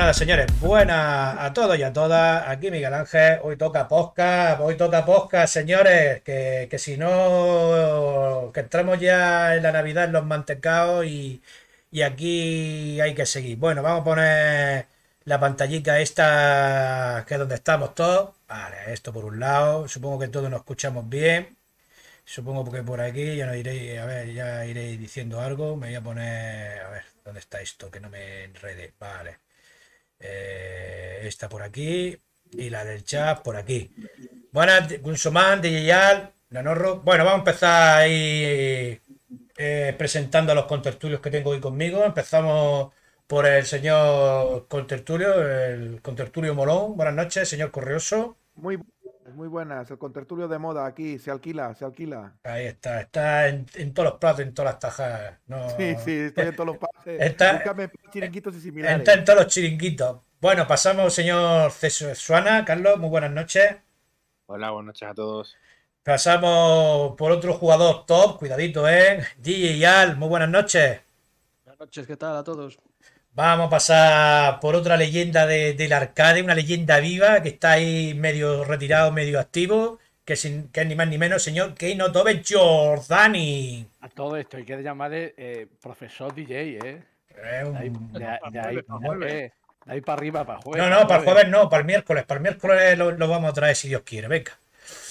nada, señores, buenas a todos y a todas. Aquí Miguel Ángel, hoy toca posca, hoy toca posca, señores, que, si no, que entramos ya en la Navidad en los mantecados y, y aquí hay que seguir. Bueno, vamos a poner la pantallita esta, que es donde estamos todos. Vale, esto por un lado, supongo que todos nos escuchamos bien. Supongo que por aquí ya no iré, a ver, ya iré diciendo algo. Me voy a poner, a ver, ¿dónde está esto? Que no me enrede. Vale. Eh, esta por aquí y la del chat por aquí. Buenas, Gunsoman, Yal, Nanorro. Bueno, vamos a empezar ahí eh, presentando a los contertulios que tengo hoy conmigo. Empezamos por el señor contertulio, el contertulio Molón. Buenas noches, señor corrioso Muy muy buenas. El contertulio de moda aquí se alquila, se alquila. Ahí está, está en, todos los platos, en todas las tajas. Sí, sí, en todos los están todos los chiringuitos. Bueno, pasamos, señor Suana, Carlos, muy buenas noches. Hola, buenas noches a todos. Pasamos por otro jugador top, cuidadito, ¿eh? DJ Al, muy buenas noches. Buenas noches, ¿qué tal a todos? Vamos a pasar por otra leyenda de, del arcade, una leyenda viva que está ahí medio retirado, medio activo que, ni más ni menos, señor Keino Tobe Giordani. A todo esto hay que llamarle eh, profesor DJ, eh. Eh, ¿eh? De ahí, para arriba, para jueves. No, no, para jueves no, para el miércoles. Para el miércoles lo, vamos a traer si Dios quiere, venga.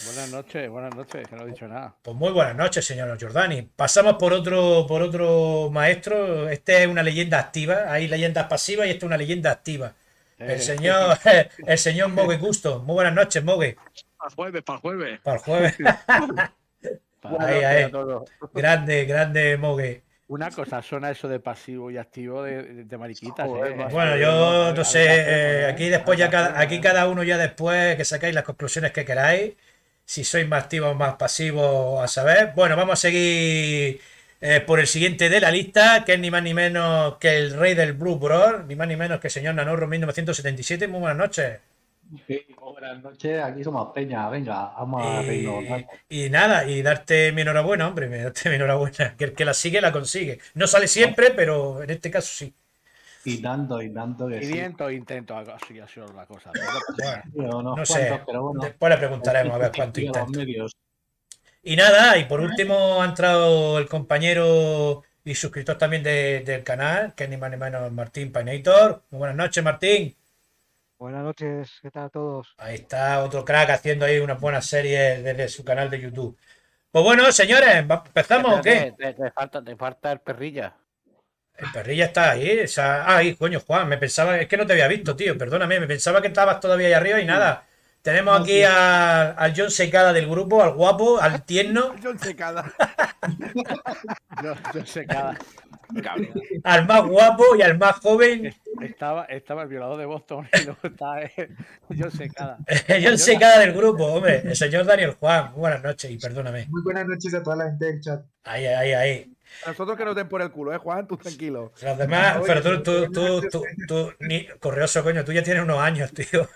Buenas noches, buenas noches, que no he dicho nada. Pues muy buenas noches, señor Giordani. Pasamos por otro, por otro maestro. Este es una leyenda activa. Hay leyendas pasivas y esta es una leyenda activa. El señor, el señor Mogue Gusto. Muy buenas noches, Mogue. Para jueves, para jueves. Para jueves. ahí, ahí. Grande, grande Mogue. Una cosa, suena eso de pasivo y activo de, de, ¿eh? Bueno, yo no sé, eh, aquí después ya cada, aquí cada uno ya después que sacáis las conclusiones que queráis, si sois más activos o más pasivos, a saber. Bueno, vamos a seguir eh, por el siguiente de la lista, que es ni más ni menos que el rey del Blue Bro, ni más ni menos que el señor Nanorro 1977. Muy buenas noches. Oh, buenas noches, aquí somos Peña, venga, vamos a reírnos. Y, nada, y darte mi enhorabuena, hombre, darte mi enhorabuena, que el que la sigue la consigue. No sale siempre, pero en este caso sí. Y tanto, y tanto que y intento, así ha la cosa. no sé, pero bueno, después le preguntaremos a ver cuánto intento. Y nada, y por último ha entrado el compañero y suscriptor también del canal, que es ni más ni menos Martín Painator. buenas noches, Martín. Buenas noches, ¿qué tal a todos? Ahí está otro crack haciendo ahí una buena serie desde su canal de YouTube. Pues bueno, señores, ¿empezamos o qué? Te, falta, te falta el perrilla. El perrilla está ahí. O sea, coño, Juan, me pensaba, es que no te había visto, tío, perdóname, me pensaba que estabas todavía ahí arriba y nada. Tenemos aquí al, al, John Secada del grupo, al guapo, al tierno. John Secada. John Secada. Al más guapo y al más joven. Estaba, estaba el violador de Boston y está eh, John Secada. John Secada del grupo, hombre. El señor Daniel Juan. Muy buenas noches y perdóname. Muy buenas noches a toda la gente del chat. Ahí, ahí, ahí nosotros que nos den por el culo, ¿eh, Juan? Tú tranquilo. Los demás, pero tú, tú, tú, tú, tú ni, corrioso, coño, tú ya tienes unos años, tío.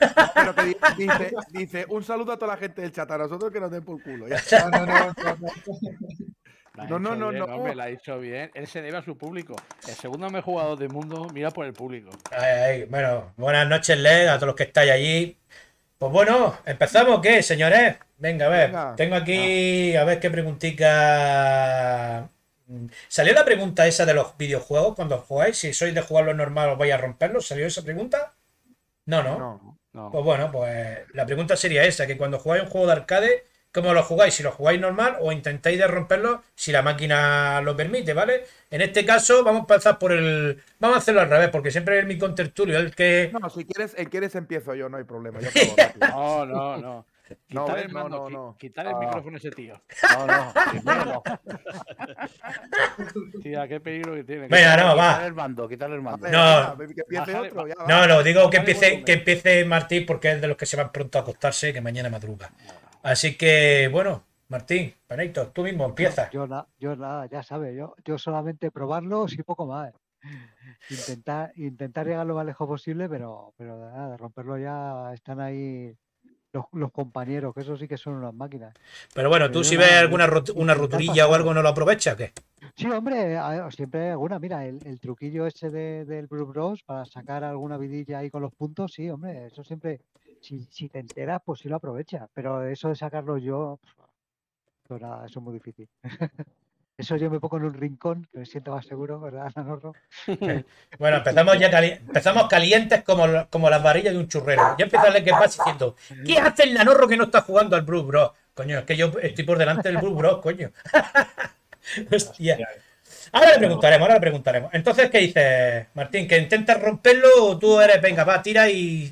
dice, dice, un saludo a toda la gente del chat, a nosotros que nos den por el culo. No, no, no. No, no, no, la ha dicho bien. Él se debe a su público. El segundo mejor jugador del mundo mira por el público. bueno, buenas noches, Led, a todos los que estáis allí. Pues bueno, ¿empezamos qué, señores? Venga, a ver. Tengo aquí, ah. a ver qué preguntica ¿Salió la pregunta esa de los videojuegos cuando jugáis? Si sois de jugarlo normal, os vais a romperlo. ¿Salió esa pregunta? No, no. Pues bueno, pues la pregunta sería esa: que cuando jugáis un juego de arcade, ¿cómo lo jugáis? Si lo jugáis normal o intentáis de romperlo si la máquina lo permite, ¿vale? En este caso, vamos a pasar por el. Vamos a hacerlo al revés, porque siempre es mi contertulio el que. No, si quieres, quieres empiezo yo, no hay problema. no, no, no. No, quitar, no, no, Quitar el ah. micrófono ese tío. No, no, Tía, qué peligro que tiene. Venga, no, va. Quitar el mando, No, no. digo que empiece, que empiece Martín porque es de los que se van pronto a acostarse, que mañana madruga. Así que, bueno, Martín, Panito tú mismo empieza. Yo, yo nada, ya sabes, yo, yo solamente probarlo y poco más. Intentar, intentar llegar lo más lejos posible, pero, pero nada, romperlo ya están ahí los, compañeros, que eso sí que son las máquinas. Pero bueno, tú si ves alguna una roturilla o algo, ¿no lo aprovechas? ¿qué? Sí, hombre, siempre alguna. Mira, el, truquillo ese del Blue Bros para sacar alguna vidilla ahí con los puntos, sí, hombre, eso siempre, si, si te enteras, pues sí lo aprovechas. Pero eso de sacarlo yo, pues nada, eso es muy difícil. Eso yo me pongo en un rincón, que me siento más seguro, ¿verdad, Nanorro? bueno, empezamos ya empezamos calientes como, como las varillas de un churrero. Ya empezarle leer que pasa diciendo, ¿qué hace el Nanorro que no está jugando al Bruce Bros? Coño, es que yo estoy por delante del Bruce Bros, coño. Ahora le preguntaremos, ahora le preguntaremos. Entonces, ¿qué dices, Martín? ¿Que intentas romperlo o tú eres, venga, va, tira y,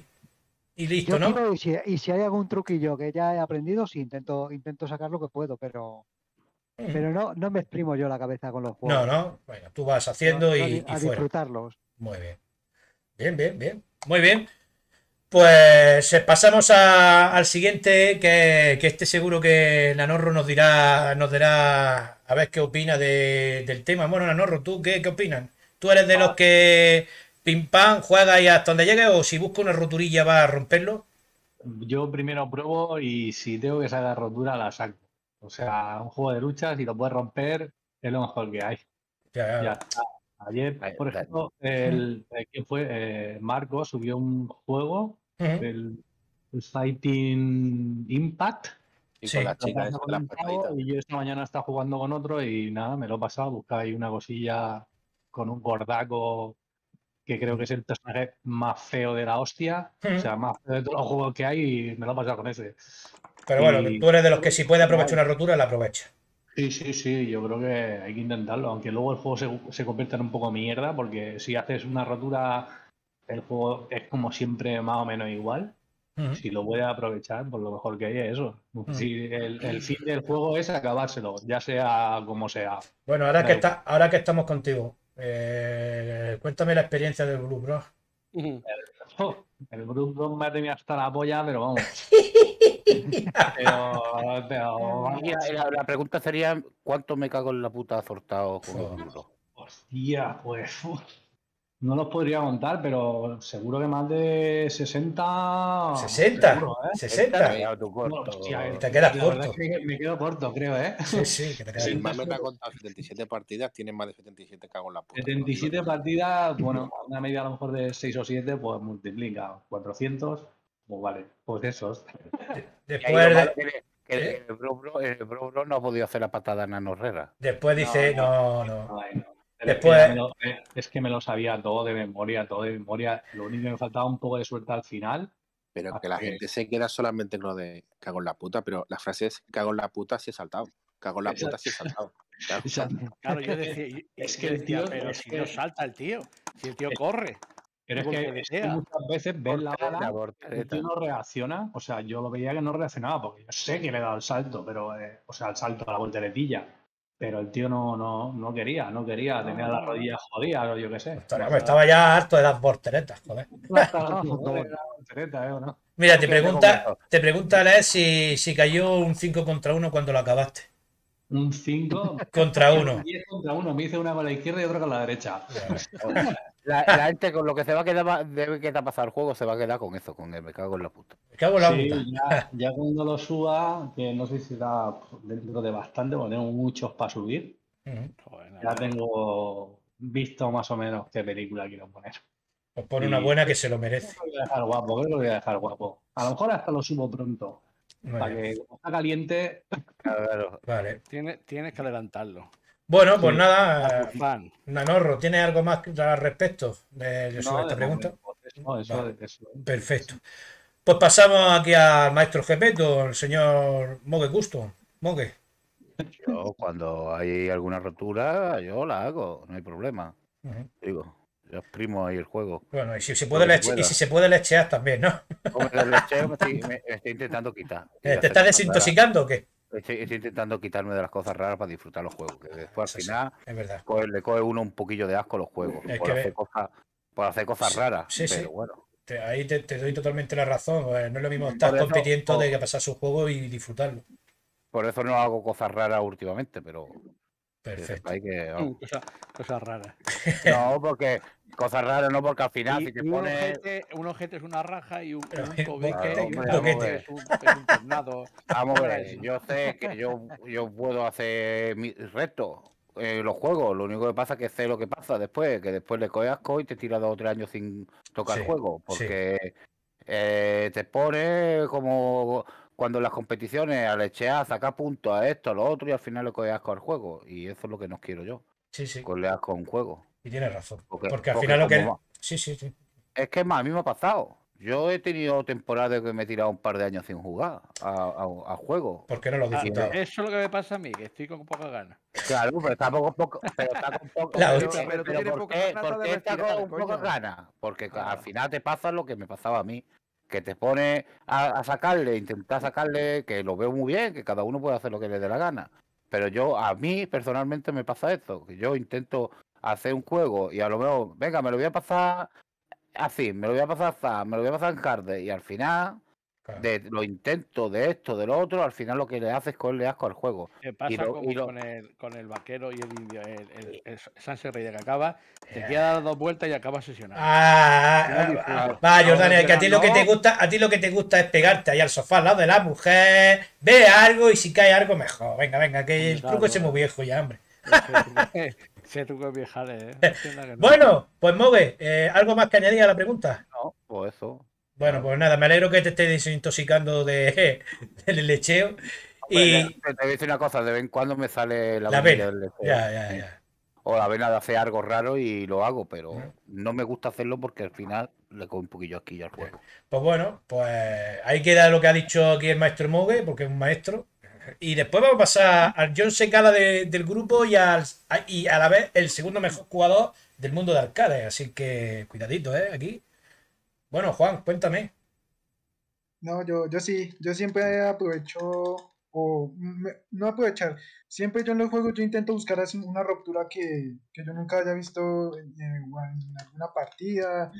y listo, ¿no? y, si, hay algún truquillo que ya he aprendido, sí, intento, intento sacar lo que puedo, pero pero no, no me exprimo yo la cabeza con los juegos. No, no. Bueno, tú vas haciendo y, a disfrutarlos. Muy bien. Bien, bien, bien. Muy bien. Pues eh, pasamos al siguiente, que, que, este seguro que Nanorro nos dirá, nos a ver qué opina del tema. Bueno, Nanorro, ¿tú qué, qué opinas? ¿Tú eres de los ah. que pim pam, juega y hasta donde llegue o si busca una roturilla va a romperlo? Yo primero pruebo y si tengo que sacar rotura la saco. O sea, un juego de lucha, si lo puedes romper, es lo mejor que hay. Ayer, por ejemplo, el, eh, fue? Eh, Marco subió un juego, del el, Fighting Impact. Y yo esta mañana estaba jugando con otro y nada, me lo he pasado. Buscáis una cosilla con un gordaco que creo que es el personaje más feo de la hostia. O sea, más feo de todos los juegos que hay y me lo he pasado con ese. Pero bueno, tú eres de los que si puede aprovechar una rotura, la aprovecha. Sí, sí, sí, yo creo que hay que intentarlo, aunque luego el juego se, se convierta en un poco mierda, porque si haces una rotura, el juego es como siempre más o menos igual. Si lo voy a aprovechar, pues lo mejor que hay es eso. Si el, fin del juego es acabárselo, ya sea como sea. Bueno, ahora, que, está, ahora que estamos contigo, eh, cuéntame la experiencia del Blue Bros. El me ha me hasta la polla, pero vamos. pero, ah. La, pregunta sería: ¿cuánto me cago en la puta azortado con el Hostia, pues. No los podría contar, pero seguro que más de 60. 60, 60. Te quedas corto. Es me quedo corto, creo, ¿eh? Sí, sí, que te más me ha contado 77 partidas, tienes más de 77 cago en la puta. 77 partidas, bueno, una media a lo mejor de 6 o 7, pues multiplica 400, pues vale, pues esos. Después. De... El, el, ¿Eh? bro, bro, bro, bro, no ha podido hacer la patada en Nano Herrera. Después dice, no. no. no eh. Es, que me lo sabía todo de memoria, todo de memoria. Lo único que me faltaba un poco de suerte al final. Pero ah, que la eh. gente se queda solamente en lo de cago en la puta, pero la frase es cago en la puta si he saltado. Cago en la puta si he saltado. Claro, yo decía, es que el tío, salta el tío, si el tío corre. Pero es que, muchas veces ven la el tío no reacciona. O sea, yo lo veía que no reaccionaba, porque yo sé que le he dado el salto, pero, eh, o sea, el salto a la volteretilla pero el tío no, no, quería, no quería, tenía las rodillas jodidas o yo qué sé. estaba ya harto de las porteretas, joder. Eh, Mira, te pregunta, te pregunta Alex si, si cayó un 5 contra 1 cuando lo acabaste un 5 contra 1. uno. Me hice una con la izquierda y otra con la derecha. La, gente con lo que se va a quedar, debe quedar pasar el juego, se va a quedar con eso, con el me cago en la puta. Me cago en la Ya, cuando lo suba, que no sé si da dentro de bastante, porque tengo muchos para subir. Ya tengo visto más o menos qué película quiero poner. Pues pone una buena que se lo merece. guapo, lo voy a dejar guapo. A lo mejor hasta lo subo pronto para que está caliente. Claro, Vale. Tienes, que adelantarlo. Bueno, pues nada, Nanorro, ¿tienes algo más al respecto de, esta pregunta? No, eso, Perfecto. Pues pasamos aquí al maestro Gepeto, el señor Mogue Gusto. Mogue. Yo, cuando hay alguna rotura, yo la hago, no hay problema. Digo, los primos ahí el juego. Bueno, y si se puede, leche, y si se puede lechear también, ¿no? Como me estoy, intentando quitar. ¿Te estás desintoxicando o qué? Estoy, intentando quitarme de las cosas raras para disfrutar los juegos. Que después al final pues, le coge uno un poquillo de asco los juegos. Por hacer, cosas, por hacer, cosas, sí, raras. Sí, pero bueno. ahí te, doy totalmente la razón. Pues, no es lo mismo mm, estar compitiendo de que pasar su juego y disfrutarlo. Por eso no hago cosas raras últimamente, pero Perfecto. Mm, cosas raras. No, porque cosas raras no, porque al final si te un pones. es una raja y un, es un, tornado. Vamos a ver, yo sé que yo, puedo hacer mi resto eh, los juegos, lo único que pasa es que sé lo que pasa después, que después le cojas asco y te tira dos o tres años sin tocar juego, porque eh, te pone como cuando las competiciones a sacar puntos a esto, a lo otro, y al final le coge con al juego. Y eso es lo que no quiero yo. Sí, sí. Coleas con juego. Y tienes razón. Porque, al final lo que. Sí, sí, sí. Es que más, a mí me ha pasado. Yo he tenido temporadas que me he tirado un par de años sin jugar a, juego. ¿Por qué no lo ah, disfrutas? eso es lo que me pasa a mí, que estoy con poca ganas. Claro, pero está con poco, pero está con poco. Claro, pero, ¿por, qué, está con poca ganas? Porque al final te pasa lo que me pasaba a mí que te pone a, sacarle, intentar sacarle, que lo veo muy bien, que cada uno puede hacer lo que le dé la gana. Pero yo, a mí personalmente me pasa esto, que yo intento hacer un juego y a lo mejor, venga, me lo voy a pasar así, me lo voy a pasar hasta... me lo voy a pasar en card... y al final de los intentos, de esto, de lo otro, al final lo que le haces es cogerle asco al juego. pasa con, con, el, vaquero y el indio, el, eh. que acaba, te eh. queda dos vueltas y acaba sesionado Ah, ah, ah. va, Jordania, que a ti lo que te gusta, a ti lo que te gusta es pegarte ahí al sofá al lado de la mujer, ve algo y si cae algo mejor. Venga, venga, que el truco es muy viejo ya, hombre. Se truco es ¿eh? Bueno, pues Move, eh, ¿algo más que añadir a la pregunta? No, pues eso. Bueno, pues nada, me alegro que te estés desintoxicando de, del lecheo. Te voy a decir una cosa, de vez en cuando me sale la, O la vena de hacer algo raro y lo hago, pero no me gusta hacerlo porque al final le cojo un poquillo aquí al juego. Pues bueno, pues ahí queda lo que ha dicho aquí el maestro Mogue, porque es un maestro. Y después vamos a pasar al John Secala del grupo y, al, y a la vez el segundo mejor jugador del mundo de arcade. Así que cuidadito, ¿eh? Aquí. Bueno, Juan, cuéntame. No, yo, yo sí, yo siempre aprovecho, o no aprovechar, siempre yo en los juegos yo intento buscar así una ruptura que, yo nunca haya visto en, alguna partida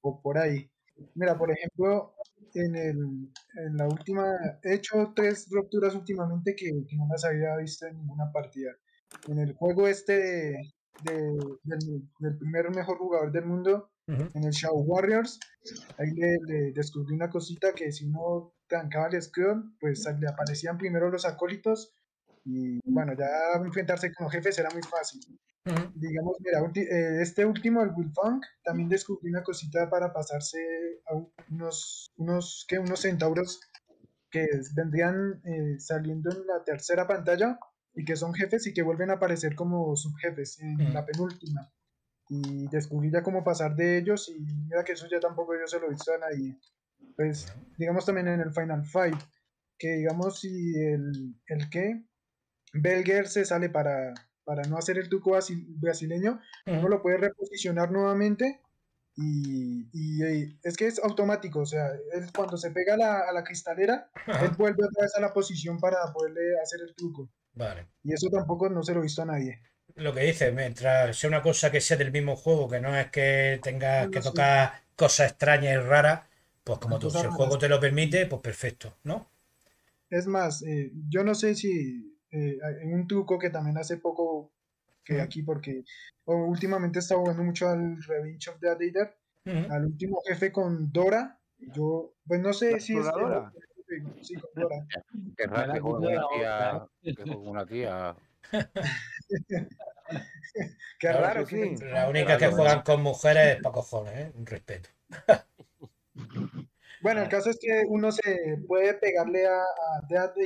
o por ahí. Mira, por ejemplo, en, el, en la última, he hecho tres rupturas últimamente que, que no las había visto en ninguna partida. En el juego este de, del primer mejor jugador del mundo, en el Shadow Warriors. Ahí le, descubrí una cosita que si no trancaba el escudo, pues le aparecían primero los acólitos y bueno, ya enfrentarse como jefes era muy fácil. Digamos, mira, eh, este último, el Wilfunk, también descubrí una cosita para pasarse a unos, unos, ¿qué? unos centauros que vendrían eh, saliendo en la tercera pantalla y que son jefes y que vuelven a aparecer como subjefes en la penúltima y descubrí ya cómo pasar de ellos y mira que eso ya tampoco yo se lo he visto a nadie. Pues digamos también en el Final Fight, que digamos si el, el que Belger se sale para, para no hacer el truco brasileño, uno lo puede reposicionar nuevamente y, y, es que es automático, o sea, cuando se pega la, a la cristalera, él vuelve otra vez a la posición para poderle hacer el truco. Y eso tampoco no se lo he visto a nadie lo que dices, mientras sea una cosa que sea del mismo juego, que no es que tengas que tocar cosas extrañas y raras, pues como tú, si el juego te lo permite, pues perfecto, ¿no? Es más, eh, yo no sé si eh, hay un truco que también hace poco que aquí, porque últimamente he estado jugando mucho al Revenge of the Leader, al último jefe con Dora. Yo, pues no sé si es. Dora? Sí, con Dora. raro, que Qué raro, La única que juegan con mujeres es para cojones, ¿eh? Un respeto. Bueno, el caso es que uno se puede pegarle a, a Death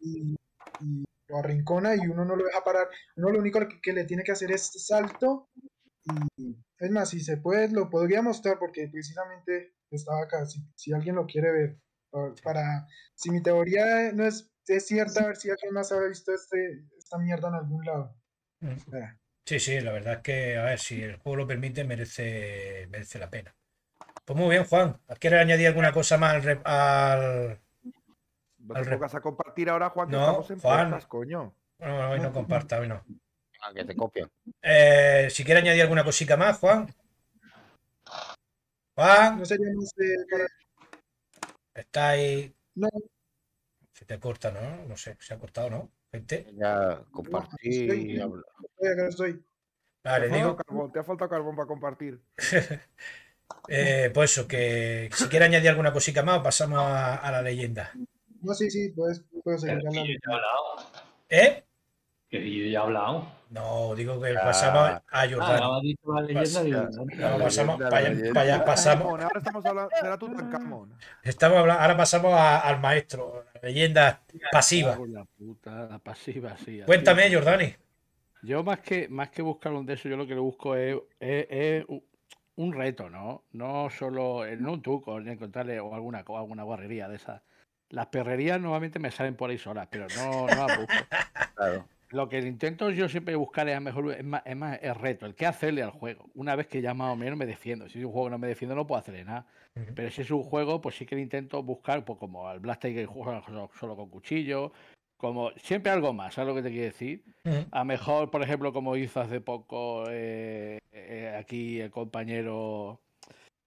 y, lo arrincona y uno no lo deja parar. Uno lo único que, le tiene que hacer es salto. Y es más, si se puede, lo podría mostrar porque precisamente estaba acá. Si, alguien lo quiere ver, para si mi teoría no es es cierto, a ver si alguien más ha visto este, esta mierda en algún lado. Mm. Sí, sí, la verdad es que, a ver, si el juego lo permite, merece, merece la pena. Pues muy bien, Juan. ¿Quieres añadir alguna cosa más al... al... vas a compartir ahora, Juan? no, Juan. coño. No, hoy no comparta, hoy no. Ah, que te copio. Eh, si quieres añadir alguna cosita más, Juan. Juan. No sé más eh, Está ahí. No, se te corta, ¿no? No sé, se ha cortado, ¿no? Gente. Ya compartí. Oye, ¿Qué estoy. Vale, te Carbón, te ha faltado carbón para compartir. Eh, pues eso, que si quieres añadir alguna cosita más, pasamos a, a la leyenda. No, sí, sí, pues... puedes seguir ¿Eh? Que yo ya he hablado. No, digo que ah. pasamos a ah, Jordani pasamos pasamos. Ahora pasamos al maestro, leyenda pasiva. La puta, pasiva, Cuéntame, Jordani. Yo más que, más que buscar un de eso, yo lo que le busco es, un reto, ¿no? No solo, no un tuco, ni encontrarle o alguna, alguna guarrería de esas. Las perrerías normalmente me salen por ahí solas, pero no, no las busco. Claro. Lo que intento yo siempre buscar es, mejor, es, más, es el reto, el que hacerle al juego. Una vez que ya más o menos me defiendo. Si es un juego que no me defiendo, no puedo hacerle nada. Pero si es un juego, pues sí que intento buscar, pues como al Blaster que juega solo con cuchillo, como siempre algo más, ¿sabes lo que te quiero decir? A mejor, por ejemplo, como hizo hace poco eh, eh, aquí el compañero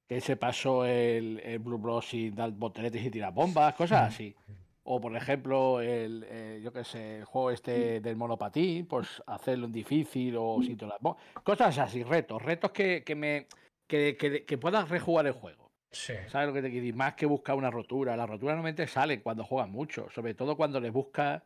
que se pasó el, Blue Bros y dar boteletes y tira bombas, cosas así. O por ejemplo, el, eh, yo qué sé, el juego este del monopatín, pues hacerlo en difícil o Cosas así, retos, retos que, que me que, que, puedas rejugar el juego. ¿Sabes lo que te quiero decir? Más que buscar una rotura. la rotura normalmente sale cuando juegas mucho, sobre todo cuando le buscas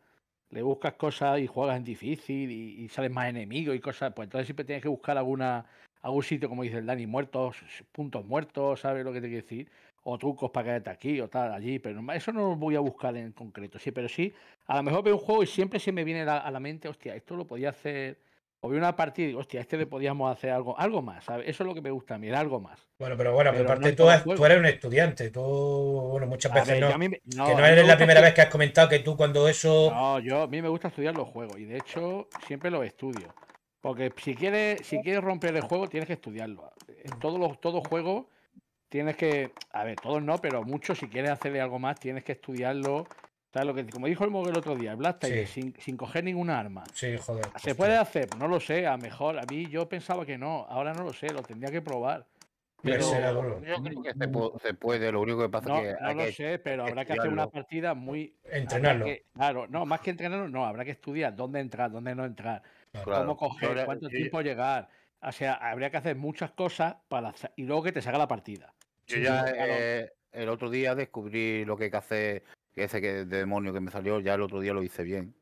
le buscas cosas y juegas en difícil y, y sales más enemigos y cosas, pues entonces siempre tienes que buscar alguna algún sitio, como dice el Dani, muertos, puntos muertos, ¿sabes lo que te quiero decir? o trucos para quedarte aquí o tal, allí, pero eso no lo voy a buscar en concreto, sí, pero sí, a lo mejor veo un juego y siempre se me viene a la mente, hostia, esto lo podía hacer, o veo una partida y digo, hostia, este le podíamos hacer algo, algo más, Eso es lo que me gusta a algo más. Bueno, pero bueno, pero aparte no tú, eres un estudiante, tú, bueno, muchas veces no, no, que no eres la primera vez que has comentado que tú cuando eso... No, yo, a mí me gusta estudiar los juegos y de hecho siempre los estudio, porque si quieres, si quieres romper el juego tienes que estudiarlo, En todos los, todo juego tienes que, a ver, todos no, pero muchos, si quieres hacerle algo más, tienes que estudiarlo. lo que, como dijo el Moguel el otro día, el sin, sin, coger ninguna arma. Sí, joder. ¿Se puede hacer? No lo sé, a mejor. A mí yo pensaba que no, ahora no lo sé, lo tendría que probar. se lo único que pasa no, No lo sé, pero habrá que hacer una partida muy. Entrenarlo. claro, no, más que entrenarlo, no, habrá que estudiar dónde entrar, dónde no entrar, cómo coger, cuánto tiempo llegar. O sea, habría que hacer muchas cosas para y luego que te salga la partida. Yo ya eh, el otro día descubrí lo que hay que hacer, ese demonio que me salió, ya el otro día lo hice bien.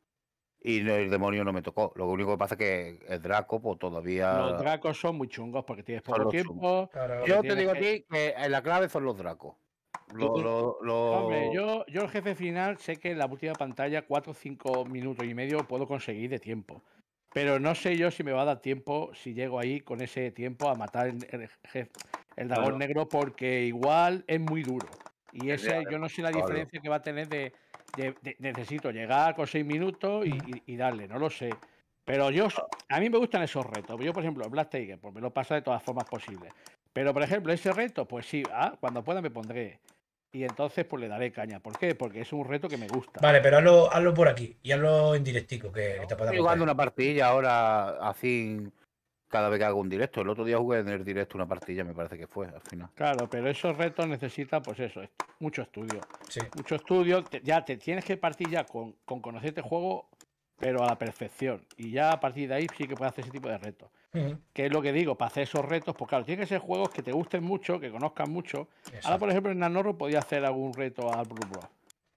Y el demonio no me tocó. Lo único que pasa es que el Draco pues, todavía. Los Dracos son muy chungos porque tienes poco tiempo. Yo te digo a ti que eh, la clave son los Dracos. Hombre, yo, yo el jefe final sé que en la última pantalla 4 o 5 minutos y medio puedo conseguir de tiempo. Pero no sé yo si me va a dar tiempo, si llego ahí con ese tiempo a matar el, jefe el dragón negro, porque igual es muy duro. Y ese, yo no sé la diferencia que va a tener de, necesito llegar con seis minutos y, darle, no lo sé. Pero yo, a mí me gustan esos retos. Yo, por ejemplo, Black Tiger, pues me lo pasa de todas formas posibles. Pero, por ejemplo, ese reto, pues sí, ah, cuando pueda me pondré. Y entonces pues le daré caña. ¿Por qué? Porque es un reto que me gusta. Vale, pero hazlo, hazlo por aquí y hazlo en directico. Que estoy jugando una partilla ahora así cada vez que hago un directo. El otro día jugué en el directo una partilla, me parece que fue al final. Claro, pero esos retos necesitan, pues eso, mucho estudio. Mucho estudio. ya te tienes que partir ya con, con conocerte juego, pero a la perfección. Y ya a partir de ahí sí que puedes hacer ese tipo de retos. Que es lo que digo, para hacer esos retos, pues claro, tiene que ser juegos que te gusten mucho, que conozcan mucho. Ahora, por ejemplo, en Nanorro podía hacer algún reto al Blue Bros.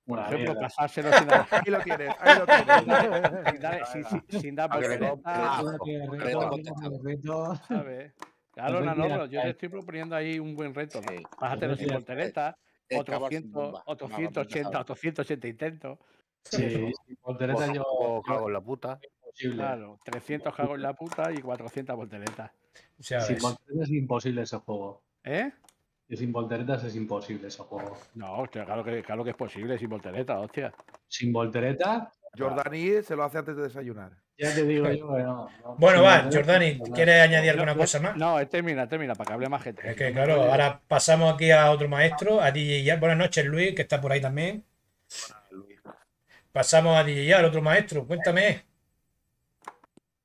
Por ejemplo, mierda. sin dar. Ahí lo tienes, ahí lo tienes. sin, dar por reto. Claro, pues Nanorro, yo te eh. estoy proponiendo ahí un buen reto. Sí. sin volteretas, otros 880 880 intentos. Sí, sí. Pues yo, yo en la puta. Claro, 300 cagos en la puta y 400 volteretas. Sin volteretas es imposible ese juego. ¿Eh? sin volteretas es imposible ese juego. No, hostia, claro que, es posible sin volteretas, hostia. Sin volteretas. Jordani se lo hace antes de desayunar. Ya te digo yo Bueno, va, Jordani, ¿quieres añadir alguna cosa más? No, termina, termina, para que hable más gente. Es que claro, ahora pasamos aquí a otro maestro, a DJ Buenas noches, Luis, que está por ahí también. Pasamos a DJ al otro maestro. Cuéntame.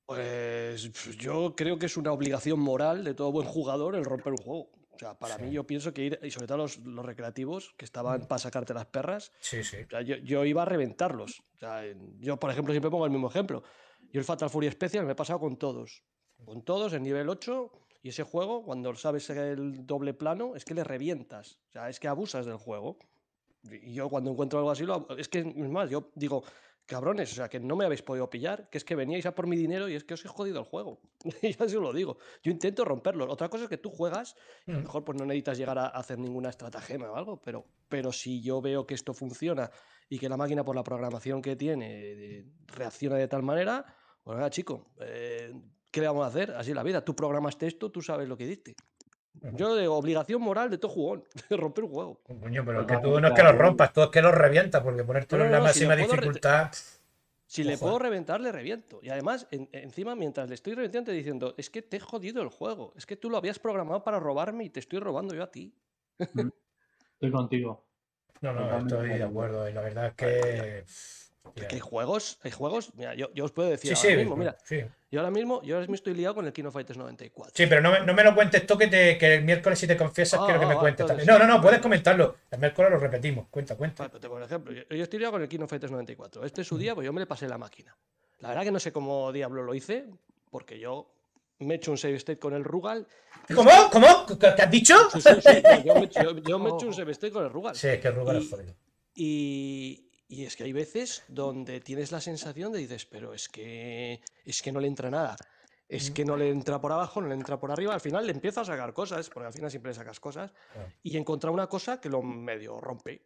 Pues yo creo que es una obligación moral de todo buen jugador el romper un juego. O sea, para mí yo pienso que ir, y sobre todo los, los recreativos que estaban mm. para sacarte las perras, sí, sí. O sea, yo, iba a reventarlos. O sea, yo, por ejemplo, siempre pongo el mismo ejemplo. Yo el Fatal Fury Special me he pasado con todos. Con todos en nivel 8 y ese juego, cuando sabes el doble plano, es que le revientas. O sea, es que abusas del juego. Y yo cuando encuentro algo así, lo, es que es más, yo digo, cabrones, o sea, que no me habéis podido pillar, que es que veníais a por mi dinero y es que os he jodido el juego. ya se lo digo. Yo intento romperlo. Otra cosa es que tú juegas, y a lo mm. mejor pues no necesitas llegar a hacer ninguna estratagema o algo, pero, pero si yo veo que esto funciona y que la máquina por la programación que tiene reacciona de tal manera, bueno, pues chico, eh, ¿qué le vamos a hacer? Así es la vida. Tú programaste esto, tú sabes lo que diste. Yo de obligación moral de todo jugón, de romper un juego. Oh, coño, pero que tú no es que lo rompas, tú es que lo revientas, porque ponértelo en la máxima dificultad. Si le puedo reventar, le reviento. Y además, encima, mientras le estoy revientando, te diciendo, es que te he jodido el juego, es que tú lo habías programado para robarme y te estoy robando yo a ti. Mm. Estoy contigo. No, no, estoy de acuerdo. Y la verdad es que. Porque hay juegos, hay juegos. Mira, yo, yo os puedo decir sí, ahora mismo, mira. Yo ahora mismo, yo ahora mismo estoy liado con el Kino Fighters 94. Sí, pero no me, no me lo cuentes tú que, que, el miércoles si te confiesas ah, quiero que me ah, cuentes No, no, no, puedes comentarlo. El miércoles lo repetimos. Cuenta, cuenta. por ejemplo, yo, estoy liado con el Kino Fighters 94. Este es su día, pues yo me le pasé la máquina. La verdad que no sé cómo diablo lo hice, porque yo me he hecho un save state con el Rugal. ¿Cómo? ¿Cómo? ¿Qué has dicho? Sí, sí, sí, yo, me, yo, he un save state con el Rugal. Sí, es que el Rugal es fuerte Y, y es que hay veces donde tienes la sensación de dices, pero es que, es que no le entra nada. Es que no le entra por abajo, no le entra por arriba. Al final le empiezas a sacar cosas, porque al final siempre le sacas cosas. Y encontrar una cosa que lo medio rompe.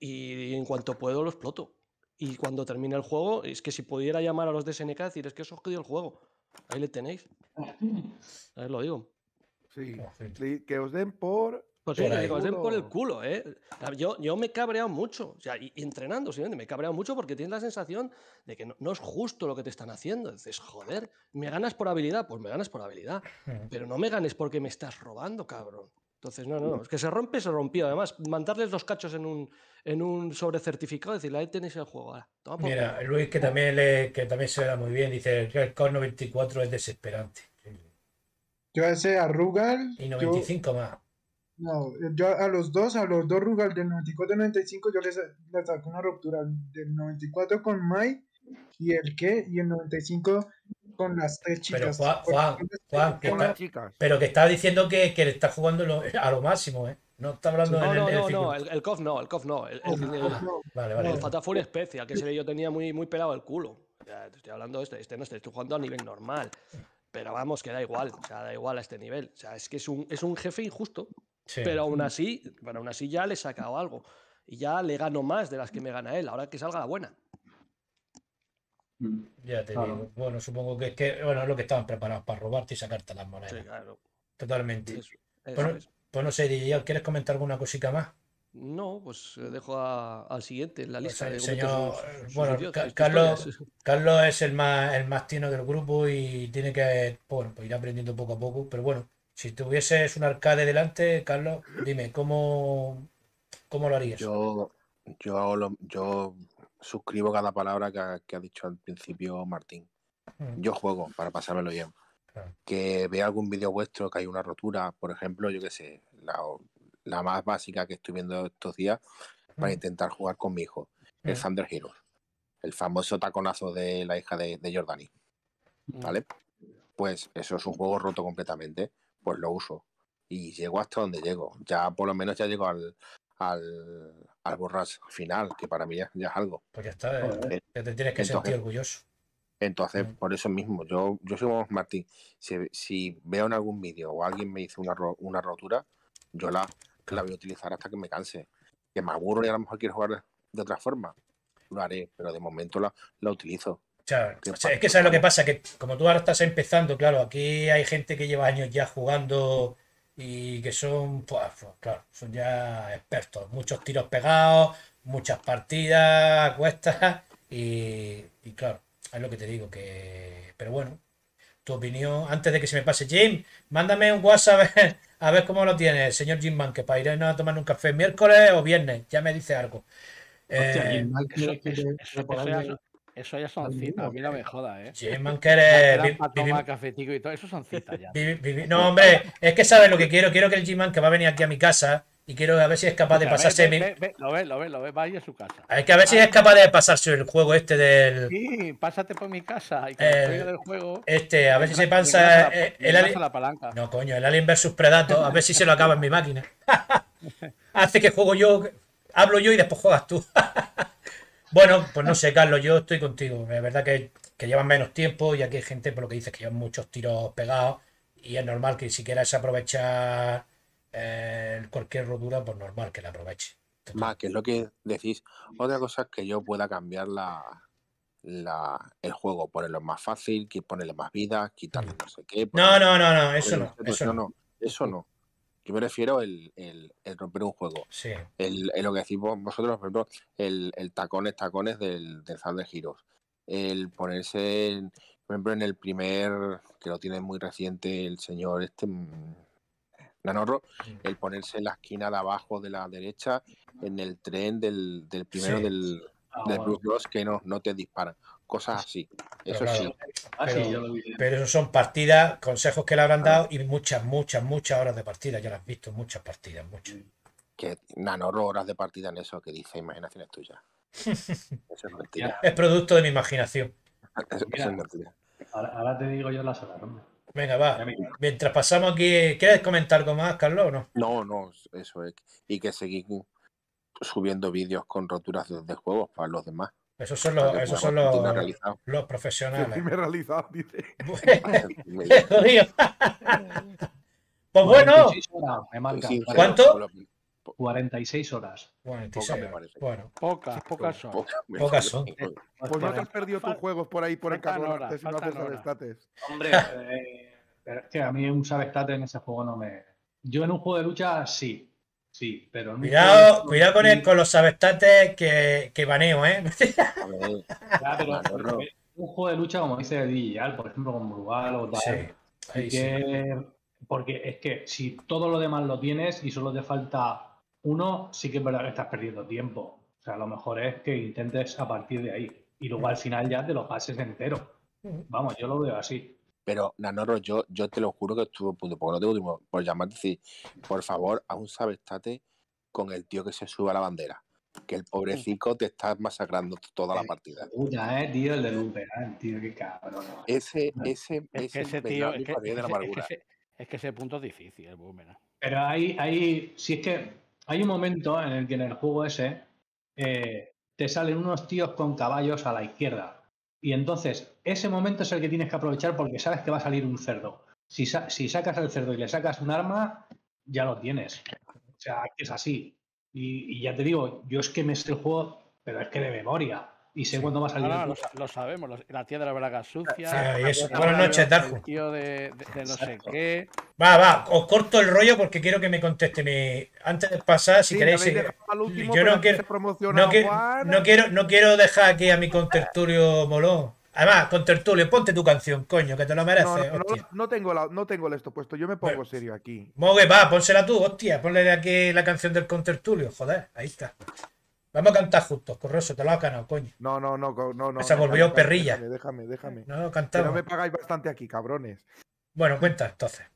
Y en cuanto puedo lo exploto. Y cuando termina el juego, es que si pudiera llamar a los de SNK y decir, es que os quedó el juego. Ahí le tenéis. ver, lo digo. Sí, que os den por pues mira, por el culo, ¿eh? Yo, me he cabreado mucho, o sea, y, entrenando, simplemente me he cabreado mucho porque tienes la sensación de que no, es justo lo que te están haciendo. Dices, joder, ¿me ganas por habilidad? Pues me ganas por habilidad, pero no me ganes porque me estás robando, cabrón. Entonces, no, no, es que se rompe, se rompió. Además, mandarles los cachos en un, en un sobrecertificado, decirle, ahí tenéis el juego. Ahora, toma, Mira, Luis, que también, le, también se da muy bien, dice, el CON 94 es desesperante. Yo ese a Y 95 más. No, yo a los dos, a los dos Rugal del 94-95, yo les, les saco una ruptura del 94 con Mai y el que, y el 95 con las tres chicas. Pero Juan, Juan, que está, pero que está diciendo que, le está jugando a lo máximo, ¿eh? No está hablando no, no, no, no, el, el Kof ah, no, el KOF no. El, el, el, vale, vale. El Fata fue una que yo tenía muy, muy pelado el culo. te estoy hablando de este, este no, este, estoy jugando a nivel normal. Pero vamos, que da igual, o sea, da igual a este nivel. O sea, es que es un, es un jefe injusto. Pero aún mm. así, pero aún así ya le he sacado algo. Y ya le gano más de las que me gana él. Ahora que salga la buena. Mm. Ya te digo. Bueno, supongo que, que bueno, es lo que estaban preparados para robarte y sacarte las monedas. Totalmente. Pues, pues, no, sé, ¿quieres comentar alguna cosita más? No, pues eh, dejo al siguiente en la pues lista. bueno, Carlos, es el más, el más tino del grupo y tiene que pues ir aprendiendo poco a poco. Pero bueno, si tuvieses un arcade delante, Carlos, dime, ¿cómo, cómo lo harías? Yo, yo, suscribo cada palabra que ha, dicho al principio Martín. Mm. Yo juego para pasármelo bien. Que vea algún vídeo vuestro que hay una rotura, por ejemplo, yo qué sé, la, más básica que estoy viendo estos días para mm. intentar jugar con mi hijo, el mm. Thunder Heroes, el famoso taconazo de la hija de, de Jordani. ¿Vale? Pues eso es un juego roto completamente pues lo uso. Y llego hasta donde llego. Ya por lo menos ya llego al, al, al borras final, que para mí ya, es algo. Pues ya está, te tienes que sentir orgulloso. Entonces, mm. por eso mismo, yo, yo soy como Martín. Si, veo en algún vídeo o alguien me hizo una, una rotura, yo la, la voy a utilizar hasta que me canse. Que me aburro y a lo mejor quiero jugar de otra forma. Lo haré, pero de momento la, la utilizo es que sabes lo que pasa, que como tú ahora estás empezando, claro, aquí hay gente que lleva años ya jugando y que son, pues, claro, son ya expertos. Muchos tiros pegados, muchas partidas, cuestas y, claro, es lo que te digo, que... Pero bueno, tu opinión, antes de que se me pase, Jim, mándame un WhatsApp a ver, cómo lo tiene el señor Jim que para irnos a tomar un café miércoles o viernes, ya me dice algo. Eso ya son citas, a mí no me joda, ¿eh? Jimman, que eres. Toma cafetico y todo, eso son citas ya. No, hombre, es que sabes lo que quiero. Quiero que el Jimman que va a venir aquí a mi casa y quiero a ver si es capaz de pasarse. Ve, lo ves, lo ves, lo ves, va a ir a su casa. Hay que a ver si es capaz de pasarse el juego este del. Sí, pásate por mi casa y que el, del juego. Este, a ver si se pasa. el, No, coño, el Alien vs Predator, a ver si se lo acaba en mi máquina. Hace que juego yo, hablo yo y después juegas tú. Bueno, pues no sé, Carlos, yo estoy contigo. De verdad que, llevan menos tiempo y aquí hay gente, por lo que dices, que llevan muchos tiros pegados y es normal que si se aprovechar eh, cualquier rotura, pues normal que la aproveche. Más, que es lo que decís. Otra cosa es que yo pueda cambiar la, la, el juego, ponerlo más fácil, ponerle más vida, quitarle mm. no sé qué. No, no, no, no, eso no, eso no. Eso no. Yo me refiero el, el, romper un juego. Sí. El, lo que decís vosotros, por ejemplo, el, tacones, tacones del, del de giros El ponerse, por ejemplo, en el primer, que lo tiene muy reciente el señor este, mm, Nanorro, mm. el ponerse en la esquina de abajo de la derecha, en el tren del, del primero del, ah, Blue Cross, que no, no te disparan cosas así. Eso sí. Ah, pero, eso son partidas, consejos que le habrán dado y muchas, muchas, muchas horas de partida. Ya las has visto, muchas partidas, muchas. Que nano horas de partida en eso que dice imaginaciones tuyas. tuya. es producto de mi imaginación. Ahora, te digo yo la sala, Venga, va. Mientras pasamos aquí, ¿quieres comentar algo más, Carlos? O no? no, no, eso es. Y que seguís subiendo vídeos con roturas de juegos para los demás. Esos son los, esos pues, son pues, los, los profesionales. realizado, dice. pues bueno. ¿Cuánto? 46 horas. Bueno. Pocas, pocas pues, son. Pocas son. Pues no te has perdido tus juegos por ahí por el carro. Hombre, eh, a mí un sabestate en ese juego no me. Yo en un juego de lucha sí, Sí, pero cuidado, cuidado con, con los sabestates que, que baneo, ¿eh? un juego de lucha como dice Digital, por ejemplo, con Brugal o tal. Porque es que si todo lo demás lo tienes y solo te falta uno, sí que es verdad que estás perdiendo tiempo. O sea, lo mejor es que intentes a partir de ahí. Y luego al final ya te lo pases entero. Vamos, yo lo veo así. Pero Nanorro, yo, yo te lo juro que estuvo punto, porque no tengo tiempo por llamar decir, por favor, aún un estate con el tío que se suba a la bandera. Que el pobrecito te está masacrando toda la eh, partida. eh, tío, el de eh, tío, qué cabrón. Eh. Ese, ese, ese tío, es que, ese, punto es difícil, el Pero hay, hay, si es que hay un momento en el que en el juego ese te salen unos tíos con caballos a la izquierda. Y entonces, ese momento es el que tienes que aprovechar porque sabes que va a salir un cerdo. Si, sacas al cerdo y le sacas un arma, ya lo tienes. O sea, es así. Y, y, ya te digo, yo es que me sé el juego, pero es que de memoria y sé cuándo va a salir. lo, sabemos, la tía de la braga sucia. Sí, Buenas noches, Darjo. Va, va, os corto el rollo porque quiero que me conteste. Antes de pasar, si queréis. yo no quiero, no, no, quiero, dejar aquí a mi contertulio molón. Además, contertulio, ponte tu canción, coño, que te lo mereces. No, tengo, la, no tengo esto puesto, yo me pongo serio aquí. Mogue, va, pónsela tú, hostia, ponle aquí la canción del contertulio, joder, ahí está. Vamos a cantar juntos, corroso, te lo has ganado, coño. No, no, no, no, no. Se volvió perrilla. Déjame, déjame. No, cantamos. no me pagáis bastante aquí, cabrones. Bueno, cuenta entonces.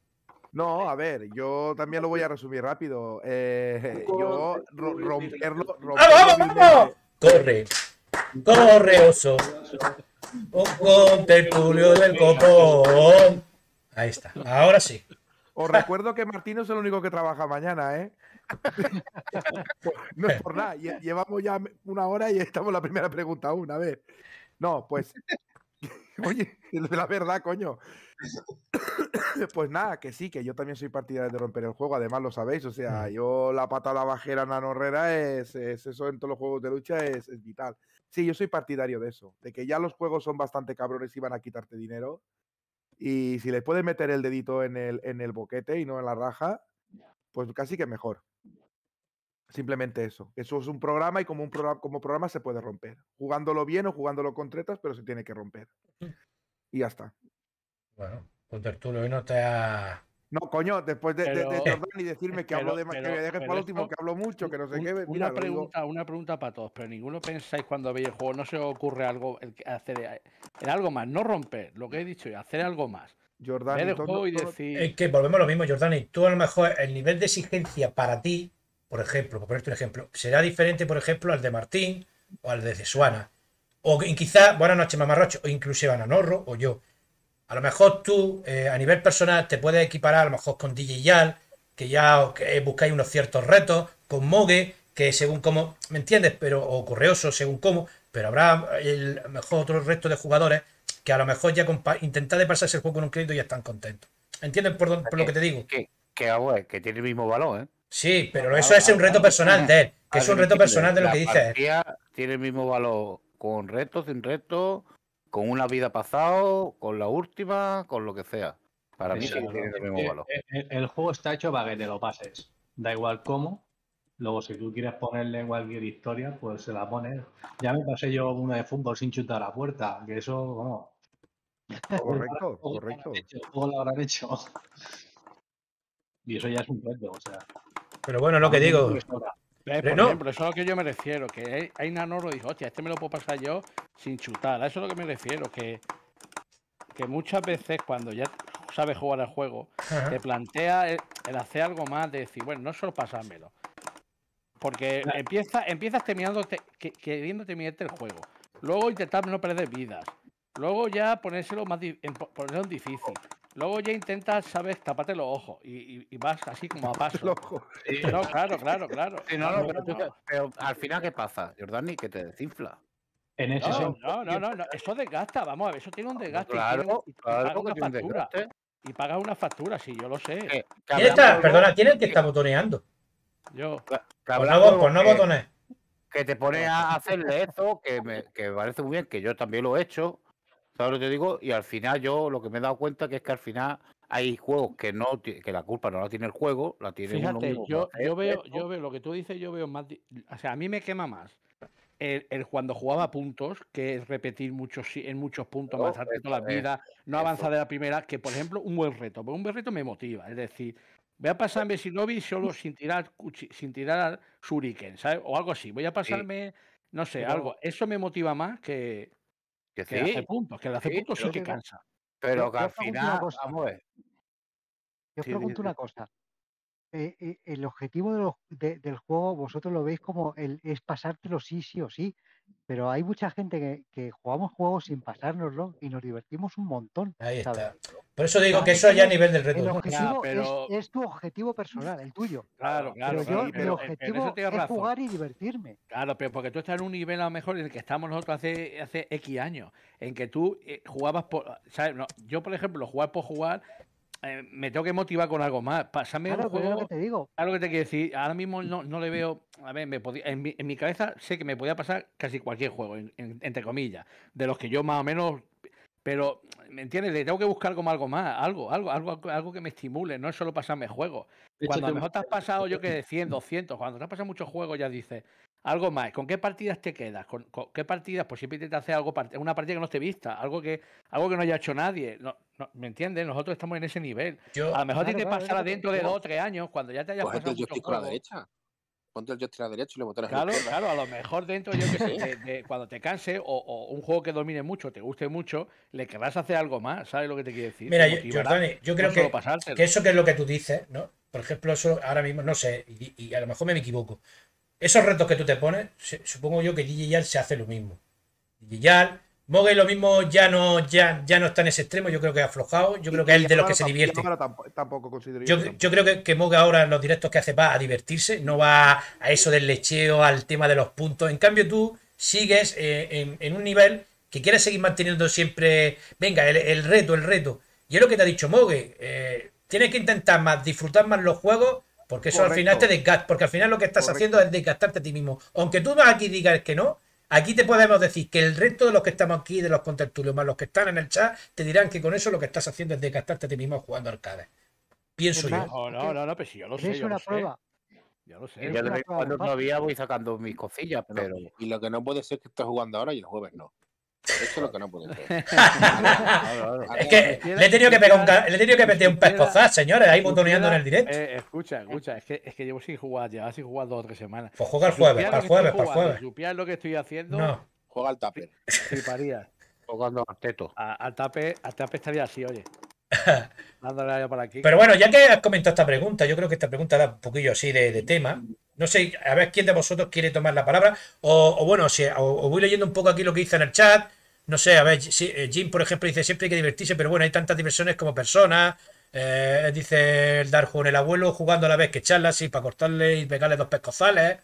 No, a ver, yo también lo voy a resumir rápido. Eh, yo romperlo, romperlo. ¡Vamos, vamos, Corre, corre, oso. Con tertulio del copón. Ahí está, ahora sí. Os recuerdo que Martino es el único que trabaja mañana, ¿eh? no es por nada. Llevamos ya una hora y estamos en la primera pregunta aún. A ver. No, pues. Oye, la verdad, coño. Pues nada, que sí, que yo también soy partidario de romper el juego, además lo sabéis, o sea, mm. yo la patada bajera la es, es eso en todos los juegos de lucha es, vital. Sí, yo soy partidario de eso, de que ya los juegos son bastante cabrones y van a quitarte dinero. Y si les puedes meter el dedito en el, en el boquete y no en la raja, pues casi que mejor. Simplemente eso. Eso es un programa y como, un programa, como programa se puede romper. Jugándolo bien o jugándolo con tretas, pero se tiene que romper. Y ya está. Bueno, pues Tertulio hoy no te ha... No, coño, después de, decirme que hablo de que último, que hablo mucho, que no sé qué. una, pregunta, una pregunta para todos, pero ninguno pensáis cuando veis el juego, no se os ocurre algo, el, hacer eh, algo más, no romper lo que he dicho y hacer algo más. Jordani Es que volvemos a lo mismo, Jordani... tú a lo mejor el nivel de exigencia para ti por ejemplo, por ponerte un ejemplo, será diferente, por ejemplo, al de Martín o al de Cesuana. O quizá, buenas noches, mamarrocho, o inclusive a o yo. A lo mejor tú, eh, a nivel personal, te puedes equiparar a lo mejor con DJ Yal, que ya buscáis unos ciertos retos, con Mogue, que según cómo, ¿me entiendes? Pero, o Correoso, según cómo, pero habrá el mejor otro resto de jugadores que a lo mejor ya intentar de pasarse el juego con un crédito y ya están contentos. ¿Entiendes por, lo que te digo? Que, que, que tiene el mismo valor, ¿eh? Sí, pero eso es un reto personal de es un reto personal de lo que dice Tiene el mismo valor con retos, sin reto, con una vida pasada, con la última, con lo que sea. Para mí sí, tiene el mismo valor. Eh, eh, el, juego está hecho para que te lo pases. Da igual cómo. Luego, si tú quieres ponerle cualquier historia, pues se la pones. Ya me pasé yo una de fútbol sin chutar a la puerta, que eso, bueno, Correcto, correcto. Lo habrán hecho. Y eso ya es un reto, o sea. Pero bueno, lo que digo. por ejemplo, eso es lo que yo me refiero, que Aina lo dijo, hostia, este me lo puedo pasar yo sin chutar. A eso es lo que me refiero, que, que muchas veces cuando ya sabes jugar al juego, te plantea el, hacer algo más de decir, bueno, no solo pasármelo. Porque empieza, empiezas terminándote, que, queriendo el juego. Luego intentar no perder vidas. Luego ya ponérselo más ponerlo difícil. Luego ya intentas, ¿sabes? tapate los ojos y, vas así como a paso. No, claro, claro, claro. no, pero, al final, ¿qué pasa, Jordani? Que te desinfla. En ese no, no, no, no, eso desgasta, vamos a ver, eso tiene un desgaste. Claro, y claro, Y pagas una factura, sí, yo lo sé. ¿Quién está? Perdona, ¿quién es el que está botoneando? Yo. Por pues no, pues no pues botones. Que te pones a hacerle esto, que me que me parece muy bien, que yo también lo he hecho, te digo? Y al final yo lo que me he dado cuenta que es que al final hay juegos que no que la culpa no la tiene el juego, la tiene el uno mismo. Yo, yo, veo, yo veo lo que tú dices, yo veo más. O sea, a mí me quema más el, cuando jugaba puntos, que es repetir muchos en muchos puntos, más, oh, avanzar de todas las vidas, no avanzar de la primera, que por ejemplo un buen reto. Pues un buen reto me motiva, es decir, Voy a pasarme vi pues solo sin tirar sin tirar shuriken, ¿sabes? O algo así. Voy a pasarme, no sé, algo. Eso me motiva más que, que, hace puntos, que hace sí, puntos sí que cansa. Pero que al final, Yo os pregunto una cosa. Eh, eh, el objetivo del juego, vosotros lo veis como el, es pasártelo sí, sí o sí pero hay mucha gente que, jugamos juegos sin pasárnoslo y nos divertimos un montón. Ahí está. Por eso digo que eso ya a nivel del reto. es, tu objetivo personal, el tuyo. Claro, claro. Pero yo, el objetivo es jugar y divertirme. Claro, pero porque tú estás en un nivel a lo mejor en el que estamos nosotros hace, hace X años, en que tú eh, jugabas por. ¿sabes? No, yo, por ejemplo, jugar por jugar eh, me tengo que motivar con algo más. Pásame pues que te digo. Algo que te quiero decir. Ahora mismo no, no le veo. A ver, me en, mi, cabeza sé que me podía pasar casi cualquier juego, entre comillas, de los que yo más o menos. Pero, ¿me entiendes? Le tengo que buscar como algo más, algo, algo, algo, algo que me estimule, no es solo pasarme juegos. Cuando a mejor te has pasado, yo que 100, 200, cuando te has pasado muchos juegos ya dices, algo más, ¿con qué partidas te quedas? ¿Con, qué partidas? Pues siempre te hacer algo, una partida que no esté vista, algo que, algo que no haya hecho nadie. No, ¿Me entiendes? Nosotros estamos en ese nivel. a lo mejor te pasará dentro de dos o tres años, cuando ya te hayas pasado. con la derecha ponte el joystick a la derecha y le botarás claro, la Claro, a lo mejor dentro, yo sé, de, cuando te canse o, un juego que domine mucho, te guste mucho, le querrás hacer algo más, ¿sabes lo que te quiero decir? Mira, yo, yo creo que, eso que es lo que tú dices, ¿no? Por ejemplo, eso ahora mismo, no sé, y, y, a lo mejor me equivoco, esos retos que tú te pones, supongo yo que DJ se hace lo mismo. DJ Mogue lo mismo ya no, ya, ya no está en ese extremo, yo creo que ha aflojado, yo creo que es el de los que se divierte. yo, creo que, que Mogue ahora en los directos que hace va a divertirse, no va a eso del lecheo, al tema de los puntos. En cambio tú sigues eh, en, un nivel que quieres seguir manteniendo siempre, venga, el, reto, el reto. Y es lo que te ha dicho Mogue, eh, tienes que intentar más, disfrutar más los juegos porque eso al final te desgastas. porque al final lo que estás haciendo es desgastarte a ti mismo. Aunque tú vas aquí digas que no, aquí te podemos decir que el resto de los que estamos aquí, de los contertulios, más los que están en el chat, te dirán que con eso lo que estás haciendo es desgastarte a ti mismo jugando arcade. Pienso yo. No, no, no, pero si yo lo sé. yo una Sé. Yo cuando todavía voy sacando mis cosillas, pero. Y lo que no puede ser que estés jugando ahora y el jueves no esto es lo que no puedo es que le he tenido que un, meter un pescozaz, señores, ahí botoneando en el directo. Eh, eh, escucha, escucha, es que, es que llevo sin jugar, llevaba sin jugar dos o tres semanas. Pues juega el jueves, para el jueves, para el jueves. Supiar lo que estoy haciendo. No. Juega al tape. Fliparía. Jugando al teto. al tape, al tape estaría así, oye. Dándole para aquí. Pero bueno, ya que has comentado esta pregunta, yo creo que esta pregunta da un poquillo así de, tema. No sé, a ver quién de vosotros quiere tomar la palabra. O, bueno, si, o, voy leyendo un poco aquí lo que hice en el chat no sé, a ver, eh, Jim, por ejemplo, dice siempre hay que divertirse, pero bueno, hay tantas diversiones como personas. Eh, dice el Darjun, el abuelo jugando a la vez que charla sí, para cortarle y pegarle dos pescozales.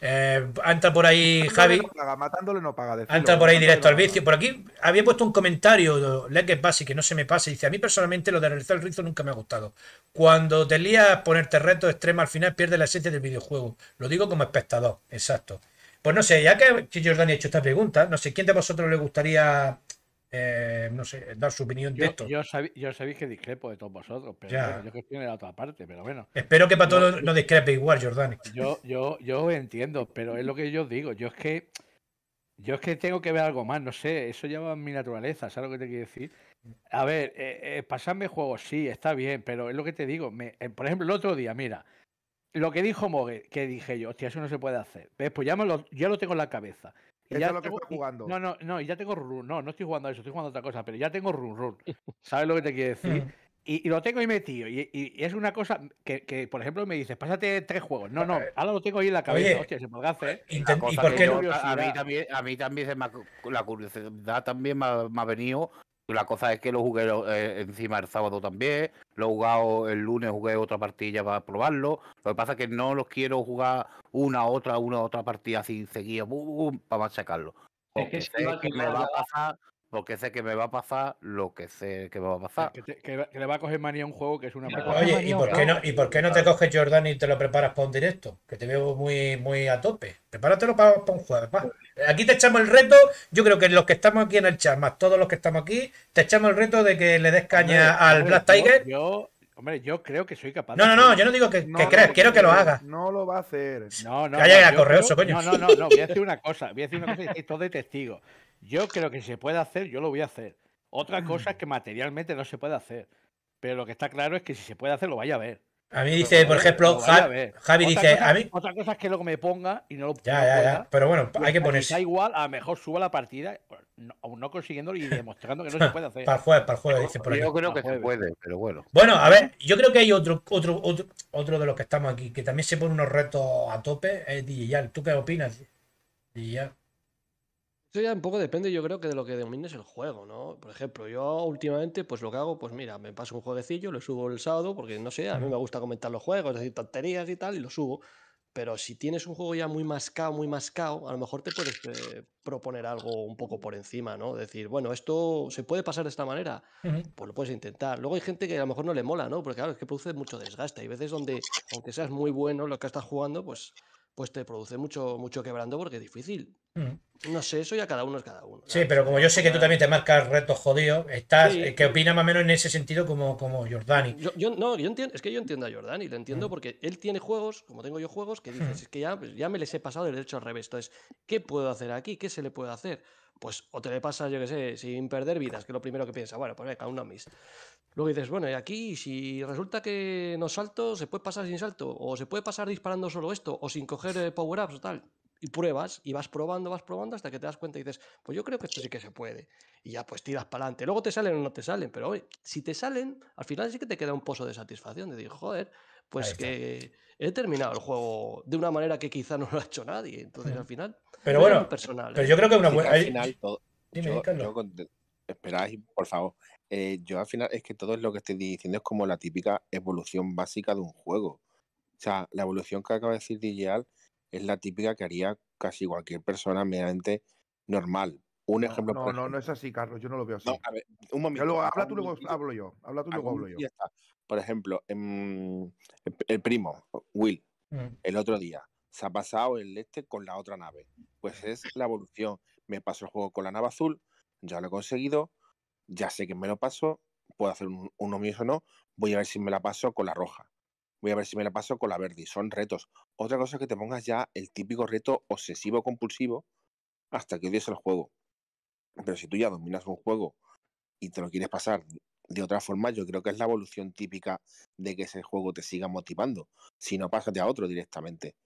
Eh, entra por ahí Javi. no entra por ahí directo al vicio. Por aquí había puesto un comentario, Legget Basic, que no se me pase. Dice: A mí personalmente lo de realizar el rizo nunca me ha gustado. Cuando te lías ponerte retos extremo al final pierdes la esencia del videojuego. Lo digo como espectador, exacto. Pues no sé, ya que, Jordani ha hecho esta pregunta, no sé, ¿quién de vosotros le gustaría, eh, dar su opinión de esto? Yo, sabéis que discrepo de todos vosotros, pero yo, que en la otra parte, pero bueno. Espero que para todos no discrepe igual, Jordan. Yo, yo, yo entiendo, pero es lo que yo digo, yo es que... Yo es que tengo que ver algo más, no sé, eso lleva mi naturaleza, ¿sabes lo que te quiero decir? A ver, eh, eh, pasarme juegos, sí, está bien, pero es lo que te digo. por ejemplo, el otro día, mira, lo que dijo Mogue, que dije yo, hostia, eso no se puede hacer. ¿Ves? Pues ya, me lo, tengo en la cabeza. Y ya es lo que estoy jugando. No, no, no, Y ya tengo run, no, no estoy jugando eso, estoy jugando otra cosa, pero ya tengo run, run. ¿Sabes lo que te quiero decir? Mm. Y, lo tengo ahí metido. Y, y, es una cosa que, por ejemplo, me dices, pásate tres juegos. No, no, ahora lo tengo ahí en la cabeza. Hostia, se puede hacer. ¿Y por qué a, mí también, a mí también la curiosidad también me ha, venido la cosa es que lo jugué eh, encima el sábado también, lo he jugado el lunes, jugué otra partida para probarlo. Lo que pasa es que no los quiero jugar una, otra, una, otra partida sin seguir para machacarlo. es que, que me va a pasar porque sé que me va a pasar lo que sé que me va a pasar. Que, le va a coger manía un juego que es una Oye, ¿y por, qué no, ¿y por qué no te coges Jordan y te lo preparas para un directo? Que te veo muy, muy a tope. Prepáratelo para, un juego. Aquí te echamos el reto. Yo creo que los que estamos aquí en el chat, más todos los que estamos aquí, te echamos el reto de que le des caña al Black Tiger. Yo, Hombre, yo creo que soy capaz. No, no, no, yo no digo que, creas, quiero que lo haga. No lo va a hacer. No, no. Calla, no, coño. No, no, no, voy a decir una cosa, voy a decir una cosa y esto de testigo. Yo creo que si se puede hacer, yo lo voy a hacer. Otra cosa es que materialmente no se puede hacer. Pero lo que está claro es que si se puede hacer, lo vaya a ver. A mí dice, por ejemplo, Javi, dice. a mí... Otra cosa es que luego me ponga y no lo Ya, ya, ya. Pero bueno, pues hay que ponerse. Da igual, a lo mejor suba la partida, pues, aún no consiguiendo y demostrando que no se puede hacer. para el para el dice Yo creo que se puede, pero bueno. Bueno, a ver, yo creo que hay otro, otro, otro, otro de los que estamos aquí que también se pone unos retos a tope. Es DJ ¿Tú qué opinas? DJ eso ya un poco depende, yo creo, que de lo que domines el juego, ¿no? Por ejemplo, yo últimamente, pues lo que hago, pues mira, me paso un jueguecillo, lo subo el sábado, porque no sé, a mí me gusta comentar los juegos, decir tonterías y tal, y lo subo. Pero si tienes un juego ya muy mascado, muy mascado, a lo mejor te puedes eh, proponer algo un poco por encima, ¿no? Decir, bueno, esto se puede pasar de esta manera, pues lo puedes intentar. Luego hay gente que a lo mejor no le mola, ¿no? Porque claro, es que produce mucho desgaste. Hay veces donde, aunque seas muy bueno lo que estás jugando, pues pues te produce mucho, mucho quebrando porque es difícil. Mm. No sé, eso ya cada uno es cada uno. Sí, pero como yo sé que tú también te marcas retos jodidos, estás, eh, qué opina más o menos en ese sentido como, como Jordani? Yo, no, yo entiendo, es que yo entiendo a Jordani, lo entiendo mm. porque él tiene juegos, como tengo yo juegos, que dices, mm. es que pues, ya, me les he pasado el hecho al revés. Entonces, ¿qué puedo hacer aquí? ¿Qué se le puede hacer? Pues o te le pasa, yo qué sé, sin perder vidas, que lo primero que piensa, bueno, pues venga, uno mis Luego dices, bueno, y aquí si resulta que no salto, se puede pasar sin salto, o se puede pasar disparando solo esto, o sin coger eh, power-ups o tal. Y pruebas, y vas probando, vas probando hasta que te das cuenta y dices, pues yo creo que esto sí que se puede. Y ya pues tiras para adelante. Luego te salen o no te salen, pero si te salen, al final sí que te queda un pozo de satisfacción. De decir, joder, pues que he terminado el juego de una manera que quizá no lo ha hecho nadie. Entonces al final. Pero bueno, personal. Pero ¿eh? yo creo que una buena. Al final, todo. Dime, por favor. Eh, yo al final es que todo lo que estoy diciendo es como la típica evolución básica de un juego. O sea, la evolución que acaba de decir Digital es la típica que haría casi cualquier persona mediante normal. Un ejemplo. No, no, no es así, Carlos. Yo no lo veo así. un momento. habla tú, luego hablo yo. Habla tú, luego hablo yo. Por ejemplo, em, el primo, Will, mm. el otro día se ha pasado el este con la otra nave. Pues es la evolución. Me pasó el juego con la nave azul, ya lo he conseguido, ya sé que me lo paso, puedo hacer uno mío o no, voy a ver si me la paso con la roja, voy a ver si me la paso con la verde, son retos. Otra cosa es que te pongas ya el típico reto obsesivo-compulsivo hasta que odies el juego. Pero si tú ya dominas un juego y te lo quieres pasar de otra forma, yo creo que es la evolución típica de que ese juego te siga motivando. Si no, pásate a otro directamente.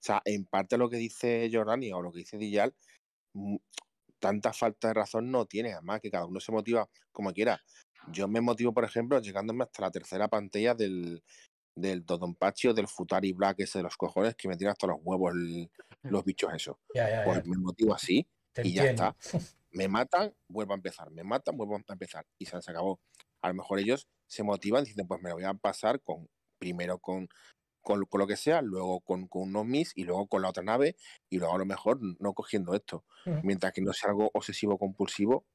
O sea, en parte lo que dice Jordani o lo que dice Dijal... Mm, tanta falta de razón no tiene, además que cada uno se motiva como quiera. Yo me motivo, por ejemplo, llegándome hasta la tercera pantalla del, del Dodonpachi del Futari Black ese de los cojones que me tiran hasta los huevos mm. los bichos esos. pues me motivo así y ya está. Me matan, vuelvo a empezar, me matan, vuelvo a empezar y se, se acabó. A lo mejor ellos se motivan diciendo, pues me lo voy a pasar con primero con con, con, lo que sea, luego con, con unos mis y luego con la otra nave y luego a lo mejor no cogiendo esto. Mm. Mientras que no sea algo obsesivo compulsivo,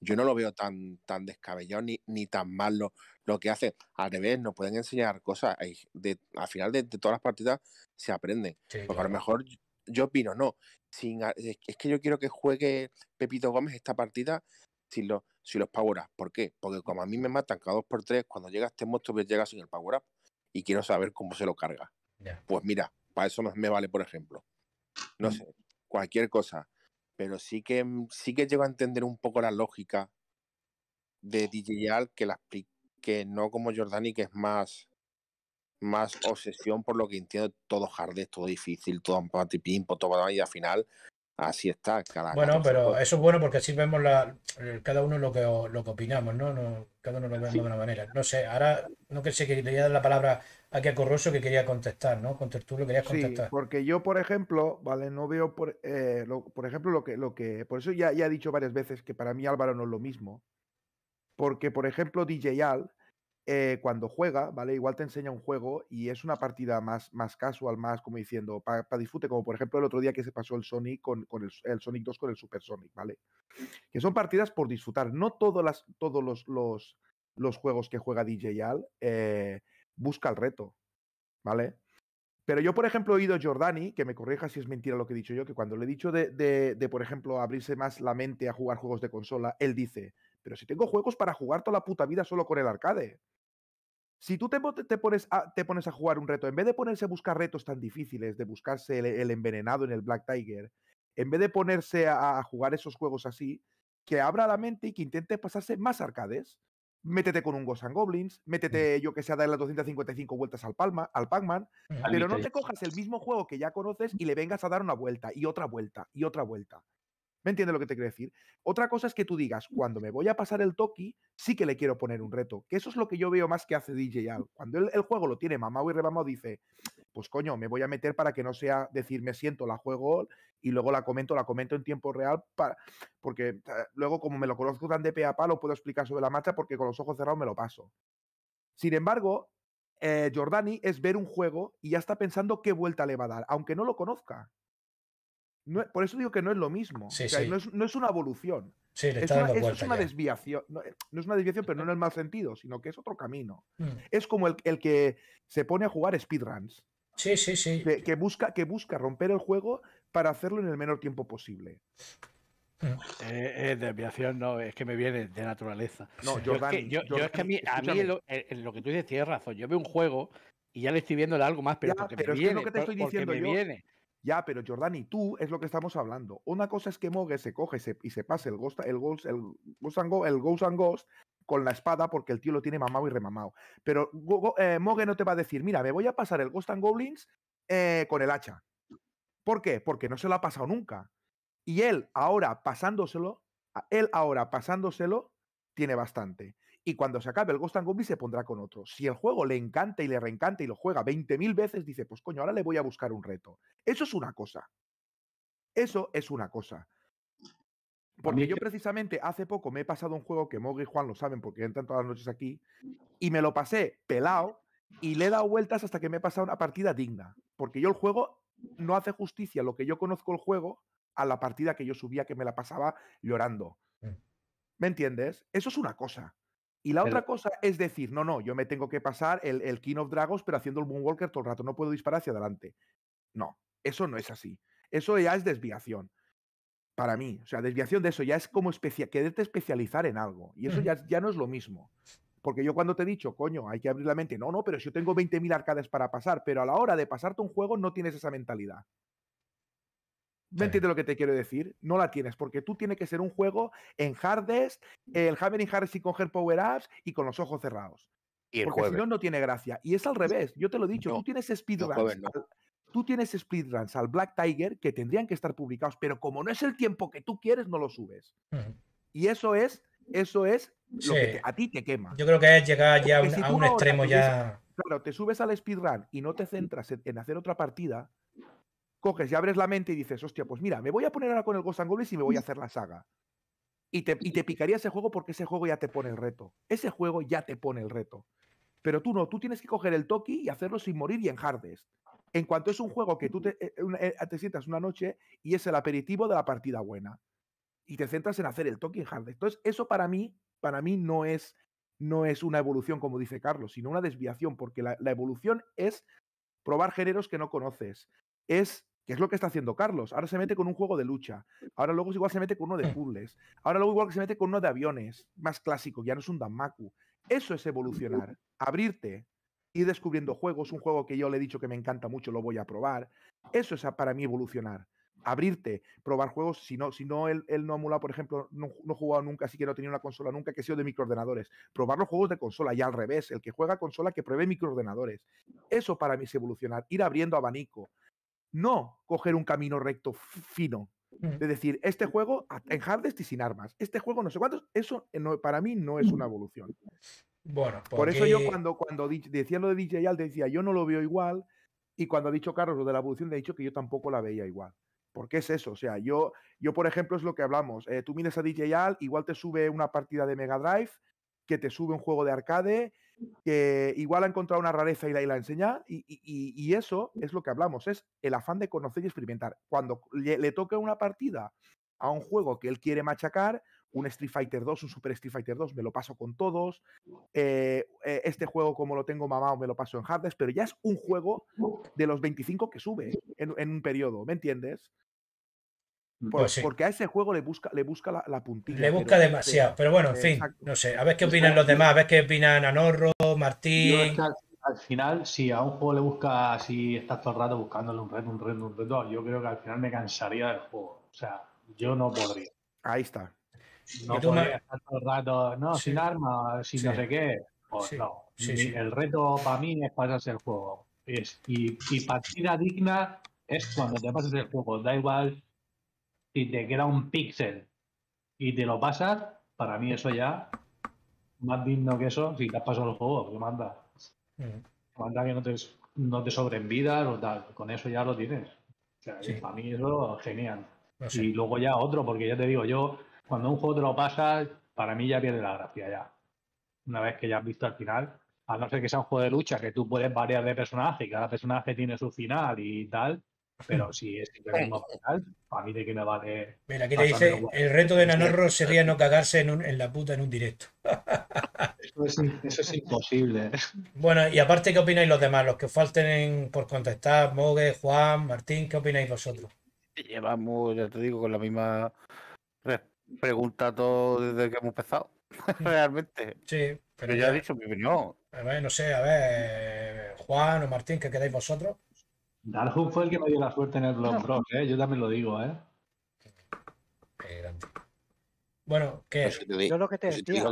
yo no lo veo tan, tan descabellado ni, ni tan mal lo, que hacen. Al revés, nos pueden enseñar cosas. De, al final de, todas las partidas se aprenden. Porque a lo mejor yo opino, no, sin, es que yo quiero que juegue Pepito Gómez esta partida sin los, si los power -ups. ¿Por qué? Porque como a mí me matan cada dos por tres, cuando llega este monstruo pues llega sin el power up y quiero saber cómo se lo carga. Pues mira, para eso me vale, por ejemplo. No sé, cualquier cosa. Pero sí que, mm, sí que llego a entender un poco la lógica de DJ que, la, que no como Jordani, que es más, más obsesión por lo que entiendo, todo hard, todo difícil, todo ampati pimpo, todo y al final Así está. Cada, bueno, pero eso es bueno porque así vemos la, cada uno lo que, lo que opinamos, ¿no? cada uno lo ve de una manera. No sé, ahora no que sé que a dar la palabra aquí a Corroso que quería contestar, ¿no? tú lo querías contestar. Sí, porque yo, por ejemplo, vale, no veo, por, eh, por ejemplo, lo que, lo que, por eso ya, ya he dicho varias veces que para mí Álvaro no es lo mismo, porque, por ejemplo, DJ Al eh, cuando juega, ¿vale? Igual te enseña un juego y es una partida más, más casual, más como diciendo, para disfrute, como por ejemplo el otro día que se pasó el Sonic con, el, Sonic 2 con el Super Sonic, ¿vale? Que son partidas por disfrutar. No todas todos los, los, juegos que juega DJ Al eh, busca el reto, ¿vale? Pero yo, por ejemplo, he oído a Jordani, que me corrija si es mentira lo que he dicho yo, que cuando le he dicho de, por ejemplo, abrirse más la mente a jugar juegos de consola, él dice, pero si tengo juegos para jugar toda la puta vida solo con el arcade. Si tú te, pones a, jugar un reto, en vez de ponerse a buscar retos tan difíciles, de buscarse el, envenenado en el Black Tiger, en vez de ponerse a, jugar esos juegos así, que abra la mente y que intente pasarse más arcades. Métete con un gozan Goblins, mm. métete, yo que sé, a dar las 255 vueltas al, Palma, al Pac-Man, pero no te cojas el mismo juego que ya conoces y le vengas a dar una vuelta y otra vuelta y otra vuelta. ¿Me entiendes lo que te quiero decir? Otra cosa es que tú digas, cuando me voy a pasar el toki, sí que le quiero poner un reto. Que eso es lo que yo veo más que hace DJ mm. Al. Cuando el, juego lo tiene mamado y rebamado, dice, pues coño, me voy a meter para que no sea decir, me siento, la juego y luego la comento, la comento en tiempo real, para, porque ah, luego como me lo conozco tan de pe a palo, puedo explicar sobre la marcha porque con los ojos cerrados me lo paso. Sin embargo, eh, Jordani es ver un juego y ya está pensando qué vuelta le va a dar, aunque no lo conozca por eso digo que no es lo mismo. no, es, una evolución. es, una, desviación. No, es una desviación, pero no en el mal sentido, sino que es otro camino. Mm. Es como el, que se pone a jugar speedruns. Que, busca, que busca romper el juego para hacerlo en el menor tiempo posible. Mm. Eh, eh, desviación no, es que me viene de naturaleza. No, yo, es que, a mí, eh, lo, que tú dices tienes razón. Yo veo un juego y ya le estoy viendo algo más, pero, pero es que lo que te estoy diciendo yo, viene. Ya, pero Jordani, tú es lo que estamos hablando. Una cosa es que Mogue se coge y se pase el Ghost, el, el, and el Ghost con la espada porque el tío lo tiene mamado y remamado. Pero eh, Mogue no te va a decir, mira, me voy a pasar el Ghost and Goblins eh, con el hacha. ¿Por qué? Porque no se lo ha pasado nunca. Y él ahora pasándoselo, él ahora pasándoselo, tiene bastante y cuando se acabe el Ghost and se pondrá con otro. Si el juego le encanta y le reencanta y lo juega 20.000 veces, dice, pues coño, ahora le voy a buscar un reto. Eso es una cosa. Eso es una cosa. Porque yo precisamente hace poco me he pasado un juego que Mogri y Juan lo saben porque entran todas las noches aquí y me lo pasé pelado y le he dado vueltas hasta que me he pasado una partida digna. Porque yo el juego no hace justicia lo que yo conozco el juego a la partida que yo subía que me la pasaba llorando. Mm. ¿Me entiendes? Eso es una cosa. Y la otra cosa es decir, no, no, yo me tengo que pasar el, King of Dragons, pero haciendo el Moonwalker todo el rato, no puedo disparar hacia adelante. No, eso no es así. Eso ya es desviación. Para mí, o sea, desviación de eso ya es como especia quererte especializar en algo. Y eso ya, ya no es lo mismo. Porque yo cuando te he dicho, coño, hay que abrir la mente, no, no, pero si yo tengo 20.000 arcades para pasar, pero a la hora de pasarte un juego no tienes esa mentalidad. ¿Me entiendes lo que te quiero decir? No la tienes, porque tú tienes que ser un juego en hardest, el hammering hard y coger power-ups y con los ojos cerrados. Y el porque si no, no tiene gracia. Y es al revés, yo te lo he dicho, tú tienes speedruns. Tú tienes speedruns al Black Tiger que tendrían que estar publicados, pero como no es el tiempo que tú quieres, no lo subes. Y eso es, eso es a ti te quema. Yo creo que es llegar ya a un extremo ya. Claro, te subes al speedrun y no te centras en hacer otra partida, coges y abres la mente y dices, hostia, pues mira, me voy a poner ahora con el Ghost y me voy a hacer la saga. Y te, picaría ese juego porque ese juego ya te pone el reto. Ese juego ya te pone el reto. Pero tú no, tú tienes que coger el Toki y hacerlo sin morir y en hardest. En cuanto es un juego que tú te, eh, eh, eh, te sientas una noche y es el aperitivo de la partida buena. Y te centras en hacer el Toki en hardest. Entonces, eso para mí, para mí no es, no es una evolución, como dice Carlos, sino una desviación, porque la, la evolución es probar géneros que no conoces, es, que es lo que está haciendo Carlos, ahora se mete con un juego de lucha, ahora luego igual se mete con uno de hmm. puzzles, ahora luego igual que se mete con uno de aviones, más clásico, ya no es un damaku Eso es evolucionar, abrirte, ir descubriendo juegos, un juego que yo le he dicho que me encanta mucho, lo voy a probar. Eso es para mí evolucionar abrirte, probar juegos. Si no, si no él, él no ha por ejemplo, no, no he jugado nunca, si que no tenía una consola nunca, que he sido de microordenadores. Probar los juegos de consola y al revés, el que juega consola que pruebe microordenadores. Eso para mí es evolucionar, ir abriendo abanico, no coger un camino recto fino. De mm. decir, este mm. juego en hardest y sin armas, este juego no sé cuántos, eso eh, para mí no es mm. una evolución. Bueno, Por eso yo cuando, cuando decía lo de DJ Al, decía, yo no lo veo igual, y cuando ha dicho Carlos lo de la evolución, le he dicho que yo tampoco la veía igual. Porque es eso, o sea, yo, yo por ejemplo, es lo que hablamos, eh, tú miras a DJ Al, igual te sube una partida de Mega Drive, que te sube un juego de arcade, que igual ha encontrado una rareza y la, la enseña, y, eso es lo que hablamos, es el afán de conocer y experimentar. Cuando le, toque toca una partida a un juego que él quiere machacar, un Street Fighter 2, un Super Street Fighter 2, me lo paso con todos. Eh, eh, este juego, como lo tengo mamado, me lo paso en hardest, pero ya es un juego de los 25 que sube en un periodo, ¿me entiendes? Pues pues porque a ese juego le busca, le busca la, puntilla. Le busca demasiado, pero bueno, en fin, no sé. A ver qué opinan los demás, a ver qué opinan Anorro, Martín. Al, final, si a un juego le busca, si estás todo el rato buscándole un reto, un reto, un reto, yo creo que al final me cansaría del juego. O sea, yo no podría. Ahí está. No podría estar todo el rato, sin arma sin no sé qué. Pues no. El reto para mí es pasarse el juego. y, partida digna es cuando te pases el juego. Da igual si te queda un píxel y te lo pasas, para mí eso ya, más digno que eso, si te has pasado los juego, que manda. Mm. manda que no te, no o tal, con eso ya lo tienes. O para mí eso genial. Y luego ya otro, porque ya te digo, yo, cuando un juego te lo pasas, para mí ya pierde la gracia ya. Una vez que ya has visto al final, a no ser que sea un juego de lucha, que tú puedes variar de personaje, cada personaje tiene su final y tal, pero si es el final, a mí de me vale. Mira, aquí te dice: el reto de Nanorro sería no cagarse en, la puta en un directo. eso, es, imposible. Bueno, y aparte, ¿qué opináis los demás? Los que falten por contestar, Mogue, Juan, Martín, ¿qué opináis vosotros? Llevamos, ya te digo, con la misma pregunta todo desde que hemos empezado. Realmente. Sí, pero, ya, he dicho mi opinión. A ver, no sé, a ver, Juan o Martín, ¿qué queréis vosotros? Darhub fue el que me dio la suerte en el Long ¿eh? yo también lo digo, ¿eh? Bueno, pues yo lo que te pues decía,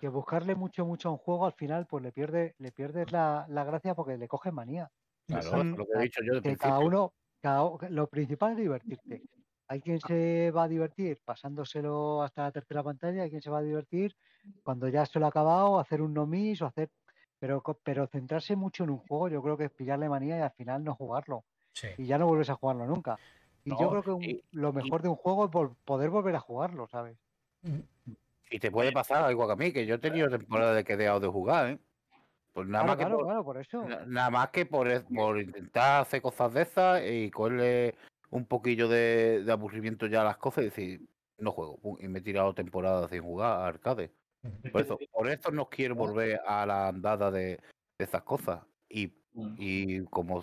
que, buscarle mucho, mucho a un juego al final, pues le le pierdes la, gracia porque le cogen manía. Claro, lo que he dicho yo de cada uno, lo principal es divertirte. Hay quien se va a divertir pasándoselo hasta la tercera pantalla, hay quien se va a divertir cuando ya se lo ha acabado, hacer un no nomis o hacer pero, pero centrarse mucho en un juego, yo creo que es pillarle manía y al final no jugarlo. Y ya no vuelves a jugarlo nunca. Y yo creo que lo mejor de un juego es poder volver a jugarlo, ¿sabes? Mm. Y te puede pasar algo que a mí, que yo he tenido temporada de que he dejado de jugar, ¿eh? Pues nada, claro, más claro, por, eso. nada más que por, e, por, intentar hacer cosas de esas y cogerle un poquillo de, aburrimiento ya a las cosas y decir, no juego. Y me he tirado temporadas sin jugar a arcade. Por eso, por eso no quiero volver a la andada de, esas cosas. Y, como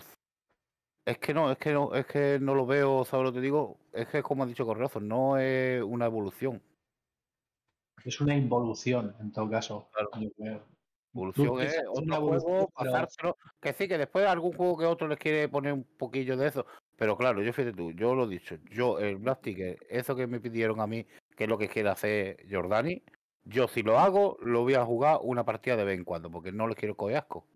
es que no, es que no, es que no lo veo, ¿sabes lo que digo? Es que como ha dicho Correazo, no es una evolución. Es una involución en todo caso. Evolución es otro juego, pasárselo. Que sí, que después algún juego que otro les quiere poner un poquillo de eso. Pero claro, yo fíjate tú, yo lo he dicho, yo el Black eso que me pidieron a mí, que es lo que quiere hacer Jordani, yo si lo hago, lo voy a jugar una partida de vez en cuando, porque no lo quiero coger asco.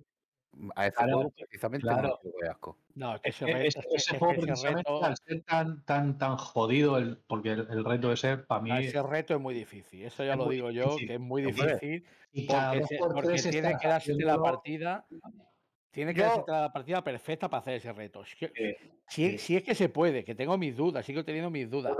Mm, a ese claro, precisamente no le quiero coger asco. No, que ese, reto, ese, juego al ser tan, tan, tan jodido, el, porque el, reto de ser, para mí... Ese reto es muy difícil, eso ya lo digo yo, que es muy difícil, y porque, porque tiene que darse la partida tiene que ser la partida perfecta para hacer ese reto. si, es que se puede, que tengo mis dudas, sigo teniendo mis dudas.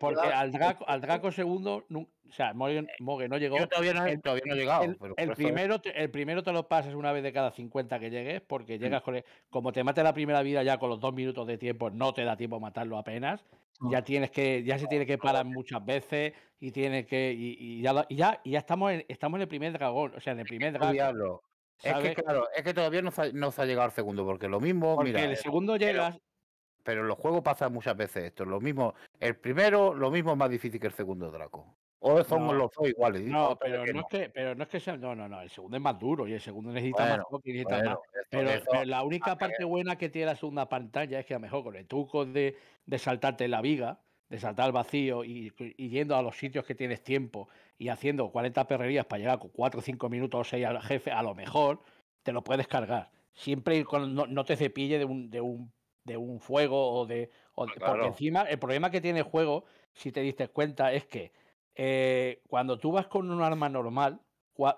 Porque, al, Draco, segundo, o sea, Mogue, eh, no llegó. Yo todavía no, el, llegado. El, primero, te, el primero te lo pasas una vez de cada 50 que llegues, porque mm. llegas con Como te mate la primera vida ya con los dos minutos de tiempo, no te da tiempo a matarlo apenas. Mm. Ya tienes que, ya se tiene que parar muchas veces y tiene que. Y, ya, y ya, estamos, en, estamos en el primer dragón. O sea, en el primer dragón. Es que claro, es que todavía no, se ha llegado al segundo, porque lo mismo. Porque el eh, segundo llega... Pero en los juegos pasa muchas veces esto. Lo mismo, el primero, lo mismo es más difícil que el segundo, Draco. O son los dos iguales. No, pero no, es que, no es que sea. No, no, no. El segundo es más duro y el segundo necesita más. Necesita pero, la única parte buena que tiene la segunda pantalla es que a lo mejor con el truco de, de saltarte la viga, de saltar al vacío y, yendo a los sitios que tienes tiempo y haciendo 40 perrerías para llegar con 4 o 5 minutos o 6 al jefe, a lo mejor te lo puedes cargar. Siempre no, te cepille de un, de de un fuego o de. Ah, porque encima, el problema que tiene el juego, si te diste cuenta, es que eh, cuando tú vas con un arma normal,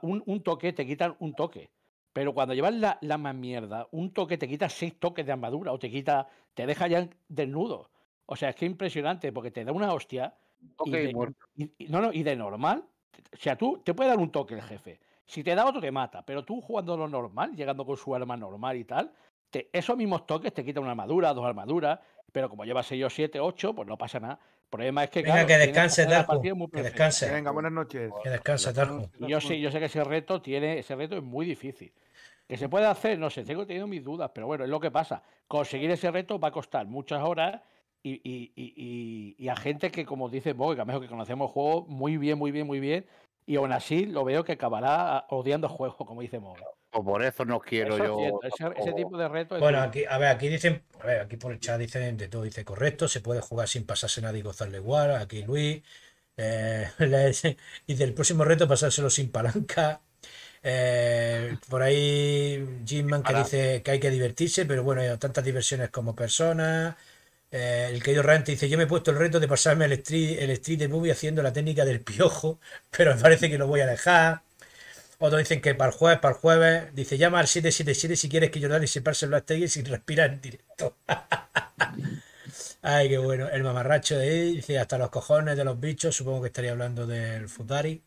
un, toque te quitan un toque. Pero cuando llevas la, la más mierda, un toque te quita seis toques de armadura o te quita, te deja ya desnudo. O sea, es que es impresionante porque te da una hostia. y, no, no, y de normal o sea, tú te puede dar un toque el jefe. Si te da otro, te mata. Pero tú jugando lo normal, llegando con su arma normal y tal, te, esos mismos toques te quitan una armadura, dos armaduras. Pero como llevas ellos siete, ocho, 8, pues no pasa nada. El problema es que. Venga, que descanse, Darko. Que descanse. Venga, buenas noches. Que descanse, Darko. Yo sé, yo sé que ese reto, tiene, ese reto es muy difícil. Que se puede hacer, no sé, tengo tenido mis dudas, pero bueno, es lo que pasa. Conseguir ese reto va a costar muchas horas y, a gente que, como dice Boy, que a mejor que conocemos el juego muy bien, muy bien, muy bien, y aún así lo veo que acabará ah, odiando el juego, como dice Boy. O pues por eso no quiero yo. ese, tipo de reto. bueno, aquí, a ver, aquí dicen, aquí por el chat dicen de todo, dice correcto, se puede jugar sin pasarse nadie y gozarle igual. Aquí Luis. y eh, del dice el próximo reto pasárselo sin palanca. Eh, por ahí Jimman que dice que hay que divertirse, pero bueno, hay tantas diversiones como personas. Eh, el querido Rante dice, yo me he puesto el reto de pasarme el street, el street de movie haciendo la técnica del piojo, pero me parece que lo voy a dejar. Otros dicen que para el jueves, para el jueves. Dice, llama al 777 si quieres que Jordani se pase el Black sin respirar en directo. Ay, qué bueno. El mamarracho de ahí, dice, hasta los cojones de los bichos. Supongo que estaría hablando del Futari.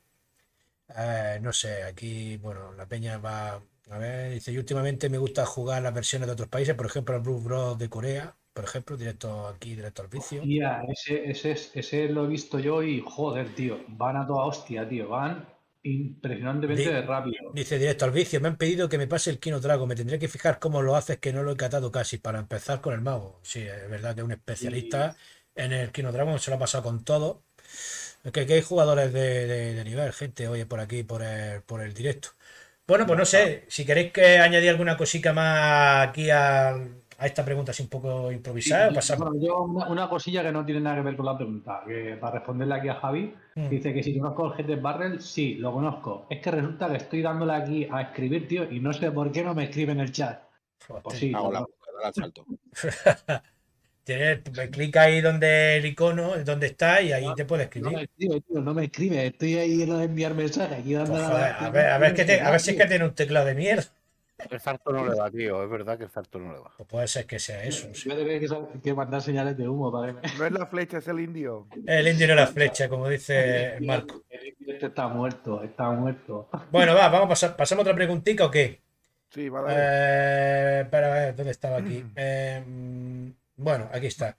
Eh, no sé, aquí, bueno, la peña va... A ver, dice, yo últimamente me gusta jugar las versiones de otros países, por ejemplo, el Blue Bros de Corea por ejemplo, directo aquí, directo al vicio. Mira, ese, ese, ese lo he visto yo y joder, tío, van a toda hostia, tío, van impresionantemente rápido. Dice directo al vicio, me han pedido que me pase el Kino Drago, me tendría que fijar cómo lo haces, que no lo he catado casi, para empezar con el mago. Sí, es verdad que es un especialista en el Kino Drago, se lo ha pasado con todo. Es que, aquí hay jugadores de, nivel, gente, oye, por aquí, por el, por el directo. Bueno, pues no sé, si queréis que añadir alguna cosita más aquí al, a esta pregunta así un poco improvisada. una, cosilla que no tiene nada que ver con la pregunta, que para responderle aquí a Javi, mm. dice que si conozco el GT Barrel, sí, lo conozco. Es que resulta que estoy dándole aquí a escribir, tío, y no sé por qué no me escribe en el chat. pues clic ahí donde el icono, donde está, y ahí ah, te puede escribir. No me escribe, tío, no me escribe. Estoy ahí en enviar mensajes. Pues, a, ver, a, ver que a ver si es que tiene un teclado de mierda. El sarto no le va, tío. Es verdad que el sarto no le va. Pues puede ser que sea eso. que, mandar señales de humo No es la flecha, es el indio. El indio no es la flecha, como dice Marco. El indio este está muerto, está muerto. Bueno, va, vamos a pasar. ¿Pasamos otra preguntita o qué? Sí, vale. Eh, espera, a ver, ¿dónde estaba aquí? Eh, bueno, aquí está.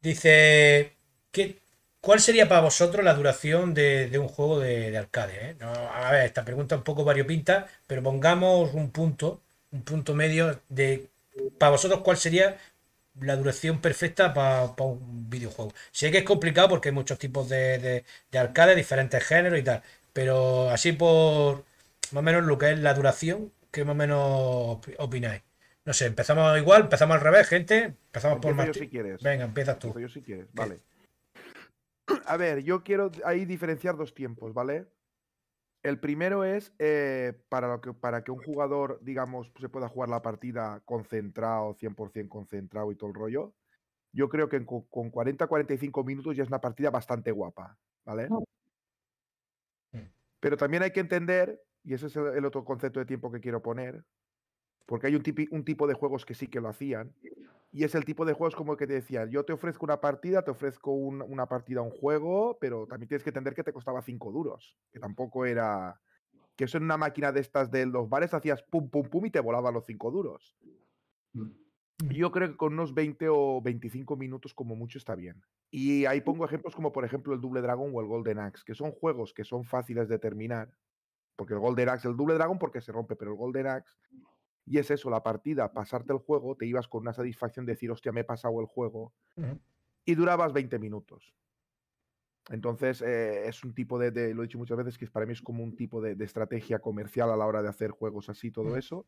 Dice. ¿qué, ¿Cuál sería para vosotros la duración de, un juego de, arcade? Eh? a ver, esta pregunta un poco variopinta, pero pongamos un punto un punto medio de para vosotros cuál sería la duración perfecta para, un videojuego. Sé que es complicado porque hay muchos tipos de, arcade, diferentes géneros y tal, pero así por más o menos lo que es la duración, que más o menos opináis. No sé, empezamos igual, empezamos al revés, gente. Empezamos por más. Si Venga, empiezas tú. si quieres, vale. A ver, yo quiero ahí diferenciar dos tiempos, ¿vale? El primero es eh, para, lo que, para que un jugador, digamos, se pueda jugar la partida concentrado, 100% concentrado y todo el rollo. Yo creo que con 40-45 minutos ya es una partida bastante guapa, ¿vale? Mm. Pero también hay que entender, y ese es el, otro concepto de tiempo que quiero poner, porque hay un, un tipo de juegos que sí que lo hacían, y es el tipo de juegos como el que te decía, yo te ofrezco una partida, te ofrezco una partida, un juego, pero también tienes que entender que te costaba 5 duros, que tampoco era... Que eso en una máquina de estas de los bares hacías pum, pum, pum y te volaban los 5 duros. Mm. Yo creo que con unos 20 o 25 minutos como mucho está bien. Y ahí pongo ejemplos como por ejemplo el Double Dragon o el Golden Axe, que son juegos que son fáciles de terminar, porque el Golden Axe, el Double Dragon porque se rompe, pero el Golden Axe y es eso, la partida, pasarte el juego, te ibas con una satisfacción de decir, hostia, me he pasado el juego. Y durabas 20 minutos. Entonces, eh, es un tipo de, lo he dicho muchas veces, que para mí es como un tipo de, estrategia comercial a la hora de hacer juegos así, todo eso,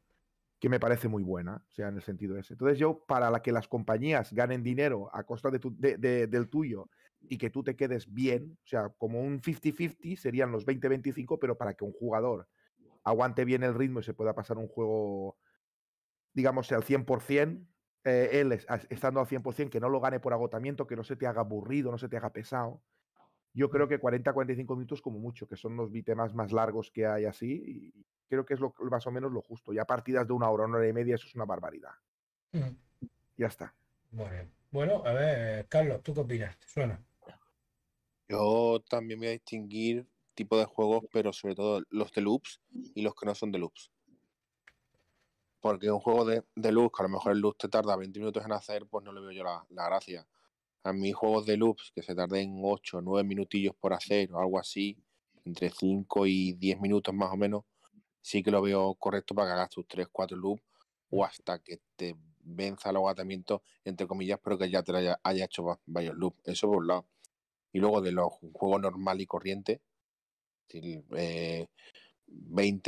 que me parece muy buena, o sea, en el sentido ese. Entonces, yo, para la que las compañías ganen dinero a costa de del tuyo y que tú te quedes bien, o sea, como un 50-50 serían los 20-25, pero para que un jugador aguante bien el ritmo y se pueda pasar un juego digamos, al 100%, eh, él estando al 100%, que no lo gane por agotamiento, que no se te haga aburrido, no se te haga pesado. Yo creo que 40-45 minutos como mucho, que son los bitemas más largos que hay así, y creo que es lo, más o menos lo justo. Ya partidas de una hora, una hora y media, eso es una barbaridad. Ya está. Bueno, a ver, Carlos, ¿tú qué opinas? suena? Yo también voy a distinguir tipo de juegos, pero sobre todo los de loops y los que no son de loops. Porque un juego de, de, loops, que a lo mejor el loop te tarda 20 minutos en hacer, pues no le veo yo la, gracia. A mí juegos de loops que se tarden 8 o 9 minutillos por hacer o algo así, entre 5 y 10 minutos más o menos, sí que lo veo correcto para que hagas tus 3, 4 loops o hasta que te venza el agotamiento, entre comillas, pero que ya te haya, hecho varios loops. Eso por un lado. Y luego de los juegos normal y corriente, 20,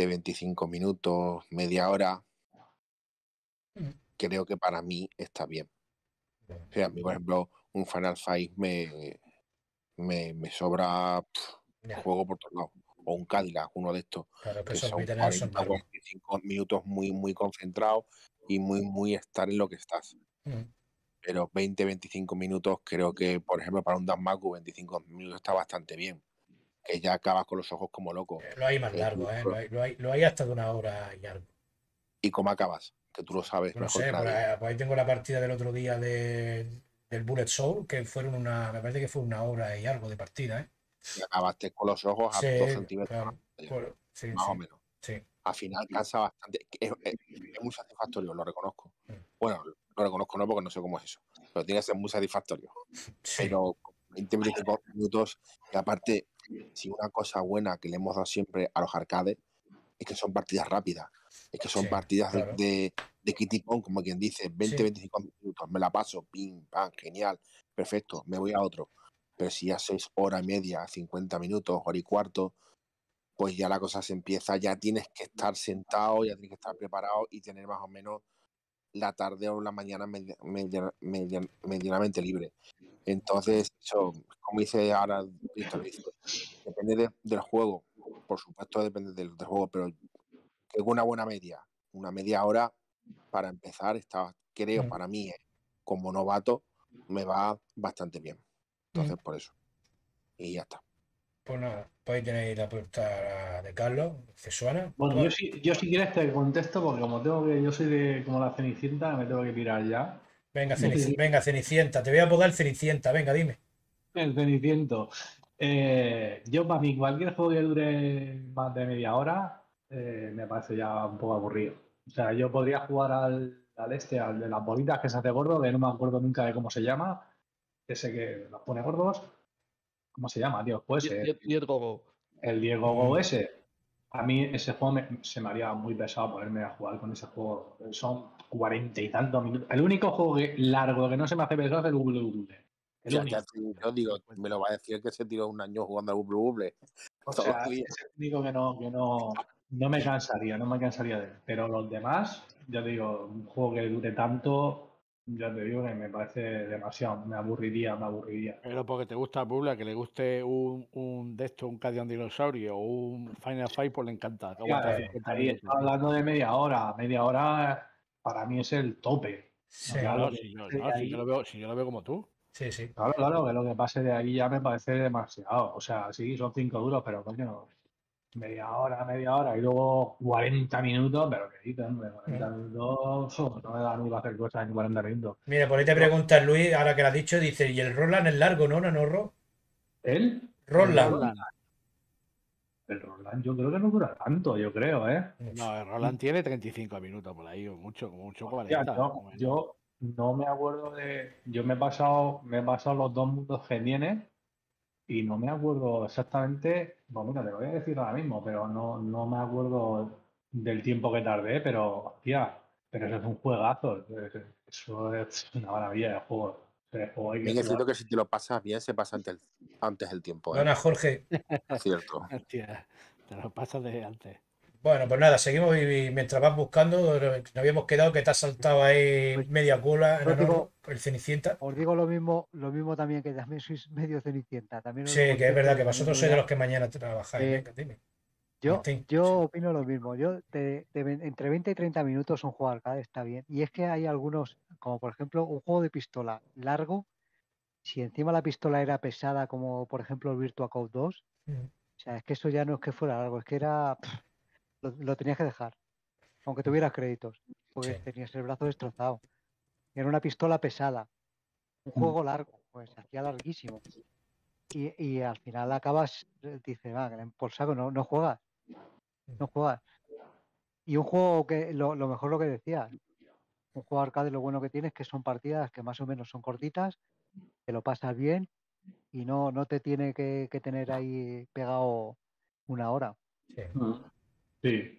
25 eh, minutos, media hora, Creo que para mí está bien. O sea, a mí, por ejemplo, un Final Fight me, me, sobra juego por todos lados. O un Cadillac, uno de estos. Claro, que, son minutos muy, muy concentrados y muy, muy estar en lo que estás. Pero 20, 25 minutos, creo que, por ejemplo, para un Danmaku, 25 minutos está bastante bien. Que ya acabas con los ojos como loco. Eh, lo hay más largo, eh, lo, hay, lo hay hasta de una hora y algo. ¿Y cómo acabas? que tú lo sabes no sé, ahí tengo la partida del otro día de, del Bullet Soul, que fueron una, me parece que fue una hora y algo de partida, ¿eh? acabaste con los ojos a dos centímetros. más, o menos. Al final cansa bastante. Es, muy satisfactorio, lo reconozco. Mm. Bueno, lo reconozco no porque no sé cómo es eso. Pero tiene que ser muy satisfactorio. Pero 20 minutos y aparte, si una cosa buena que le hemos dado siempre a los arcades es que son partidas rápidas. Es que son partidas de, de, Kitty Pong, como quien dice, 20, 25 minutos, me la paso, pim, pam, genial, perfecto, me voy a otro. Pero si ya seis hora y media, 50 minutos, hora y cuarto, pues ya la cosa se empieza, ya tienes que estar sentado, ya tienes que estar preparado y tener más o menos la tarde o la mañana medianamente libre. Entonces, eso, como dice ahora depende del juego, por supuesto depende del, juego, pero tengo una buena media. Una media hora para empezar, está, creo, mm. para mí, eh, como novato, me va bastante bien. Entonces, mm. por eso. Y ya está. Pues nada, pues ahí tenéis la puerta de Carlos, se suena. Bueno, yo si, yo si quieres te contesto, porque como tengo que, yo soy de como la Cenicienta, me tengo que tirar ya. Venga, Cenicienta, venga, Cenicienta, te voy a apodar Cenicienta, venga, dime. El Ceniciento. Eh, yo para mí cualquier juego que dure más de media hora, eh, me parece ya un poco aburrido. O sea, yo podría jugar al, este, al de las bolitas que se hace gordo, que no me acuerdo nunca de cómo se llama, ese que los pone gordos. ¿Cómo se llama, tío? Pues el Diego Go. El Diego Go ese. A mí ese juego se me haría muy pesado ponerme a jugar con ese juego. Son cuarenta y tantos minutos. El único juego largo que no se me hace pesado es el Google Google. digo, me lo va a decir que se tiró un año jugando al Google O sea, es el único que no, no me cansaría, no me cansaría de él. Pero los demás, ya te digo, un juego que dure tanto, ya te digo que me parece demasiado. Me aburriría, me aburriría. Pero porque te gusta Burla, que le guste un, un un Cadian Dinosaurio o un Final Fight, pues le encanta. Eh, hablando de media hora. Media hora para mí es el tope. Sí, claro, si, yo, lo veo, si yo lo veo como tú. Sí, sí. Claro, claro, que lo que pase de ahí ya me parece demasiado. O sea, sí, son cinco duros, pero no media hora, media hora y luego 40 minutos, pero que dices, 40 mm. minutos, oh, no me da nunca hacer cosas en 40 minutos. Mira, por ahí te preguntas, Luis, ahora que lo has dicho, dice, ¿y el Roland es largo, no, no, no, ¿El? Roland. El Roland, el Roland yo creo que no dura tanto, yo creo, ¿eh? No, el Roland tiene 35 minutos por ahí, o mucho, como mucho 40. yo no me acuerdo de... Yo me he pasado, me he pasado los dos mundos que y no me acuerdo exactamente, bueno, pues te lo voy a decir ahora mismo, pero no, no me acuerdo del tiempo que tardé, pero hostia, pero eso es un juegazo, eso es una maravilla de juego. es cierto que si te lo pasas bien, se pasa antes el, tiempo. ¿eh? Jorge. Cierto. Hostia, te lo pasas de antes. Bueno, pues nada, seguimos y, mientras vas buscando, nos habíamos quedado que te has saltado ahí pues media cola en el Cenicienta. Os digo lo mismo, lo mismo también, que también sois medio Cenicienta. También sí, que es verdad que vosotros sois de los que mañana trabajáis. yo, yo opino lo mismo. Yo entre 20 y 30 minutos un juego arcade está bien. Y es que hay algunos, como por ejemplo un juego de pistola largo, si encima la pistola era pesada, como por ejemplo el Virtua Cop 2, mm. o sea, es que eso ya no es que fuera largo, es que era lo, tenías que dejar, aunque tuvieras créditos, porque tenías el brazo destrozado. Era una pistola pesada, un juego largo, pues hacía larguísimo. Y, al final acabas, eh, dice, va, ah, por saco, no, no juegas, no juegas. Y un juego que, lo, mejor lo que decía, un juego arcade lo bueno que tienes que son partidas que más o menos son cortitas, te lo pasas bien y no, no te tiene que, tener ahí pegado una hora. Sí. Mm.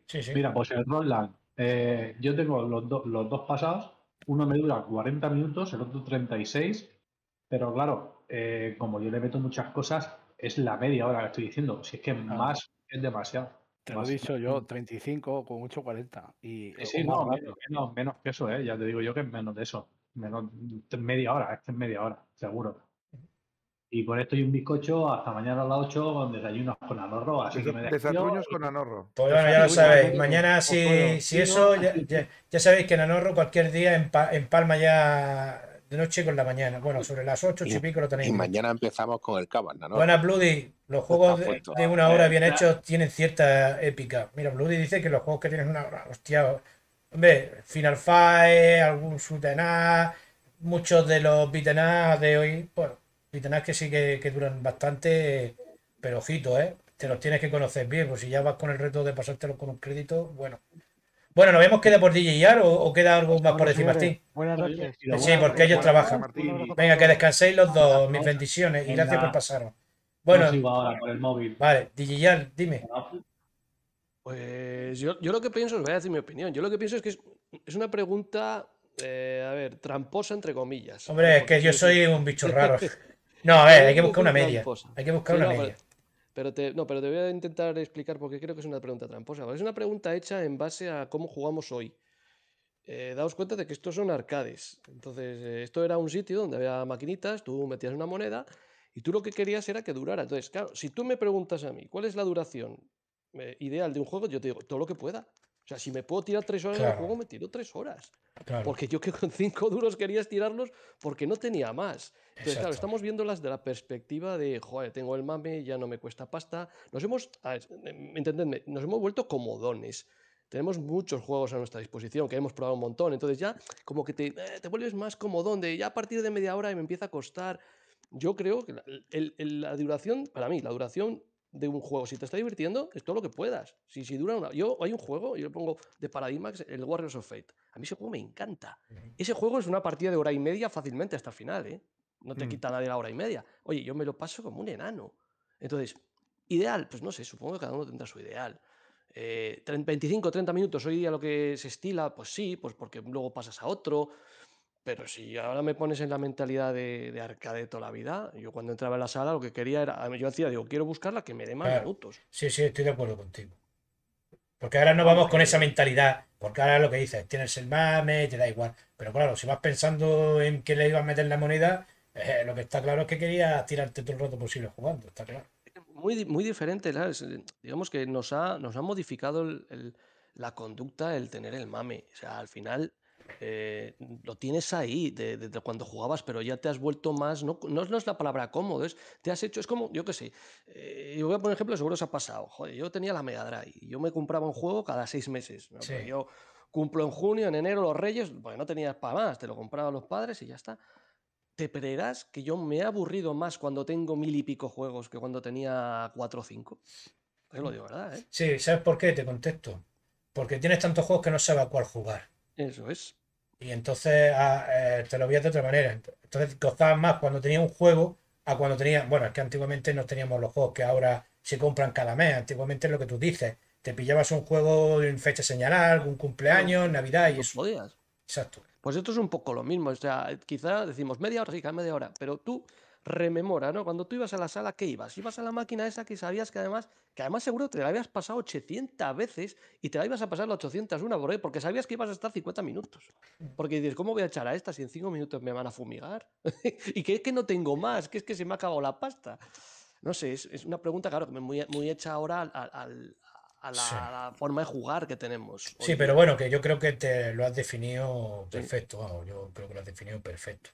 Sí. Mira, pues el Roland, eh, yo tengo los, dos pasados. Uno me dura 40 minutos, el otro 36. Pero claro, eh, como yo le meto muchas cosas, es la media hora que estoy diciendo. Si es que más es demasiado. Te lo he dicho yo, 35, con mucho 40. Y, eh, sí, no, menos, menos, que eso, eh, ya te digo yo que es menos de eso. Menos media hora, es que es media hora, seguro. Y por esto y un bizcocho hasta mañana a las 8 donde desayunos con anorro. Así que me desayunos con anorro. Pues bueno, ya lo sabéis. Mañana, si, eso, ya, sabéis que en anorro cualquier día empalma ya de noche con la mañana. Bueno, sobre las 8, y, lo tenéis. Y mañana empezamos con el cabana, ¿no? Bloody. Los juegos de, una hora bien hechos tienen cierta épica. Mira, Bloody dice que los juegos que tienen una hora, hostia. Hombre, Final Fight, algún Sutaná, muchos de los Bitena de hoy, bueno tienes que sí que, duran bastante, pero ojito, ¿eh? Te los tienes que conocer bien, pues si ya vas con el reto de pasártelo con un crédito, bueno. Bueno, ¿nos vemos queda por DJR o, o, queda algo más por decir, Martín? Buenas noches. Sí, porque ellos trabajan. Venga, que descanséis los dos. Mis bendiciones y gracias por pasaros. Bueno, vale, dime. Pues, pues yo, lo que pienso, os voy a decir mi opinión, yo lo que pienso es que es, una pregunta, eh, a ver, tramposa entre comillas. Hombre, es que yo soy un bicho raro. No, hay que buscar una media. Hay que buscar una media. Pero, te, no, pero te voy a intentar explicar porque creo que es una pregunta tramposa. Es una pregunta hecha en base a cómo jugamos hoy. Eh, daos cuenta de que estos son arcades. Entonces, eh, esto era un sitio donde había maquinitas, tú metías una moneda y tú lo que querías era que durara. Entonces, claro, si tú me preguntas a mí, ¿cuál es la duración eh, ideal de un juego? Yo te digo, todo lo que pueda. O sea, si me puedo tirar tres horas en el juego, me tiro tres horas. Porque yo que con cinco duros quería estirarlos porque no tenía más. Entonces, claro, estamos viéndolas de la perspectiva de, joder, tengo el mame, ya no me cuesta pasta. Nos hemos, eh, entendedme, nos hemos vuelto comodones. Tenemos muchos juegos a nuestra disposición que hemos probado un montón. Entonces ya como que te, eh, te vuelves más comodón de ya a partir de media hora me empieza a costar. Yo creo que la duración, para mí, la duración de un juego. Si te está divirtiendo, es todo lo que puedas. Si, si dura una. Yo hay un juego, yo lo pongo de Paradigmax, el Warriors of Fate. A mí ese juego me encanta. Ese juego es una partida de hora y media fácilmente hasta el final, ¿eh? No te mm. quita nadie la hora y media. Oye, yo me lo paso como un enano. Entonces, ideal, pues no sé, supongo que cada uno tendrá su ideal. Eh, 25, 30 minutos hoy día lo que se estila, pues sí, pues porque luego pasas a otro. Pero si ahora me pones en la mentalidad de, arcade toda la vida, yo cuando entraba en la sala lo que quería era, yo decía, digo, quiero buscar la que me dé más minutos. Sí, sí, estoy de acuerdo contigo. Porque ahora no vamos con esa mentalidad, porque ahora lo que dices, tienes el mame, te da igual. Pero claro, si vas pensando en que le ibas a meter la moneda, eh, lo que está claro es que quería tirarte todo el rato posible jugando, está claro. Muy, muy diferente, digamos que nos ha, nos ha modificado la conducta el tener el mame. O sea, al final eh, lo tienes ahí desde cuando jugabas, pero ya te has vuelto más, no, no, es la palabra cómodo, es, te has hecho, es como, yo qué sé, eh, yo voy a poner ejemplo, seguro se ha pasado, yo tenía la Mega Drive, yo me compraba un juego cada seis meses, pues yo cumplo en junio, en enero los reyes, porque no tenías para más, te lo compraban los padres y ya está. Te creerás que yo me he aburrido más cuando tengo mil y pico juegos que cuando tenía cuatro o cinco. Te pues lo digo, ¿verdad? ¿eh? Sí, ¿sabes por qué? Te contesto. Porque tienes tantos juegos que no sabes cuál jugar. Eso es. Y entonces ah, eh, te lo veías de otra manera. Entonces gozabas más cuando tenías un juego a cuando tenías. Bueno, es que antiguamente no teníamos los juegos que ahora se compran cada mes. Antiguamente es lo que tú dices. Te pillabas un juego en fecha señalada, algún cumpleaños, Navidad y eso. Exacto. Pues esto es un poco lo mismo. O sea, quizá decimos media hora, sí, media hora. Pero tú rememora, ¿no? Cuando tú ibas a la sala, ¿qué ibas? Ibas a la máquina esa que sabías que además, que además seguro te la habías pasado 800 veces y te la ibas a pasar la 801 por porque sabías que ibas a estar 50 minutos. Porque dices, ¿cómo voy a echar a esta si en 5 minutos me van a fumigar? y que es que no tengo más, que es que se me ha acabado la pasta. No sé, es, una pregunta, claro, muy, hecha ahora a la, forma de jugar que tenemos. Sí, pero bueno, que yo creo que te lo has definido perfecto. yo creo que lo has definido perfecto.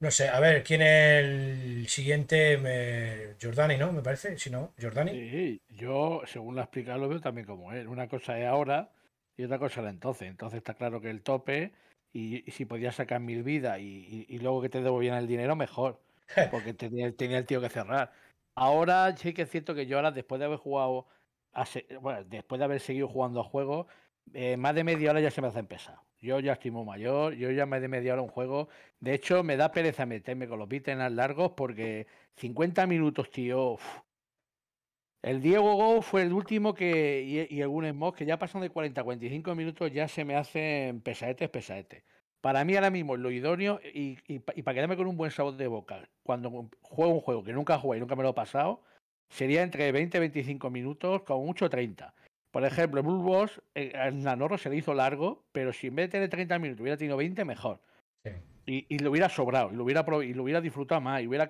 No sé, a ver, ¿quién es el siguiente? Jordani, ¿no? Me parece, si no, Jordani. Sí, yo, según lo ha explicado, lo veo también como él. Una cosa es ahora y otra cosa era entonces. Entonces está claro que el tope, y, si podías sacar mil vidas y, y, luego que te debo bien el dinero, mejor. Porque tenía, el tío que cerrar. Ahora sí que es cierto que yo ahora, después de haber jugado, bueno, después de haber seguido jugando a juegos, eh, más de media hora ya se me hace empezar. Yo ya estoy muy mayor, yo ya me he hora un juego. De hecho, me da pereza meterme con los las largos porque 50 minutos, tío. El Diego Go fue el último que y, algunos que ya pasan de 40 a 45 minutos, ya se me hacen pesadetes, pesadetes. Para mí ahora mismo lo idóneo y, para quedarme con un buen sabor de boca, cuando juego un juego que nunca he jugado y nunca me lo he pasado, sería entre 20 y 25 minutos, como mucho 30. Por ejemplo, en Bulbos, el eh, Nanorro se le hizo largo, pero si en vez de tener 30 minutos hubiera tenido 20, mejor. Y, lo hubiera sobrado, y lo hubiera, y hubiera disfrutado más, y hubiera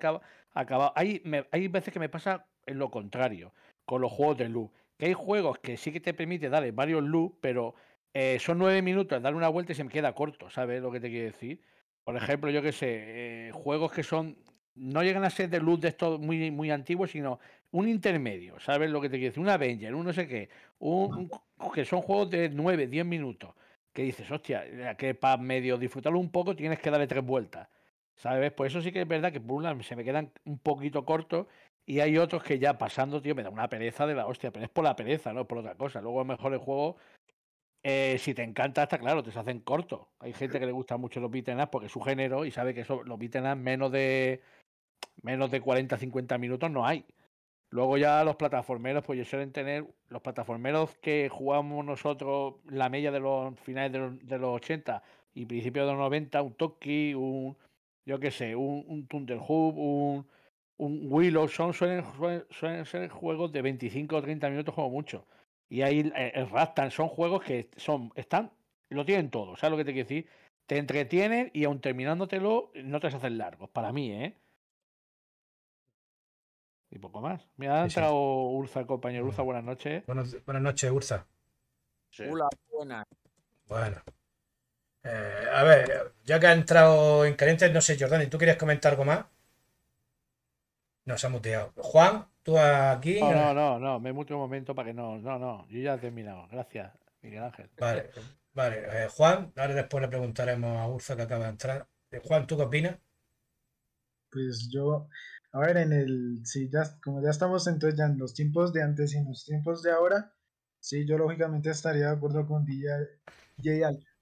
acabado. Hay, hay veces que me pasa en lo contrario, con los juegos de luz. Que hay juegos que sí que te permite darle varios luz, pero eh, son nueve minutos, darle una vuelta y se me queda corto, ¿sabes lo que te quiero decir? Por ejemplo, yo qué sé, eh, juegos que son no llegan a ser de luz de estos muy, muy antiguos, sino un intermedio, ¿sabes lo que te quiero decir? Un Avenger, un no sé qué, un, que son juegos de 9, 10 minutos, que dices, hostia, que para medio disfrutarlo un poco tienes que darle tres vueltas, ¿sabes? Pues eso sí que es verdad que por una se me quedan un poquito cortos y hay otros que ya pasando, tío, me da una pereza de la hostia, pero es por la pereza, no por otra cosa. Luego a lo mejor el juego, eh, si te encanta, está claro, te se hacen corto. Hay gente que le gusta mucho los beat'em porque es su género y sabe que eso, los beat'em menos de menos de 40, 50 minutos no hay. Luego ya los plataformeros, pues yo suelen tener los plataformeros que jugamos nosotros la media de los finales de los, 80 y principios de los 90, un Toki, un, yo qué sé, un, un Thunder Hub, un, un Willow, son, suelen, suelen, ser juegos de 25 o 30 minutos como mucho. Y ahí el, eh, eh, son juegos que son, están, lo tienen todo, ¿sabes lo que te quiero decir? Te entretienen y aun terminándotelo no te hacen largos, para mí, ¿eh? y poco más. me ha entrado Urza, compañero Urza, buenas noches. Buenas, noches, Urza. Hola, buenas. Bueno. Eh, a ver, ya que ha entrado en caliente, no sé, Jordani, ¿tú querías comentar algo más? No, se ha muteado. Juan, tú aquí. No, no, no, me muteo un momento para que no, no, no, yo ya he terminado. Gracias, Miguel Ángel. Vale, vale. Eh, Juan, ahora después le preguntaremos a Urza que acaba de entrar. Eh, Juan, ¿tú qué opinas? Pues yo a ver, en el, si ya, como ya estamos entonces ya en los tiempos de antes y en los tiempos de ahora, sí, yo lógicamente estaría de acuerdo con DJ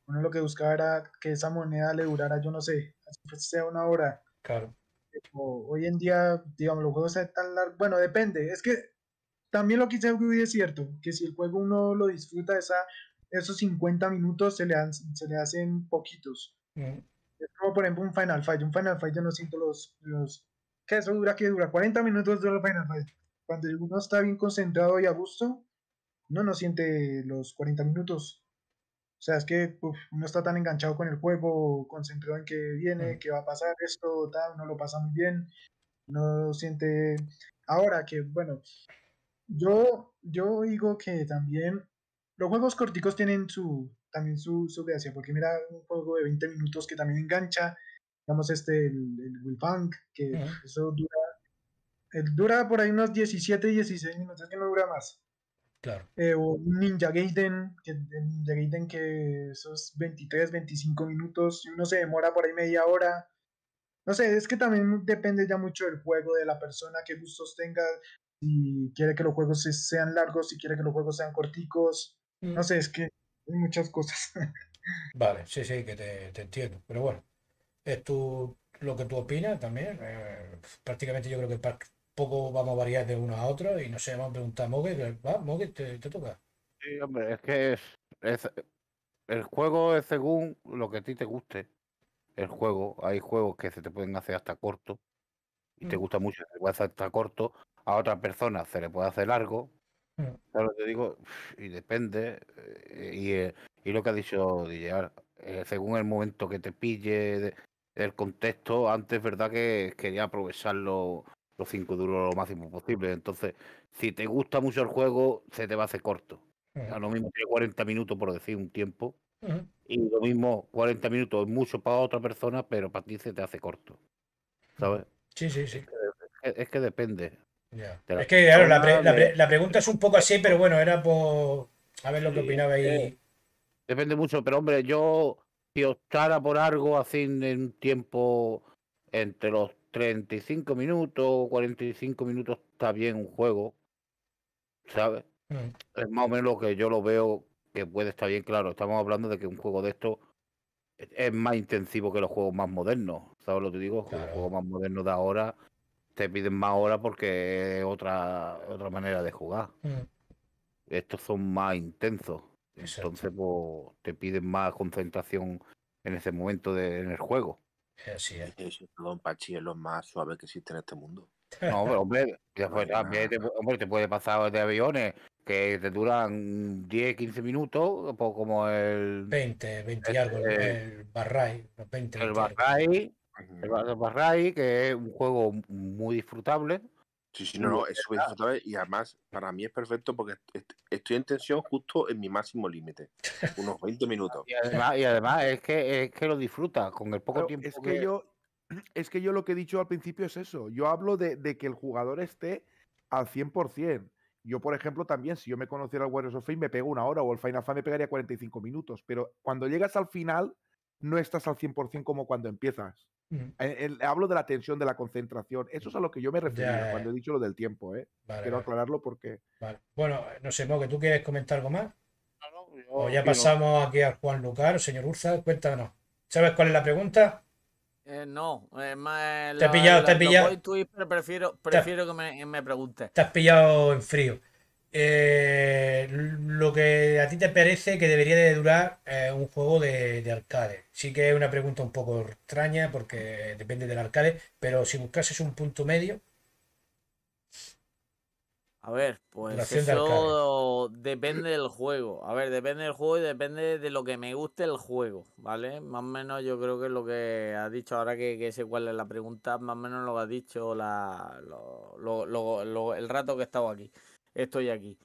Uno lo que buscaba era que esa moneda le durara, yo no sé, sea una hora. Claro. hoy en día, digamos, los juegos están tan largos. Bueno, depende. Es que también lo que dice es cierto, que si el juego uno lo disfruta, esa, esos 50 minutos se le, se le hacen poquitos. Mm. como por ejemplo un Final Fight. Un Final Fight yo no siento los que eso dura que dura 40 minutos de la Final Cuando uno está bien concentrado y a gusto, no no siente los 40 minutos. O sea, es que uno está tan enganchado con el juego, concentrado en qué viene, qué va a pasar esto, tal, no lo pasa muy bien. no siente. Ahora que, bueno, yo, yo digo que también los juegos corticos tienen su también su, su gracia, porque mira un juego de 20 minutos que también engancha, digamos este, el, el Will Funk, que eso dura, eh, dura por ahí unos 17, 16 minutos, es que no dura más. Claro. Eh, o Ninja Gaiden, que, Ninja Gaiden que esos 23, 25 minutos, y uno se demora por ahí media hora. No sé, es que también depende ya mucho del juego, de la persona, qué gustos tenga, si quiere que los juegos sean largos, si quiere que los juegos sean corticos. No mm. sé, es que hay muchas cosas. Vale, sí, sí, que te entiendo. Pero bueno, es lo que tú opinas también. Eh, prácticamente yo creo que poco vamos a variar de uno a otro y no sé, vamos a preguntar a Mogue, va, Mogue, te, toca. Sí, hombre, es que es, el juego es según lo que a ti te guste. El juego, hay juegos que se te pueden hacer hasta corto y te mm. gusta mucho, se puede hacer hasta corto. A otra persona se le puede hacer largo. Mm. te digo, y depende. Eh, y, eh, y, lo que ha dicho DJ, según el momento que te pille, el contexto, antes, ¿verdad? Que quería aprovechar los, cinco duros lo máximo posible. Entonces, si te gusta mucho el juego, se te va a hacer corto. A lo mismo que 40 minutos, por decir un tiempo. Y lo mismo, 40 minutos es mucho para otra persona, pero para ti se te hace corto. ¿Sabes? Sí, sí, sí. Es que, depende. es que, claro, la, la, pregunta es un poco así, pero bueno, era por. A ver lo que opinaba ahí. Eh, depende mucho, pero hombre, yo si optara por algo así en un tiempo entre los 35 minutos, o 45 minutos, está bien un juego, ¿sabes? Mm. Es más o menos lo que yo lo veo que puede estar bien, claro. Estamos hablando de que un juego de esto es más intensivo que los juegos más modernos, ¿sabes lo que digo? Los juegos más modernos de ahora te piden más horas porque es otra, otra manera de jugar. Mm. Estos son más intensos. Entonces, pues, te piden más concentración en ese momento de, en el juego. Así es. Pachi es lo más suave que existe en este mundo. No, pues, hombre, te, puede pasar de aviones que te duran 10, 15 minutos, pues, como el. 20, 20 y algo, el, el Barray, el Barray, que es un juego muy disfrutable, Sí, sí, no, no, es Y además, para mí es perfecto porque estoy en tensión justo en mi máximo límite, unos 20 minutos. y, además, es, que, es que lo disfruta con el poco tiempo. Es que, Yo, es que yo lo que he dicho al principio es eso. Yo hablo de, de que el jugador esté al 100%. Yo, por ejemplo, también, si yo me conociera el Warriors of Fame, me pego una hora o el Final Fantasy me pegaría 45 minutos. Pero cuando llegas al final, no estás al 100% como cuando empiezas. Eh, hablo de la tensión, de la concentración. Eso es a lo que yo me refería cuando he dicho lo del tiempo. ¿eh? Quiero aclararlo porque. Bueno, eh, no sé, Mo, que tú quieres comentar algo más. o ya pasamos aquí al Juan Lucar, señor Urza, cuéntanos. ¿Sabes cuál es la pregunta? no, es más. Te pillado, te pillado. prefiero, prefiero que me, me preguntes. Te has pillado en frío. Eh, lo que a ti te parece que debería de durar eh, un juego de, arcade. Sí que es una pregunta un poco extraña porque depende del arcade, pero si buscases un punto medio... A ver, pues eso depende del juego. A ver, depende del juego y depende de lo que me guste el juego, ¿vale? Más o menos yo creo que lo que ha dicho ahora que, sé cuál es la pregunta, más o menos lo ha dicho la, el rato que he estado aquí estoy aquí.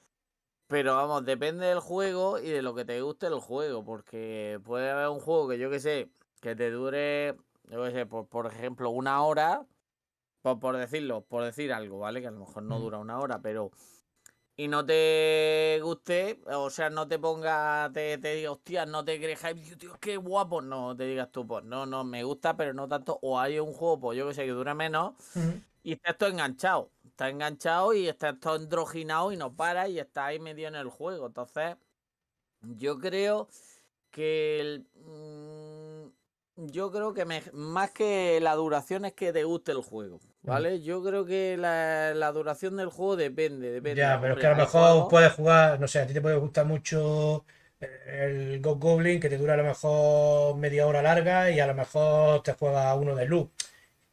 Pero vamos, depende del juego y de lo que te guste el juego, porque puede haber un juego que yo que sé, que te dure, yo que sé, por, ejemplo, una hora, por, decirlo, por decir algo, ¿vale? Que a lo mejor no dura una hora, pero y no te guste, o sea, no te ponga, te, te diga, hostia, no te crees tío, qué guapo, no, te digas tú, pues no, no, me gusta, pero no tanto, o hay un juego, pues yo que sé, que dura menos, y estás todo enganchado está enganchado y está todo endroginado y no para y está ahí medio en el juego. Entonces, yo creo que mm, yo creo que más que la duración es que te guste el juego, ¿vale? Yo creo que la, duración del juego depende, depende. Ya, pero es que a lo mejor puedes jugar, no sé, a ti te puede gustar mucho el Ghost Goblin, que te dura a lo mejor media hora larga y a lo mejor te juega uno de luz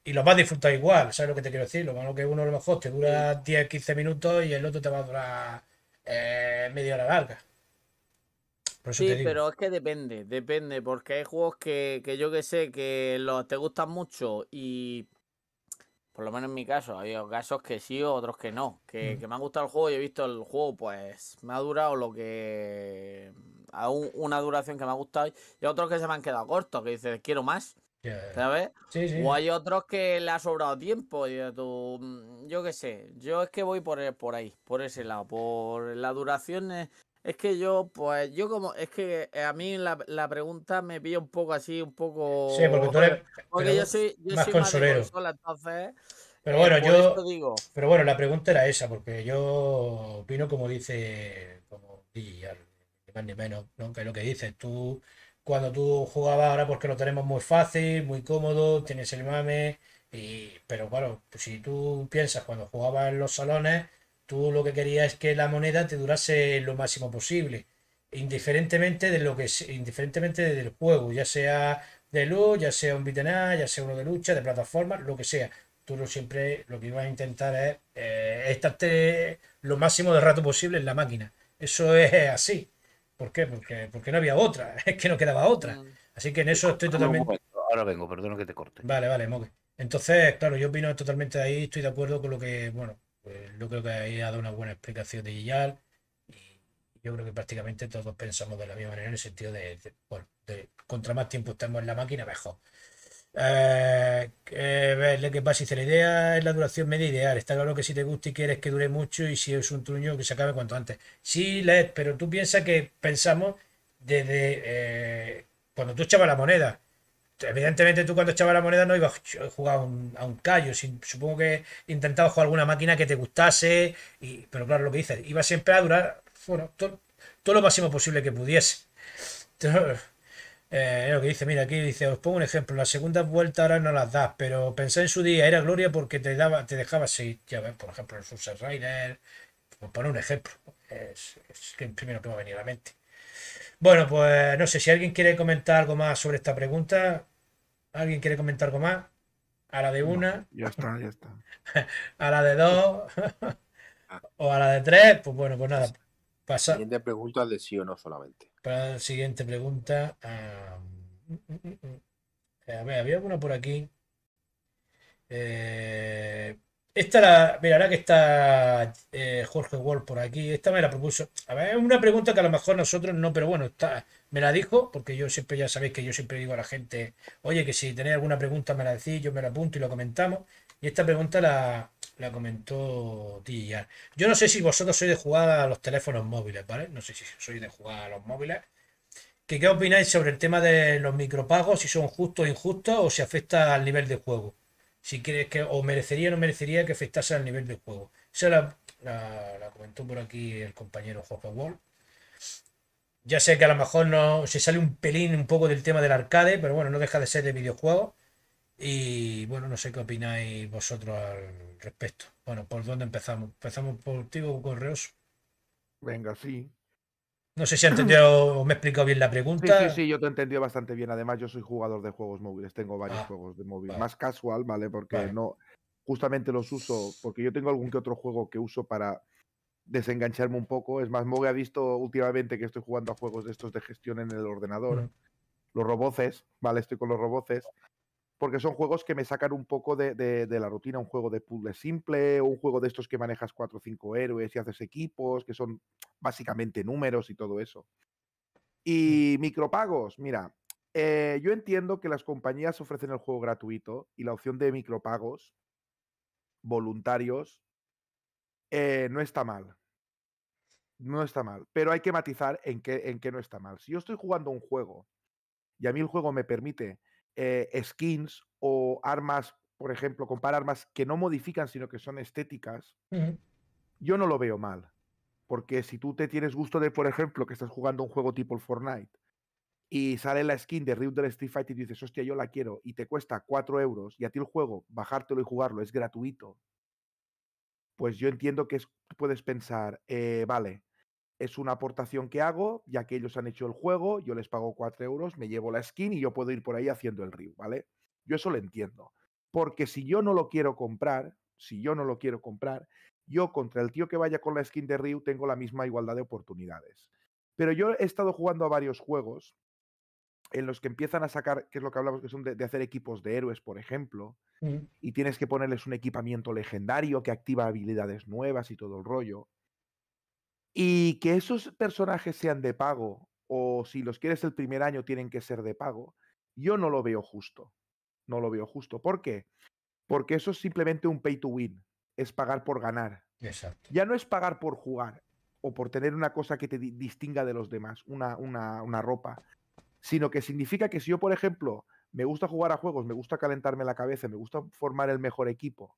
y los vas a disfrutar igual, ¿sabes lo que te quiero decir? Lo malo que uno a lo mejor te dura 10, 15 minutos y el otro te va a durar eh, media hora larga. sí, pero es que depende, depende, porque hay juegos que, que yo que sé que los te gustan mucho y por lo menos en mi caso, hay casos que sí, otros que no. Que, mm. me ha gustado el juego y he visto el juego, pues me ha durado lo que. a una duración que me ha gustado. Y otros que se me han quedado cortos, que dices, quiero más. ¿Sabes? O hay otros que le ha sobrado tiempo. Y tú, mm, yo qué sé. Yo es que voy por, por ahí, por ese lado. Por la duración. Es, que yo, pues, yo como. Es que a mí la, la, pregunta me pilla un poco así, un poco. Sí, porque yo soy, más consolero. Pero eh, bueno, yo. Digo. Pero bueno, la pregunta era esa, porque yo opino como dice. Como ni más ni menos, ¿no? que lo que dices tú cuando tú jugabas ahora porque pues lo tenemos muy fácil, muy cómodo, tienes el mame, y, pero bueno, pues si tú piensas cuando jugabas en los salones, tú lo que querías es que la moneda te durase lo máximo posible, indiferentemente de lo que indiferentemente del juego, ya sea de luz, ya sea un beat'em ya sea uno de lucha, de plataforma, lo que sea. Tú lo siempre lo que ibas a intentar es estarte eh, lo máximo de rato posible en la máquina. Eso es así. ¿Por qué? Porque, porque no había otra, es que no quedaba otra. Mm. Así que en eso estoy totalmente. Ahora vengo, perdón que te corte. Vale, vale, Moque. Entonces, claro, yo opino totalmente de ahí, estoy de acuerdo con lo que, bueno, yo pues, creo que ahí ha dado una buena explicación de Gillal. Y yo creo que prácticamente todos pensamos de la misma manera en el sentido de, bueno, de contra más tiempo estemos en la máquina, mejor verle eh, que pasa, dice, la idea es la duración media ideal. Está claro que si te gusta y quieres que dure mucho y si es un truño que se acabe cuanto antes. Sí, Led, pero tú piensas que pensamos desde eh, cuando tú echabas la moneda. Evidentemente tú cuando echabas la moneda no ibas a jugar a un callo. supongo que intentabas jugar alguna máquina que te gustase, y, pero claro, lo que dices, iba siempre a durar todo, lo máximo posible que pudiese. Eh, lo que dice, mira, aquí dice, os pongo un ejemplo, las segundas vueltas ahora no las das, pero pensé en su día, era gloria porque te daba, te dejaba así, ya ves, por ejemplo, el Sunset Rider, por poner un ejemplo, es, es el primero que me ha venido a la mente. Bueno, pues no sé si alguien quiere comentar algo más sobre esta pregunta. ¿Alguien quiere comentar algo más? A la de una. ya está, ya está. a la de dos. Ah. o a la de tres. Pues bueno, pues nada. Pasa. Siguiente pregunta de sí o no solamente. Para la siguiente pregunta. Eh, a ver, había alguna por aquí. Eh, esta la. Mira, ahora que está eh, Jorge Wall por aquí, esta me la propuso. A ver, es una pregunta que a lo mejor nosotros no, pero bueno, está, me la dijo, porque yo siempre, ya sabéis que yo siempre digo a la gente, oye, que si tenéis alguna pregunta me la decís, yo me la apunto y lo comentamos. Y esta pregunta la, la comentó Tilla. Yo no sé si vosotros sois de jugar a los teléfonos móviles, ¿vale? No sé si sois de jugar a los móviles. ¿Qué, qué opináis sobre el tema de los micropagos? Si son justos o injustos o si afecta al nivel de juego. Si quieres que o merecería o no merecería que afectase al nivel de juego. Se la, comentó por aquí el compañero Jorge Ya sé que a lo mejor no se sale un pelín un poco del tema del arcade, pero bueno, no deja de ser de videojuegos y bueno, no sé qué opináis vosotros al respecto. Bueno, ¿por dónde empezamos? ¿Empezamos por ti o correos? Venga, sí. No sé si he entendido o me he explicado bien la pregunta. Sí, sí, yo te he entendido bastante bien. Además, yo soy jugador de juegos móviles. Tengo varios ah, juegos de móvil. Más casual, ¿vale? Porque no. Justamente los uso. Porque yo tengo algún que otro juego que uso para desengancharme un poco. Es más, Mogue ha visto últimamente que estoy jugando a juegos de estos de gestión en el ordenador. Los roboces, ¿vale? Estoy con los roboces porque son juegos que me sacan un poco de, la rutina, un juego de puzzle simple, un juego de estos que manejas cuatro o cinco héroes y haces equipos, que son básicamente números y todo eso. Mm. Y micropagos, mira, eh, yo entiendo que las compañías ofrecen el juego gratuito y la opción de micropagos voluntarios eh, no está mal. No está mal, pero hay que matizar en en qué no está mal. Si yo estoy jugando un juego y a mí el juego me permite eh, skins o armas, por ejemplo, comprar armas que no modifican, sino que son estéticas, yo no lo veo mal. Porque si tú te tienes gusto de, por ejemplo, que estás jugando un juego tipo el Fortnite y sale la skin de Ryu del Street Fighter y dices, hostia, yo la quiero, y te cuesta 4 euros, y a ti el juego, bajártelo y jugarlo, es gratuito, pues yo entiendo que es, puedes pensar, eh, vale, es una aportación que hago, ya que ellos han hecho el juego, yo les pago 4 euros, me llevo la skin y yo puedo ir por ahí haciendo el río ¿vale? Yo eso lo entiendo. Porque si yo no lo quiero comprar, si yo no lo quiero comprar, yo contra el tío que vaya con la skin de Ryu tengo la misma igualdad de oportunidades. Pero yo he estado jugando a varios juegos en los que empiezan a sacar, que es lo que hablamos, que son de, hacer equipos de héroes, por ejemplo, mm. y tienes que ponerles un equipamiento legendario que activa habilidades nuevas y todo el rollo. Y que esos personajes sean de pago, o si los quieres el primer año tienen que ser de pago, yo no lo veo justo. No lo veo justo. ¿Por qué? Porque eso es simplemente un pay to win. Es pagar por ganar. Exacto. Ya no es pagar por jugar o por tener una cosa que te distinga de los demás, una, una, una ropa. Sino que significa que si yo, por ejemplo, me gusta jugar a juegos, me gusta calentarme la cabeza, me gusta formar el mejor equipo,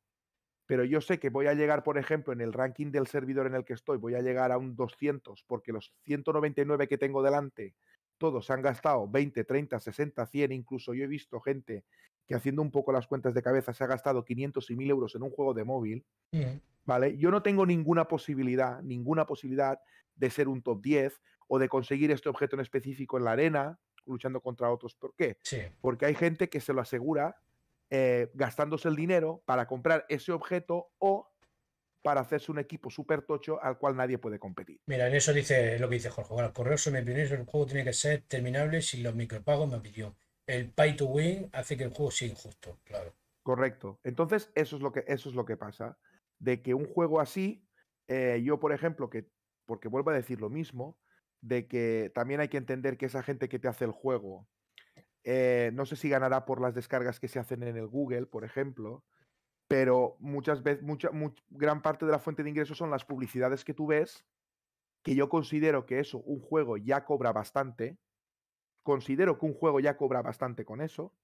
pero yo sé que voy a llegar, por ejemplo, en el ranking del servidor en el que estoy, voy a llegar a un 200, porque los 199 que tengo delante, todos han gastado 20, 30, 60, 100, incluso yo he visto gente que haciendo un poco las cuentas de cabeza se ha gastado 500 y 1000 euros en un juego de móvil, ¿vale? Yo no tengo ninguna posibilidad, ninguna posibilidad de ser un top 10 o de conseguir este objeto en específico en la arena, luchando contra otros. ¿Por qué? Porque hay gente que se lo asegura eh, gastándose el dinero para comprar ese objeto o para hacerse un equipo súper tocho al cual nadie puede competir. Mira, en eso dice lo que dice Jorge. Al correo son me el juego tiene que ser terminable sin los micropagos, me pidió. El pay to win hace que el juego sea injusto, claro. Correcto. Entonces, eso es lo que, eso es lo que pasa. De que un juego así, eh, yo, por ejemplo, que, porque vuelvo a decir lo mismo, de que también hay que entender que esa gente que te hace el juego eh, no sé si ganará por las descargas que se hacen en el Google, por ejemplo, pero muchas veces, mucha, gran parte de la fuente de ingresos son las publicidades que tú ves, que yo considero que eso, un juego ya cobra bastante, considero que un juego ya cobra bastante con eso.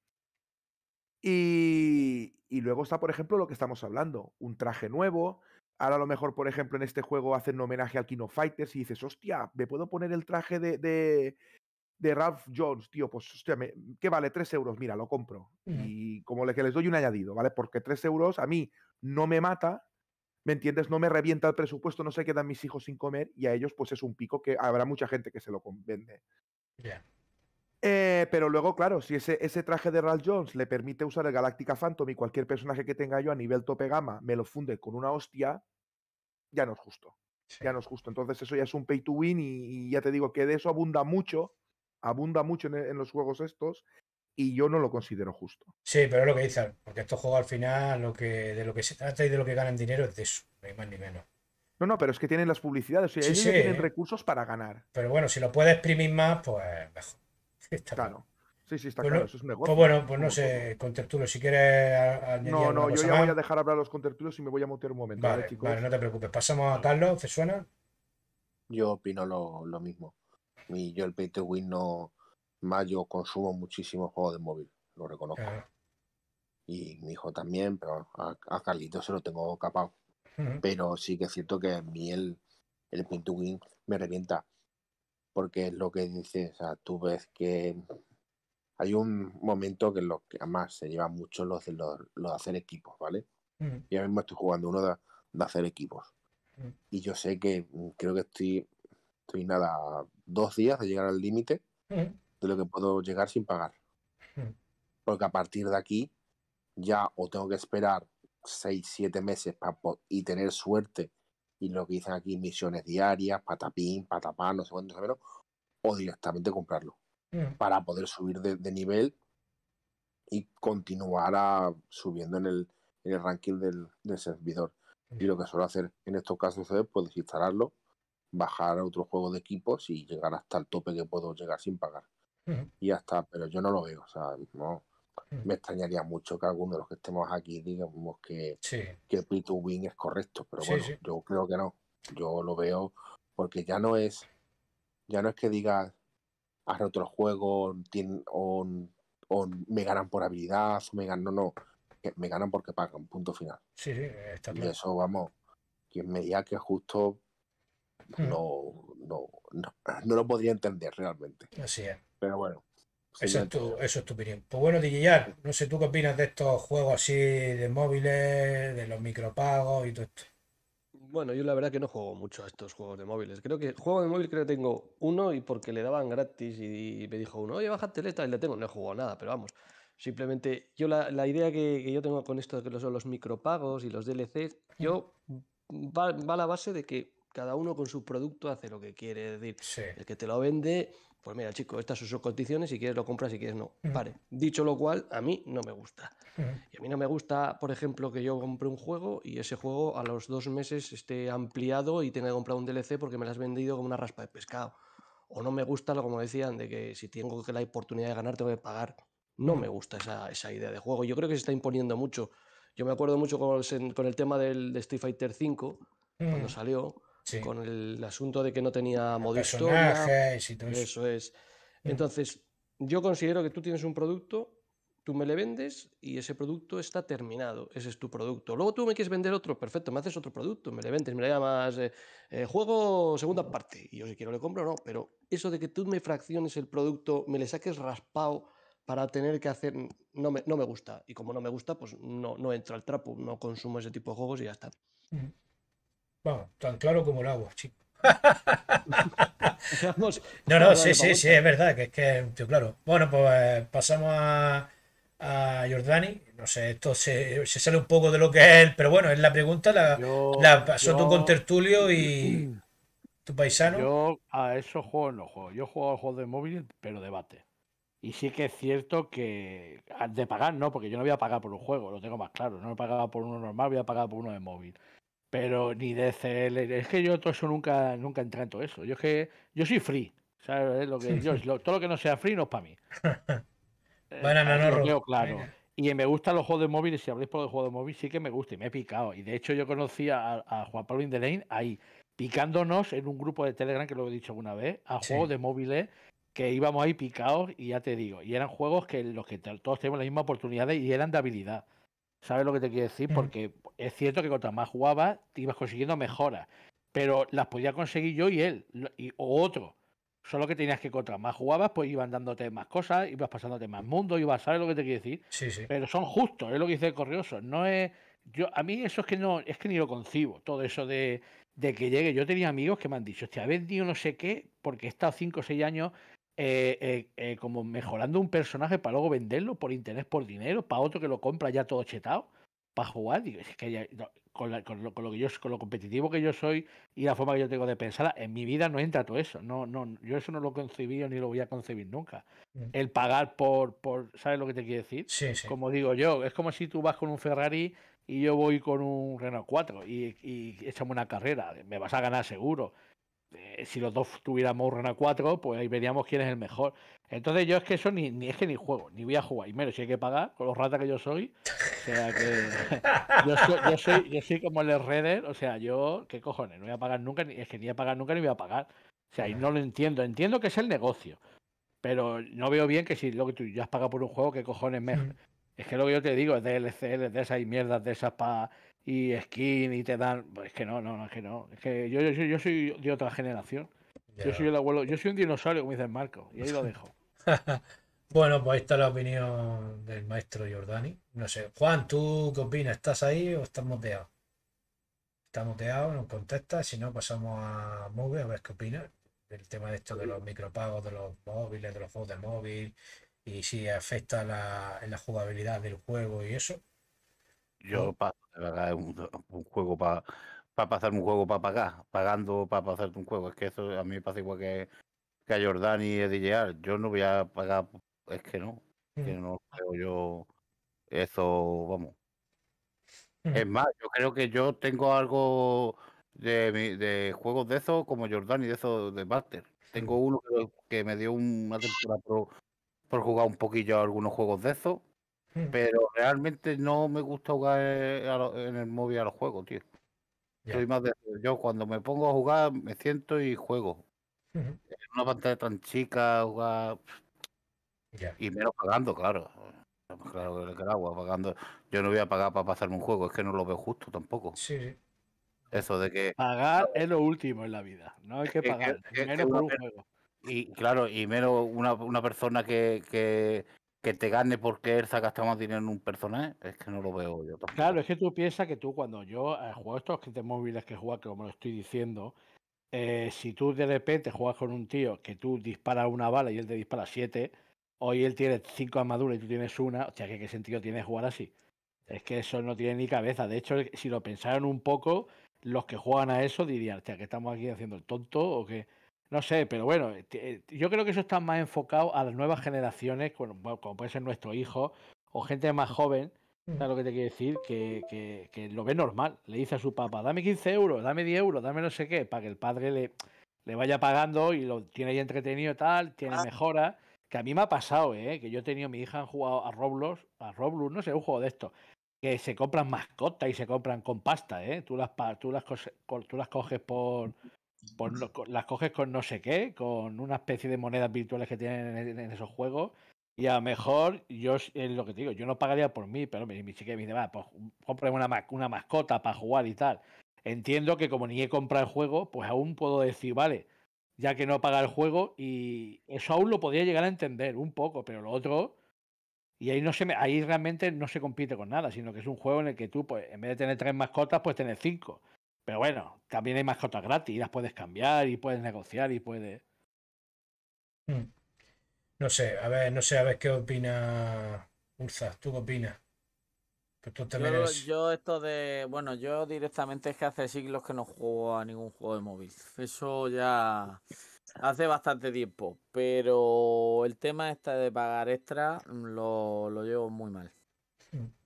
Y, luego está, por ejemplo, lo que estamos hablando, un traje nuevo, Ahora a lo mejor, por ejemplo, en este juego hacen un homenaje al Kino Fighters y dices, hostia, me puedo poner el traje de, de Ralph Jones, tío, pues hostia, ¿qué vale? 3 euros, mira, lo compro. Y como le, que les doy un añadido, ¿vale? Porque 3 euros a mí no me mata, ¿me entiendes? No me revienta el presupuesto, no se quedan mis hijos sin comer y a ellos pues es un pico que habrá mucha gente que se lo vende. Eh, pero luego, claro, si ese, ese traje de Ralph Jones le permite usar el Galáctica Phantom y cualquier personaje que tenga yo a nivel tope gama me lo funde con una hostia, ya no es justo. Ya no es justo. Entonces eso ya es un pay to win y ya te digo que de eso abunda mucho abunda mucho e, en, los juegos estos y yo no lo considero justo. Sí, pero es lo que dicen, porque estos juegos al final lo que, de lo que se trata y de lo que ganan dinero es de eso, ni más ni menos. No, no, pero es que tienen las publicidades, o tienen recursos para ganar. Pero bueno, si lo puedes exprimir más, pues mejor. claro. Sí, sí, está pues claro, Pues bueno, pues no sé, Contertulo, si quieres No, no, yo ya voy a dejar hablar a los Contertulos y me voy a meter un momento. Vale, no te preocupes. Pasamos a Carlos, ¿te suena? Yo opino lo mismo. Y yo el Pay to Win no. Más yo consumo muchísimos juegos de móvil, lo reconozco. Y mi hijo también, pero a, Carlitos se lo tengo capaz. Pero sí que es cierto que a mí el, el to Win me revienta. Porque es lo que dices, o sea, tú ves que hay un momento que lo que además se lleva mucho los de los, hacer equipos, ¿vale? Y ahora mismo estoy jugando uno de, hacer equipos. Y yo sé que mm, creo que estoy Estoy nada, dos días de llegar al límite de lo que puedo llegar sin pagar. Porque a partir de aquí ya o tengo que esperar seis, siete meses para y tener suerte y lo que dicen aquí, misiones diarias, patapín, patapán, no sé cuánto, menos, o directamente comprarlo para poder subir de, nivel y continuar subiendo en el, en el ranking del, servidor. Y lo que suelo hacer en estos casos es pues, instalarlo bajar a otro juego de equipos y llegar hasta el tope que puedo llegar sin pagar. Y ya está, pero yo no lo veo, o sea, no. Me extrañaría mucho que alguno de los que estemos aquí digamos que, el que 2 to Win es correcto, pero bueno, yo creo que no. Yo lo veo porque ya no es, ya no es que digas, haz otro juego o, me ganan por habilidad, o me ganan, no, no, me ganan porque pagan, punto final. Sí, está bien. Y eso, vamos, que en medida que justo no, no, lo podría entender realmente. Así es. Pero bueno. eso es tu opinión. Pues bueno, Digillar, no sé tú qué opinas de estos juegos así de móviles, de los micropagos y todo esto. Bueno, yo la verdad que no juego mucho a estos juegos de móviles. Creo que juego de móvil creo que tengo uno y porque le daban gratis y, me dijo uno, oye, bájate esta y le tengo. No he jugado nada, pero vamos. Simplemente yo la, idea que, yo tengo con esto que son los micropagos y los DLCs, yo va, va a la base de que cada uno con su producto hace lo que quiere. el que te lo vende, pues mira, chico, estas son sus condiciones, si quieres lo compras, si quieres no. Dicho lo cual, a mí no me gusta. Y a mí no me gusta, por ejemplo, que yo compre un juego y ese juego a los dos meses esté ampliado y tenga que comprar un DLC porque me lo has vendido como una raspa de pescado. O no me gusta, como decían, de que si tengo que la oportunidad de ganar, tengo que pagar. No me gusta esa, idea de juego. Yo creo que se está imponiendo mucho. Yo me acuerdo mucho con el, tema del, de Street Fighter V, cuando salió, con el asunto de que no tenía modo eso. es. Mm. Entonces, yo considero que tú tienes un producto, tú me le vendes y ese producto está terminado. Ese es tu producto. Luego tú me quieres vender otro, perfecto, me haces otro producto, me le vendes, me le llamas eh, eh, juego segunda parte. Y yo si quiero le compro o no, pero eso de que tú me fracciones el producto, me le saques raspado para tener que hacer. No me, no me gusta. Y como no me gusta, pues no, no entra al trapo, no consumo ese tipo de juegos y ya está. Mm. Bueno, tan claro como el agua, chico. no, no, sí, sí, sí, es verdad, que es que, claro. Bueno, pues eh, pasamos a, Jordani. No sé, esto se, sale un poco de lo que es él, pero bueno, es la pregunta, la, pasó tú con Tertulio y tu paisano. Yo a eso juego no juego. Yo juego a juegos de móvil, pero debate. Y sí que es cierto que de pagar no, porque yo no voy a pagar por un juego, lo tengo más claro. No he pagado por uno normal, voy a pagar por uno de móvil pero ni de CL. Es que yo todo eso nunca, nunca entré en todo eso. Yo que yo soy free. ¿sabes? Lo que, yo, todo lo que no sea free no es para mí. bueno, no, eh, no, claro. Y me gustan los juegos de móviles, si habléis por los juegos de móvil, sí que me gusta y me he picado. Y de hecho, yo conocí a, Juan Pablo Indelain ahí, picándonos en un grupo de Telegram, que lo he dicho alguna vez, a juegos de móviles que íbamos ahí picados, y ya te digo, y eran juegos que los que todos tenemos las mismas oportunidades y eran de habilidad. ¿Sabes lo que te quiero decir? Porque es cierto que contra más jugabas, te ibas consiguiendo mejoras. Pero las podía conseguir yo y él, y, o otro. Solo que tenías que contra más jugabas, pues iban dándote más cosas, ibas pasándote más mundo, ibas, ¿sabes lo que te quiero decir? Sí, sí. Pero son justos, es lo que dice el Corrioso. No es. Yo, a mí eso es que no, es que ni lo concibo, todo eso de, que llegue. Yo tenía amigos que me han dicho, a ha vendido no sé qué, porque he estado cinco o seis años eh, eh, eh, como mejorando un personaje para luego venderlo por interés, por dinero, para otro que lo compra ya todo chetado, para jugar. con, lo, que yo, con lo competitivo que yo soy y la forma que yo tengo de pensar, en mi vida no entra todo eso. No, no, yo eso no lo concebí ni lo voy a concebir nunca. Mm. El pagar por, por, ¿sabes lo que te quiero decir? Como digo yo, es como si tú vas con un Ferrari y yo voy con un Renault 4 y, y echamos una carrera, me vas a ganar seguro. Eh, si los dos tuviéramos run a 4, pues ahí veríamos quién es el mejor. Entonces yo es que eso ni, es que ni juego, ni voy a jugar. Y menos si hay que pagar, con los ratas que yo soy. O sea que yo soy, yo como el Redder, o sea, yo, ¿qué cojones? No voy a pagar nunca, ni, es que ni voy a pagar nunca ni voy a pagar. O sea, y no lo entiendo. Entiendo que es el negocio. Pero no veo bien que si lo que tú ya has pagado por un juego, ¿qué cojones me... Es que lo que yo te digo es es de esas mierdas de esas para y skin y te dan. Pues que no, no, no, es que no. Es que yo, yo, soy de otra generación. Yo soy el abuelo, yo soy un dinosaurio, como dice Marco, y ahí lo dejo. bueno, pues ahí está la opinión del maestro Jordani No sé, Juan, ¿tú qué opinas? ¿Estás ahí o estás moteado? Estás moteado, nos contesta Si no, pasamos a Move a ver qué opinas el tema de esto de los micropagos, de los móviles, de los juegos de móvil y si afecta en la jugabilidad del juego y eso. Yo paso un, juego para para un juego para pagar, pagando para pasarte un juego. Es que eso a mí me pasa igual que, que a Jordani y a Yo no voy a pagar, es que no, que no creo yo eso, vamos. Es más, yo creo que yo tengo algo de, de juegos de eso como Jordani, y de eso de Buster. Tengo uno que, me dio una temporada por, por jugar un poquillo algunos juegos de eso Mm. Pero realmente no me gusta jugar eh, en el móvil a los juegos, tío. más de, yo cuando me pongo a jugar me siento y juego. En una pantalla tan chica, jugar. Y menos pagando, claro. Claro que pagando. Yo no voy a pagar para pasarme un juego, es que no lo veo justo tampoco. Sí, Eso de que. Pagar es lo último en la vida, no hay que pagar, menos por un juego. Y claro, y menos una, persona que que te gane porque él se ha gastado más dinero en un personaje, es que no lo veo yo. Claro, es que tú piensas que tú cuando yo eh, juego estos clientes móviles que juega, como lo estoy diciendo, eh, si tú de repente juegas con un tío que tú disparas una bala y él te dispara siete, hoy él tiene cinco armaduras y tú tienes una, o sea, ¿qué, qué sentido tiene jugar así? Es que eso no tiene ni cabeza. De hecho, si lo pensaron un poco, los que juegan a eso dirían, o sea, que estamos aquí haciendo el tonto o que... No sé, pero bueno, eh, yo creo que eso está más enfocado a las nuevas generaciones, como, puede ser nuestro hijo o gente más joven, mm. ¿sabes lo que te quiero decir? Que, lo ve normal. Le dice a su papá, dame 15 euros, dame 10 euros, dame no sé qué, para que el padre le, le vaya pagando y lo tiene ahí entretenido y tal, tiene ah. mejora. Que a mí me ha pasado, ¿eh? Que yo he tenido, mi hija han jugado a Roblox, a Roblox, no sé, un juego de esto que se compran mascotas y se compran con pasta, ¿eh? Tú las, tú las coges por, pues las coges con no sé qué, con una especie de monedas virtuales que tienen en, esos juegos. Y a lo mejor, yo es lo que te digo, yo no pagaría por mí, pero mi, chica me dice, va, pues mm, compré una, una mascota para jugar y tal. Entiendo que como ni he comprado el juego, pues aún puedo decir, vale, ya que no paga el juego, y eso aún lo podría llegar a entender un poco, pero lo otro, y ahí no se ahí realmente no se compite con nada, sino que es un juego en el que tú, pues, en vez de tener tres mascotas, pues tener cinco. Pero bueno, también hay mascotas gratis, las puedes cambiar y puedes negociar y puedes. Hmm. No sé, a ver, no sé, a ver qué opina Urza, ¿tú qué opinas? yo, yo, esto de, bueno, yo directamente es que hace siglos que no juego a ningún juego de móvil. Eso ya hace bastante tiempo, pero el tema este de pagar extra mm, lo, lo llevo muy mal.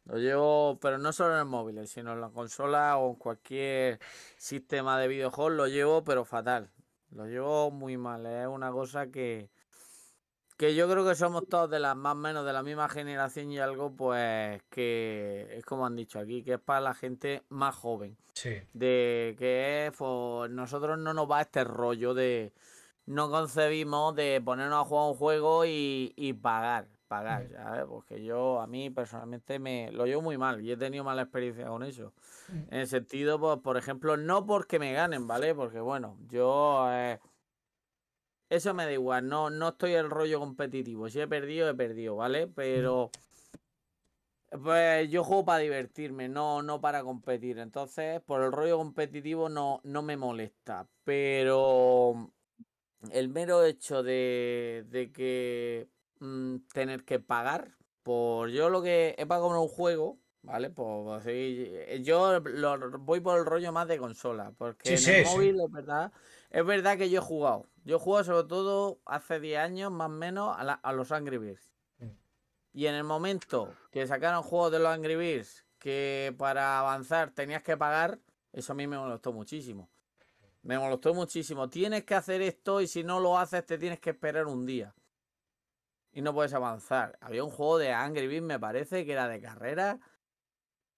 Lo llevo, pero no solo en el móvil, sino en la consola o en cualquier sistema de videojuegos, lo llevo, pero fatal. Lo llevo muy mal. ¿eh? Es una cosa que, que yo creo que somos todos de las más o menos de la misma generación y algo, pues que es como han dicho aquí, que es para la gente más joven. Sí. De que pues, nosotros no nos va este rollo de no concebimos de ponernos a jugar un juego y, y pagar pagar, ¿sabes? Porque yo, a mí personalmente, me lo llevo muy mal y he tenido mala experiencia con eso. Mm. En el sentido, pues, por ejemplo, no porque me ganen, ¿vale? Porque, bueno, yo. Eh, eso me da igual, no, no estoy el rollo competitivo. Si he perdido, he perdido, ¿vale? Mm. Pero. Pues yo juego para divertirme, no, no para competir. Entonces, por el rollo competitivo no, no me molesta. Pero. El mero hecho de que Mm, tener que pagar por yo lo que he pagado en un juego, ¿vale? Pues yo lo, voy por el rollo más de consola, porque en el móvil es verdad, es verdad que yo he jugado. Yo he jugado sobre todo hace 10 años más o menos a, a los Angry Birds. Mm. Y en el momento que sacaron juegos de los Angry Birds que para avanzar tenías que pagar, eso a mí me molestó muchísimo. Me molestó muchísimo. Tienes que hacer esto y si no lo haces te tienes que esperar un día y no puedes avanzar. Había un juego de Angry Birds, me parece, que era de carrera,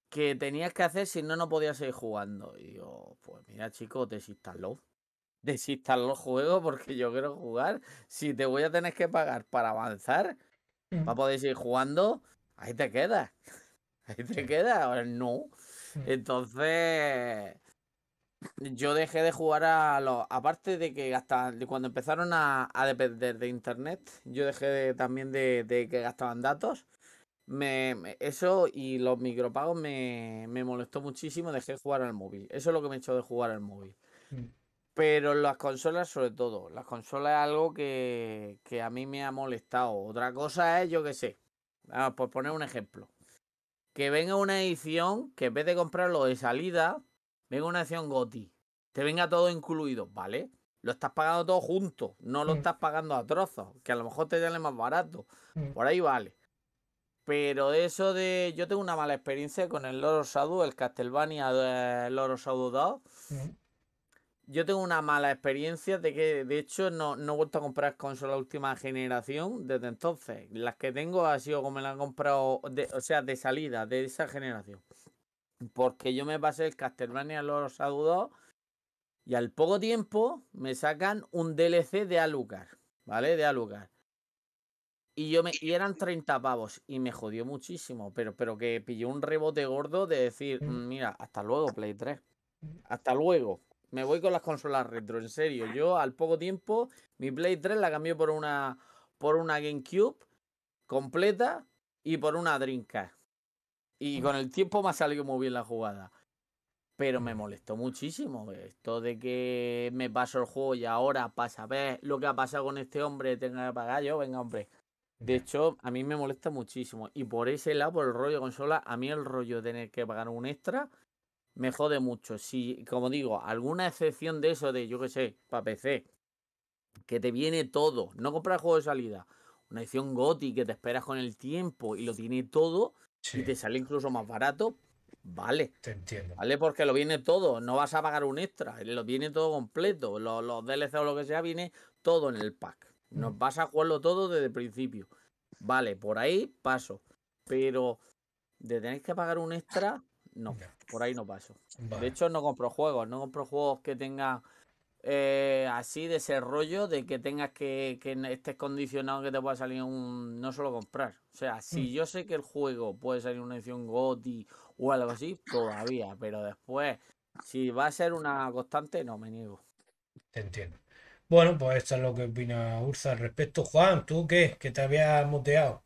que tenías que hacer si no, no podías seguir jugando. Y yo, pues mira, chico, desinstaló. Desinstaló el juego porque yo quiero jugar. Si te voy a tener que pagar para avanzar, mm. para poder seguir jugando, ahí te quedas. Ahí te queda quedas. Ahora no. Entonces yo dejé de jugar a los. Aparte de que gastaban cuando empezaron a, depender de internet, yo dejé también de, que gastaban datos. Me, eso y los micropagos me, me, molestó muchísimo. Dejé de jugar al móvil. Eso es lo que me echó de jugar al móvil. Mm. Pero las consolas, sobre todo. Las consolas es algo que, a mí me ha molestado. Otra cosa es, yo qué sé. Ah, por poner un ejemplo. Que venga una edición que en vez de comprarlo de salida, venga una acción GOTI, te venga todo incluido, ¿vale? Lo estás pagando todo junto, no lo mm. estás pagando a trozos, que a lo mejor te sale más barato. Mm. Por ahí vale. Pero eso de. Yo tengo una mala experiencia con el Loro Sadu, el Castlevania del Loro Sadu 2. Mm. Yo tengo una mala experiencia de que, de hecho, no, no he vuelto a comprar consola última generación desde entonces. Las que tengo ha sido como me la han comprado, o sea, de salida, de esa generación. Porque yo me pasé el Castlevania Los saludó y al poco tiempo me sacan un DLC de Alucard, ¿vale? De Alucard. Y yo me eran 30 pavos y me jodió muchísimo, pero pero que pillé un rebote gordo de decir, mm, mira, hasta luego Play 3. Hasta luego. Me voy con las consolas retro, en serio. Yo al poco tiempo mi Play 3 la cambié por una por una GameCube completa y por una Dreamcast. Y con el tiempo me ha salido muy bien la jugada. Pero me molestó muchísimo esto de que me paso el juego y ahora pasa a ver lo que ha pasado con este hombre, tenga que pagar yo, venga hombre. De hecho, a mí me molesta muchísimo. Y por ese lado, por el rollo de consola, a mí el rollo de tener que pagar un extra me jode mucho. Si, como digo, alguna excepción de eso de, yo qué sé, para PC, que te viene todo, no comprar juego de salida, una edición GOTI que te esperas con el tiempo y lo tiene todo, y te sale incluso más barato, vale. Te entiendo. Vale, porque lo viene todo, no vas a pagar un extra, eh, lo viene todo completo. Los, DLC o lo que sea, viene todo en el pack. Nos mm. vas a jugarlo todo desde el principio. Vale, por ahí paso. Pero de tener que pagar un extra, no, por ahí no paso. De hecho, no compro juegos, no compro juegos que tengan eh, así de ese rollo de que tengas que, que estés condicionado que te pueda salir un no solo comprar. O sea, hmm. si yo sé que el juego puede salir una edición GOTI o algo así, todavía, pero después, si va a ser una constante, no me niego. Te entiendo. Bueno, pues esto es lo que opina Ursa al respecto. Juan, ¿tú qué? Que te habías muteado.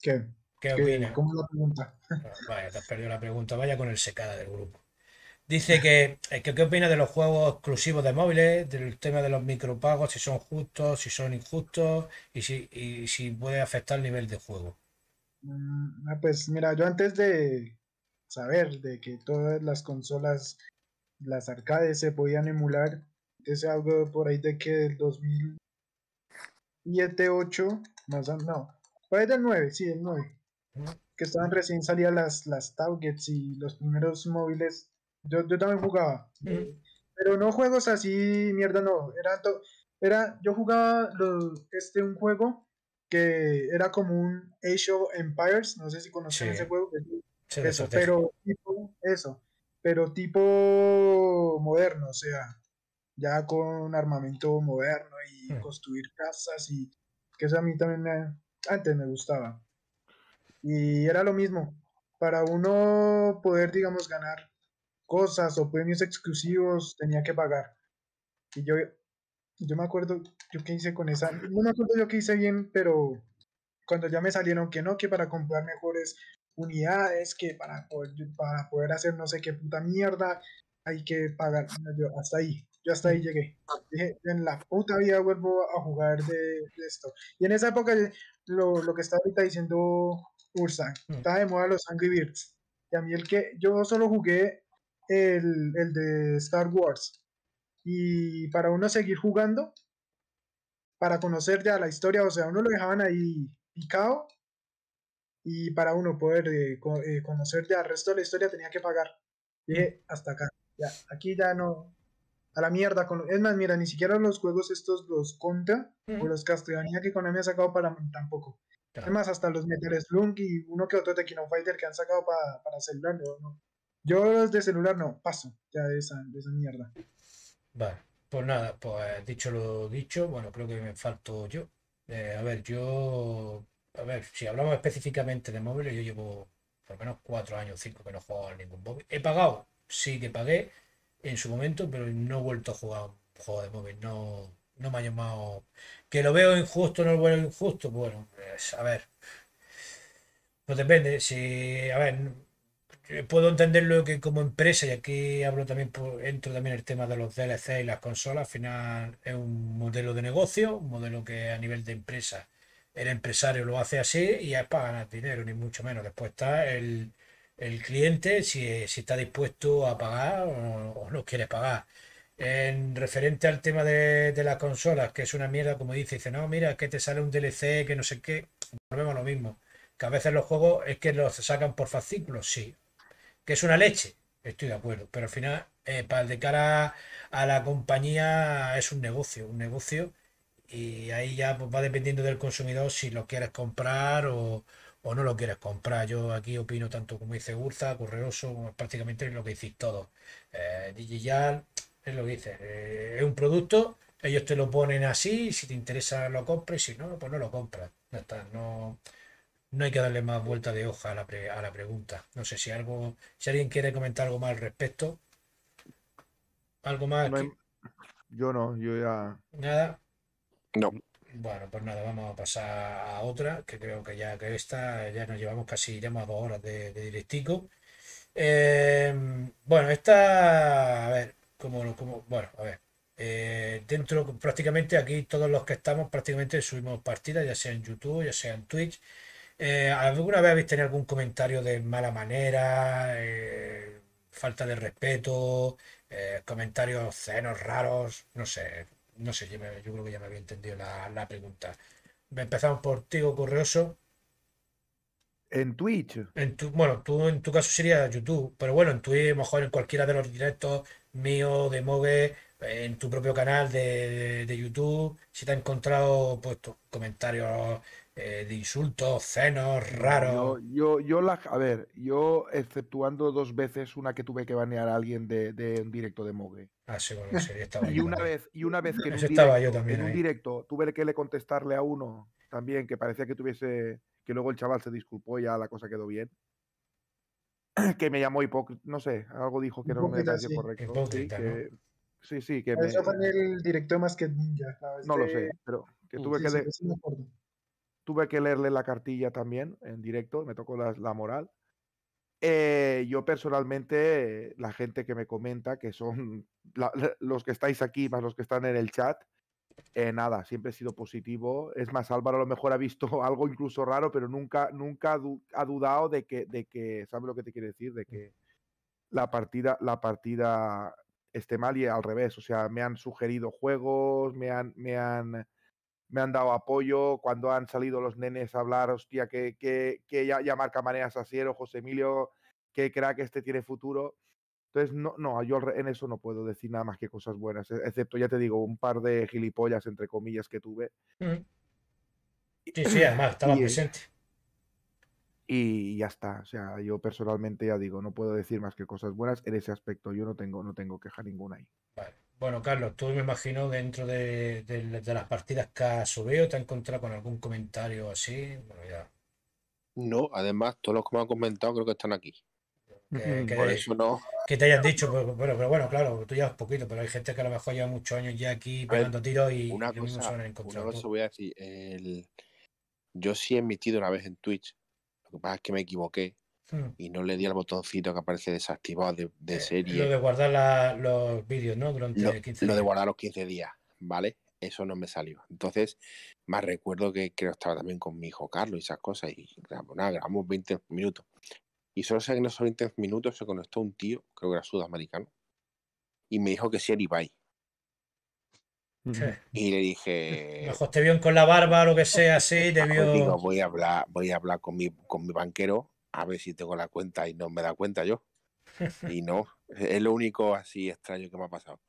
¿Qué? ¿Qué, la pregunta? Ah, vaya, te has perdido la pregunta. Vaya con el secada del grupo. Dice eh, que, qué opina de los juegos exclusivos de móviles, del tema de los micropagos, si son justos, si son injustos y si, puede afectar el nivel de juego. Mm, ah, pues mira, yo antes de saber de que todas las consolas, las arcades se podían emular, ese algo por ahí de que el 2007, 8, no, no, fue del 9, sí, el 9, que estaban recién salidas las, las y los primeros móviles yo, también jugaba. Pero no juegos así, mierda, no. Era, era yo jugaba este, un juego que era como un Age of Empires. No sé si conocen ese juego. eso, pero tipo, eso. Pero tipo moderno, o sea, ya con armamento moderno y hmm. construir casas y que eso a mí también antes me gustaba. Y era lo mismo, para uno poder, digamos, ganar cosas o premios exclusivos tenía que pagar. Y yo, yo me acuerdo, yo qué hice con esa, no me acuerdo yo qué hice bien, pero cuando ya me salieron que no, que para comprar mejores unidades, que para poder, para poder hacer no sé qué puta mierda, hay que pagar. Yo hasta ahí, yo hasta ahí llegué. Dije, en la puta vida vuelvo a jugar de, esto. Y en esa época, lo, que está ahorita diciendo Ursa, mm. está de moda los Angry Birds. Y a mí el que, yo solo jugué el, de Star Wars. Y para uno seguir jugando, para conocer ya la historia, o sea, uno lo dejaban ahí picado y para uno poder eh, eh, conocer ya el resto de la historia tenía que pagar. Dije, hasta acá, ya, aquí ya no, a la mierda. Con... Es más, mira, ni siquiera los juegos estos los conta o los Castlevania que Konami ha sacado para tampoco. Es más, hasta los Metal Slug y uno que otro de Fighter que han sacado para, para no, yo de celular no, paso ya de esa, de esa mierda. Vale, pues nada, pues eh, dicho lo dicho, bueno, creo que me falto yo. Eh, a ver, yo, a ver, si hablamos específicamente de móviles, yo llevo por lo menos cuatro años, cinco que no he jugado a ningún móvil. He pagado, sí que pagué en su momento, pero no he vuelto a jugar un juego de móvil, no, no me ha llamado. Que lo veo injusto, no lo veo injusto, bueno, pues, a ver. Pues depende, si, a ver, eh, puedo entenderlo que como empresa, y aquí hablo también, por, entro también el tema de los DLC y las consolas, al final es un modelo de negocio, un modelo que a nivel de empresa el empresario lo hace así y es pagan ganar dinero, ni mucho menos. Después está el, cliente, si, está dispuesto a pagar o, no quiere pagar. En referente al tema de, las consolas, que es una mierda, como dice, dice, no, mira, es que te sale un DLC, que no sé qué, volvemos a lo mismo. Que a veces los juegos es que los sacan por fascículos, sí, que es una leche, estoy de acuerdo, pero al final, eh, para de cara a la compañía, es un negocio, un negocio, y ahí ya pues, va dependiendo del consumidor si lo quieres comprar o, no lo quieres comprar. Yo aquí opino tanto como dice Urza, Correoso, prácticamente es lo que hiciste todos. Eh, Digital es lo que dice, eh, es un producto, ellos te lo ponen así, si te interesa lo compras, si no, pues no lo compras. No está, no no hay que darle más vuelta de hoja a la, pregunta. No sé si algo, si alguien quiere comentar algo más al respecto. ¿Algo más? yo no, yo ya. ¿Nada? No. Bueno, pues nada, vamos a pasar a otra, que creo que ya que esta, ya nos llevamos casi, ya más dos horas de, directico. Em, bueno, esta, a ver, como, como bueno, a ver. Eh, dentro prácticamente aquí todos los que estamos prácticamente subimos partidas, ya sea en YouTube, ya sea en Twitch, eh, ¿Alguna vez habéis tenido algún comentario de mala manera, eh, falta de respeto, eh, comentarios cenos raros? No sé, no sé, yo, creo que ya me había entendido la, la pregunta. Empezamos por ti, Correoso. En Twitch. En bueno, tú en tu caso sería YouTube, pero bueno, en Twitch, mejor en cualquiera de los directos míos, de Mogue, en tu propio canal de, YouTube, si te ha encontrado pues, comentarios eh, de insultos, cenos, raros. Yo, yo, a ver, yo exceptuando dos veces una que tuve que banear a alguien de, un directo de Mogue. Ah, sí, bueno, sí, estaba y una vez, y una vez que en, un directo, yo también en directo, tuve que le contestarle a uno también que parecía que tuviese, que luego el chaval se disculpó y ya la cosa quedó bien. Que me llamó hipócrita, no sé, algo dijo que no me decía correcto. sí, sí, que Eso fue en el directo más que Ninja. No lo sé, pero que tuve que. Tuve que leerle la cartilla también en directo, me tocó la, moral. Eh, yo personalmente, la gente que me comenta, que son los que estáis aquí más los que están en el chat, eh, nada, siempre he sido positivo. Es más, Álvaro a lo mejor ha visto algo incluso raro, pero nunca, nunca ha dudado de que, de que, ¿sabes lo que te quiere decir? De mm. que la partida, la partida esté mal y al revés. O sea, me han sugerido juegos, me han, me han me han dado apoyo, cuando han salido los nenes a hablar, hostia, que, que, ya, ya marca maneras Sassiero, José Emilio, que crea que este tiene futuro. Entonces, no, no, yo en eso no puedo decir nada más que cosas buenas, e, excepto, ya te digo, un par de gilipollas, entre comillas, que tuve. Sí, sí, además, estaba presente. Y ya está, o sea, yo personalmente ya digo, no puedo decir más que cosas buenas en ese aspecto, yo no tengo, no tengo queja ninguna ahí. Vale. Bueno, Carlos, tú me imagino dentro de, las partidas que has subido, te has encontrado con algún comentario así. No, además, todos los que me han comentado creo que están aquí. Que, te hayan dicho, pues, pues, pero, bueno, claro, tú llevas poquito, pero hay gente que a lo mejor lleva muchos años ya aquí pegando tiros y una se van pues. voy a decir, yo sí he emitido una vez en Twitch, lo que pasa es que me equivoqué Hmm. y no le di al botoncito que aparece desactivado de, eh, serie. Lo de guardar los vídeos, ¿no? Durante lo, 15 días. de guardar los 15 días, ¿vale? Eso no me salió. Entonces, más recuerdo que creo que estaba también con mi hijo Carlos y esas cosas, y grabamos, nada, grabamos 20 minutos. Y solo sé que en esos 20 minutos se conectó un tío, creo que era sudamericano, y me dijo que sí era Ibai. Y le dije. Mejor te vio con la barba o lo que sea, sí, te vio. Digo, voy a hablar, voy a hablar con con mi banquero a ver si tengo la cuenta y no me da cuenta yo. Y no, es lo único así extraño que me ha pasado.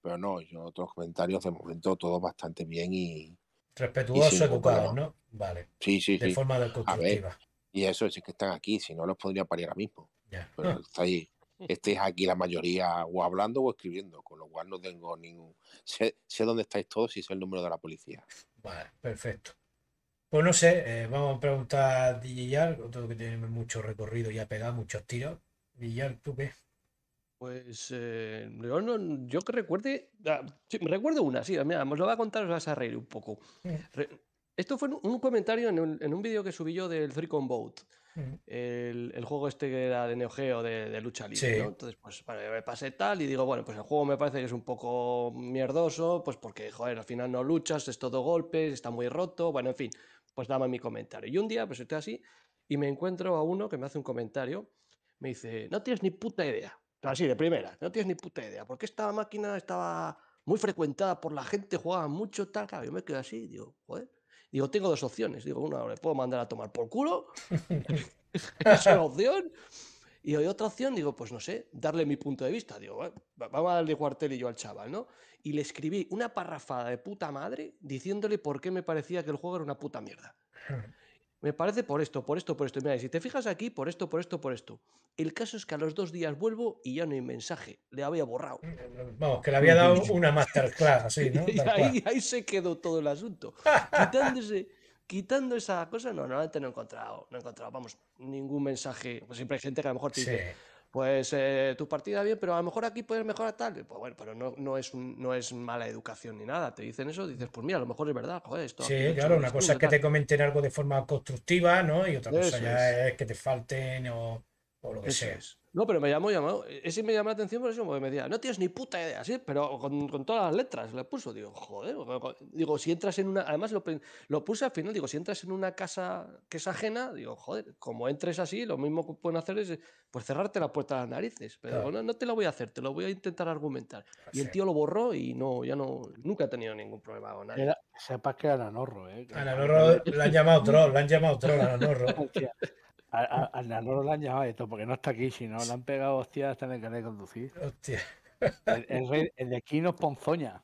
Pero no, yo otros comentarios de momento todo bastante bien y. Respetuoso, educado, ¿no? Vale. Sí, sí, de forma constructiva. y eso es que están aquí, si no los podría parir ahora mismo. Pero estáis este aquí la mayoría o hablando o escribiendo, con lo cual no tengo ningún. Sé, sé dónde estáis todos y sé el número de la policía. Vale, perfecto. Pues no sé, eh, vamos a preguntar a DJ todo otro que tiene mucho recorrido y ha pegado muchos tiros. Villar, ¿tú qué? Pues eh, yo, que recuerde, ah, me recuerdo una, sí, mira, lo voy a contar, os vas a reír un poco. esto fue un comentario en un, en vídeo que subí yo del Three Boat, mm. el, juego este que era de Neo de, lucha libre. Entonces, pues me pasé tal y digo, bueno, pues el juego me parece que es un poco mierdoso, pues porque, joder, al final no luchas, es todo golpes, está muy roto, bueno, en fin, pues dame mi comentario. Y un día, pues estoy así y me encuentro a uno que me hace un comentario, me dice, no tienes ni puta idea. así, de primera, no tienes ni puta idea, porque esta máquina estaba muy frecuentada por la gente, jugaba mucho, tal, yo me quedo así, digo, joder. Digo, tengo dos opciones. Digo, una, le puedo mandar a tomar por culo. es la opción. Y hay otra opción, digo, pues no sé, darle mi punto de vista. Digo, vamos a darle yo al chaval, ¿no? Y le escribí una parrafada de puta madre diciéndole por qué me parecía que el juego era una puta mierda. Me parece por esto, por esto, por esto. Mira, si te fijas aquí, por esto, por esto, por esto. El caso es que a los dos días vuelvo y ya no hay mensaje. Le había borrado. Vamos, que le había dado una masterclass así, ¿no? y ahí, ahí, se quedó todo el asunto. Quitándose, Quitando esa cosa, no, no no he encontrado, no he encontrado, vamos, ningún mensaje. Pues siempre hay gente que a lo mejor te dice, pues eh, tu partida bien, pero a lo mejor aquí puedes mejorar tal. Pues bueno, pero no, no, es, no es mala educación ni nada. Te dicen eso, dices, pues mira, a lo mejor es verdad, joder, esto. Sí, claro, una cosa es que te comenten algo de forma constructiva, ¿no? Y otra cosa ya es que te falten o o lo que sea. No, pero me llamó, Ese me llamó la atención por eso, porque me decía, no tienes ni puta idea, sí, pero con, todas las letras le puso. Digo, joder, digo, si entras en una. Además, lo, lo, puse al final, digo, si entras en una casa que es ajena, digo, joder, como entres así, lo mismo que pueden hacer es pues cerrarte la puerta de las narices. Pero no, te lo voy a hacer, te lo voy a intentar argumentar. y el tío lo borró y no, ya no, nunca ha tenido ningún problema con nadie. sepas que era Nanorro, ¿eh? Nanorro le han llamado troll, le han llamado troll a Nanorro. Al Nano lo han esto porque no está aquí, si no, le han pegado hostia hasta en el canal de conducir. Hostia. El, de aquí es ponzoña.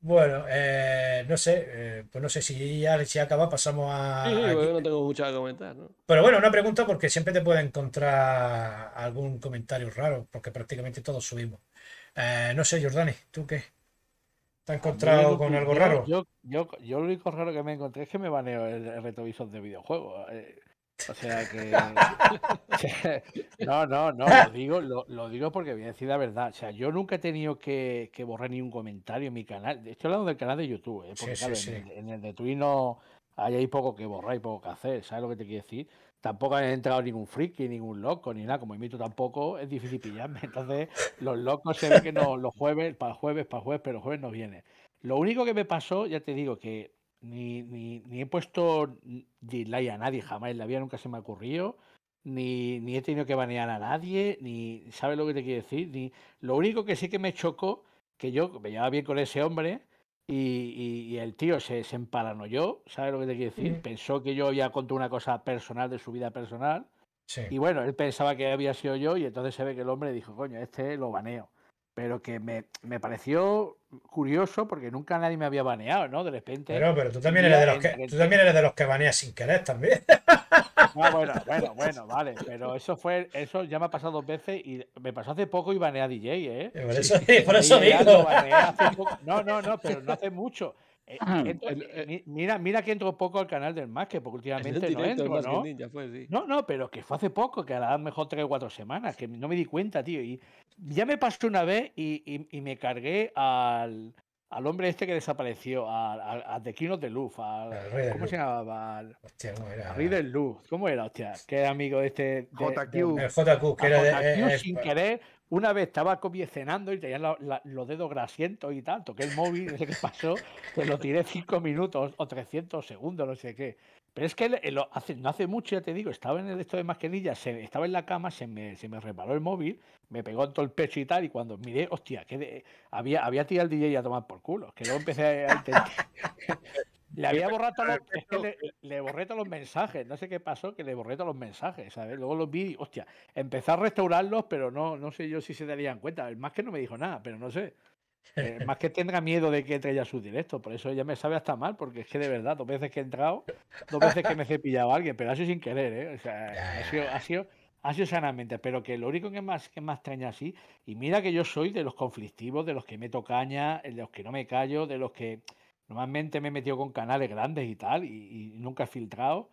Bueno, eh, no sé, eh, pues no sé si ya si acaba, pasamos a. Sí, no tengo mucho que comentar. Pero bueno, una pregunta porque siempre te puede encontrar algún comentario raro, porque prácticamente todos subimos. Eh, no sé, Jordani, ¿tú qué? ¿Te has encontrado con algo raro? Yo, yo, yo, lo único raro que me encontré es que me baneo el retrovisor de videojuegos. Eh. o sea que. no, no, no, lo digo, lo, digo porque voy a decir la verdad. O sea, yo nunca he tenido que, borrar ni un comentario en mi canal. Estoy hablando del canal de YouTube, eh, porque En, el de Twino hay, hay poco que borrar y poco que hacer, ¿sabes lo que te quiero decir? tampoco ha entrado ningún friki, ningún loco, ni nada, como invito tampoco, es difícil pillarme. Entonces, los locos se ven que no, los jueves, para jueves, para jueves, pero jueves no viene. Lo único que me pasó, ya te digo, que ni, ni, he puesto dislike a nadie jamás la vida, nunca se me ha ocurrido. Ni, he tenido que banear a nadie, ni sabes lo que te quiero decir. Ni, lo único que sí que me chocó, que yo me llevaba bien con ese hombre, y, el tío se, se emparanoyó, ¿sabes lo que te quiero decir? Pensó que yo había contado una cosa personal de su vida personal. Y bueno, él pensaba que había sido yo y entonces se ve que el hombre dijo, coño, este lo baneo pero que me, me, pareció curioso porque nunca nadie me había baneado, ¿no? De repente. Pero, pero tú también eres de los que, tú también eres de los que baneas sin querer también. bueno, bueno, bueno, vale. Pero eso fue, eso ya me ha pasado dos veces y me pasó hace poco y baneé a DJ, ¿eh? ¿eh? Por eso, por eso digo. No, no, no, pero no hace mucho. Eh, eh, pues eh, mira, mira que entro poco al canal del que porque últimamente no entro, ¿no? No, no, pero que fue hace poco, que a la mejor tres o cuatro semanas, que no me di cuenta, tío. Y ya me pasó una vez y, y, me cargué al, al hombre este que desapareció, al, de Kino de Luz, al, ¿cómo se llamaba? Al, Luz, ¿cómo era? Hostia, que amigo este de, JQ. que era JQ, sin querer, una vez estaba cenando y tenía los dedos grasientos y tal, toqué el móvil, el que pasó, te lo tiré cinco minutos o 300 segundos, no sé qué. Pero es que no hace mucho, ya te digo, estaba en el esto de masquerilla, estaba en la cama, se me, reparó el móvil, me pegó en todo el pecho y tal, y cuando miré, hostia, que había, había tirado el DJ a tomar por culo, que luego empecé a intentar, Le había borrado le, borré todos los mensajes, no sé qué pasó, que le borré todos los mensajes, ¿sabes? Luego los vi, hostia, empecé a restaurarlos, pero no, no sé yo si se darían cuenta. El más que no me dijo nada, pero no sé. El eh, más que tenga miedo de que entre ya sus directos, por eso ella me sabe hasta mal, porque es que de verdad, dos veces que he entrado, dos veces que me he cepillado a alguien, pero ha sido sin querer, ¿eh? ha sido, ha sido, sanamente, pero que lo único que más, que más extraña así, y mira que yo soy de los conflictivos, de los que meto caña, de los que no me callo, de los que Normalmente me he metido con canales grandes y tal, y, nunca he filtrado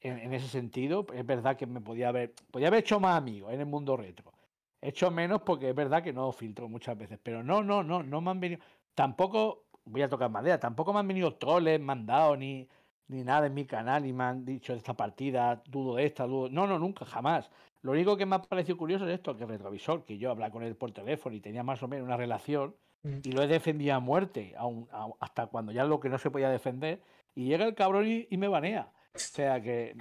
en, ese sentido. Es verdad que me podía haber, podía haber hecho más amigos en el mundo retro. He hecho menos porque es verdad que no filtro muchas veces, pero no, no, no, no me han venido. Tampoco, voy a tocar madera, tampoco me han venido troles, mandados, ni, ni nada en mi canal, y me han dicho esta partida, dudo de esta, dudo. No, no, nunca, jamás. Lo único que me ha parecido curioso es esto, que el retrovisor, que yo hablaba con él por teléfono y tenía más o menos una relación, Mm. Y lo he defendido a muerte, hasta cuando ya lo que no se podía defender. Y llega el cabrón y, me banea. O sea que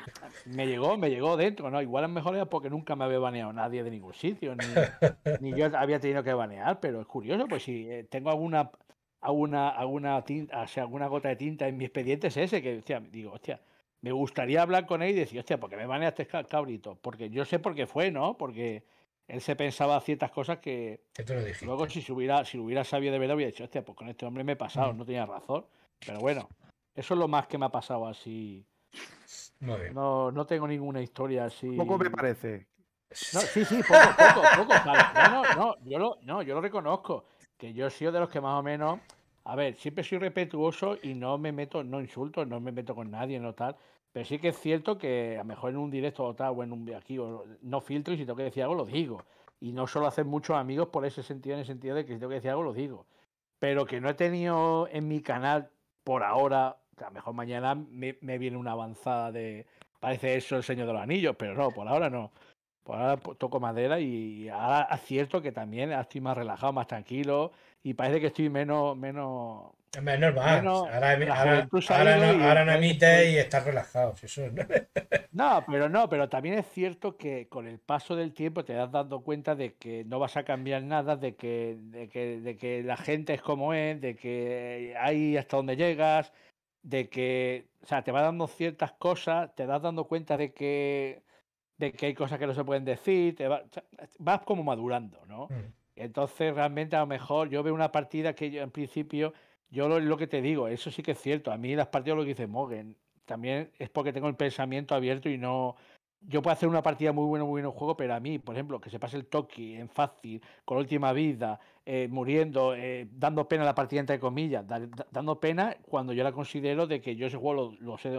me llegó, me llegó dentro, ¿no? Igual es mejor porque nunca me había baneado nadie de ningún sitio, ni, yo había tenido que banear, pero es curioso, pues si eh, tengo alguna alguna, alguna, tinta, alguna gota de tinta en mi expediente es ese, que digo, hostia, me gustaría hablar con él y decir, hostia, ¿por qué me baneaste cabrito? Porque yo sé por qué fue, ¿no? Porque él se pensaba ciertas cosas que luego si si lo hubiera sabido de verdad hubiera dicho, hostia, pues con este hombre me he pasado, no tenía razón. Pero bueno, eso es lo más que me ha pasado así. No, tengo ninguna historia así. Poco me parece. sí, sí, poco, poco, poco. yo lo, no, yo lo reconozco. Que yo he sido de los que más o menos. A ver, siempre soy respetuoso y no me meto, no insulto, no me meto con nadie, no tal. Pero sí que es cierto que a lo mejor en un directo o tal, o en un aquí, no filtro y si tengo que decir algo, lo digo. Y no solo hacer muchos amigos por ese sentido, en el sentido de que si tengo que decir algo, lo digo. Pero que no he tenido en mi canal por ahora, a lo mejor mañana me, viene una avanzada de. Parece eso el Señor de los Anillos, pero no, por ahora no. Por ahora toco madera y ahora cierto que también estoy más relajado, más tranquilo y parece que estoy menos, menos, es ahora, ahora, ahora, no, pues y, y estás relajado. Eso no, pero no, pero también es cierto que con el paso del tiempo te das dando cuenta de que no vas a cambiar nada, de que, de que, la gente es como es, de que hay hasta donde llegas, de que, o sea, te va dando ciertas cosas, te das dando cuenta de que, de que hay cosas que no se pueden decir, te vas como madurando, ¿no? Mm. Entonces, realmente, a lo mejor yo veo una partida que yo en principio yo lo, que te digo, eso sí que es cierto. A mí las partidas lo que dice Mogen también es porque tengo el pensamiento abierto y no. Yo puedo hacer una partida muy buena, muy buena juego, pero a mí, por ejemplo, que se pase el toki en fácil, con última vida, eh, muriendo, eh, dando pena la partida, entre comillas, dando pena cuando yo la considero de que yo ese juego lo, lo sé.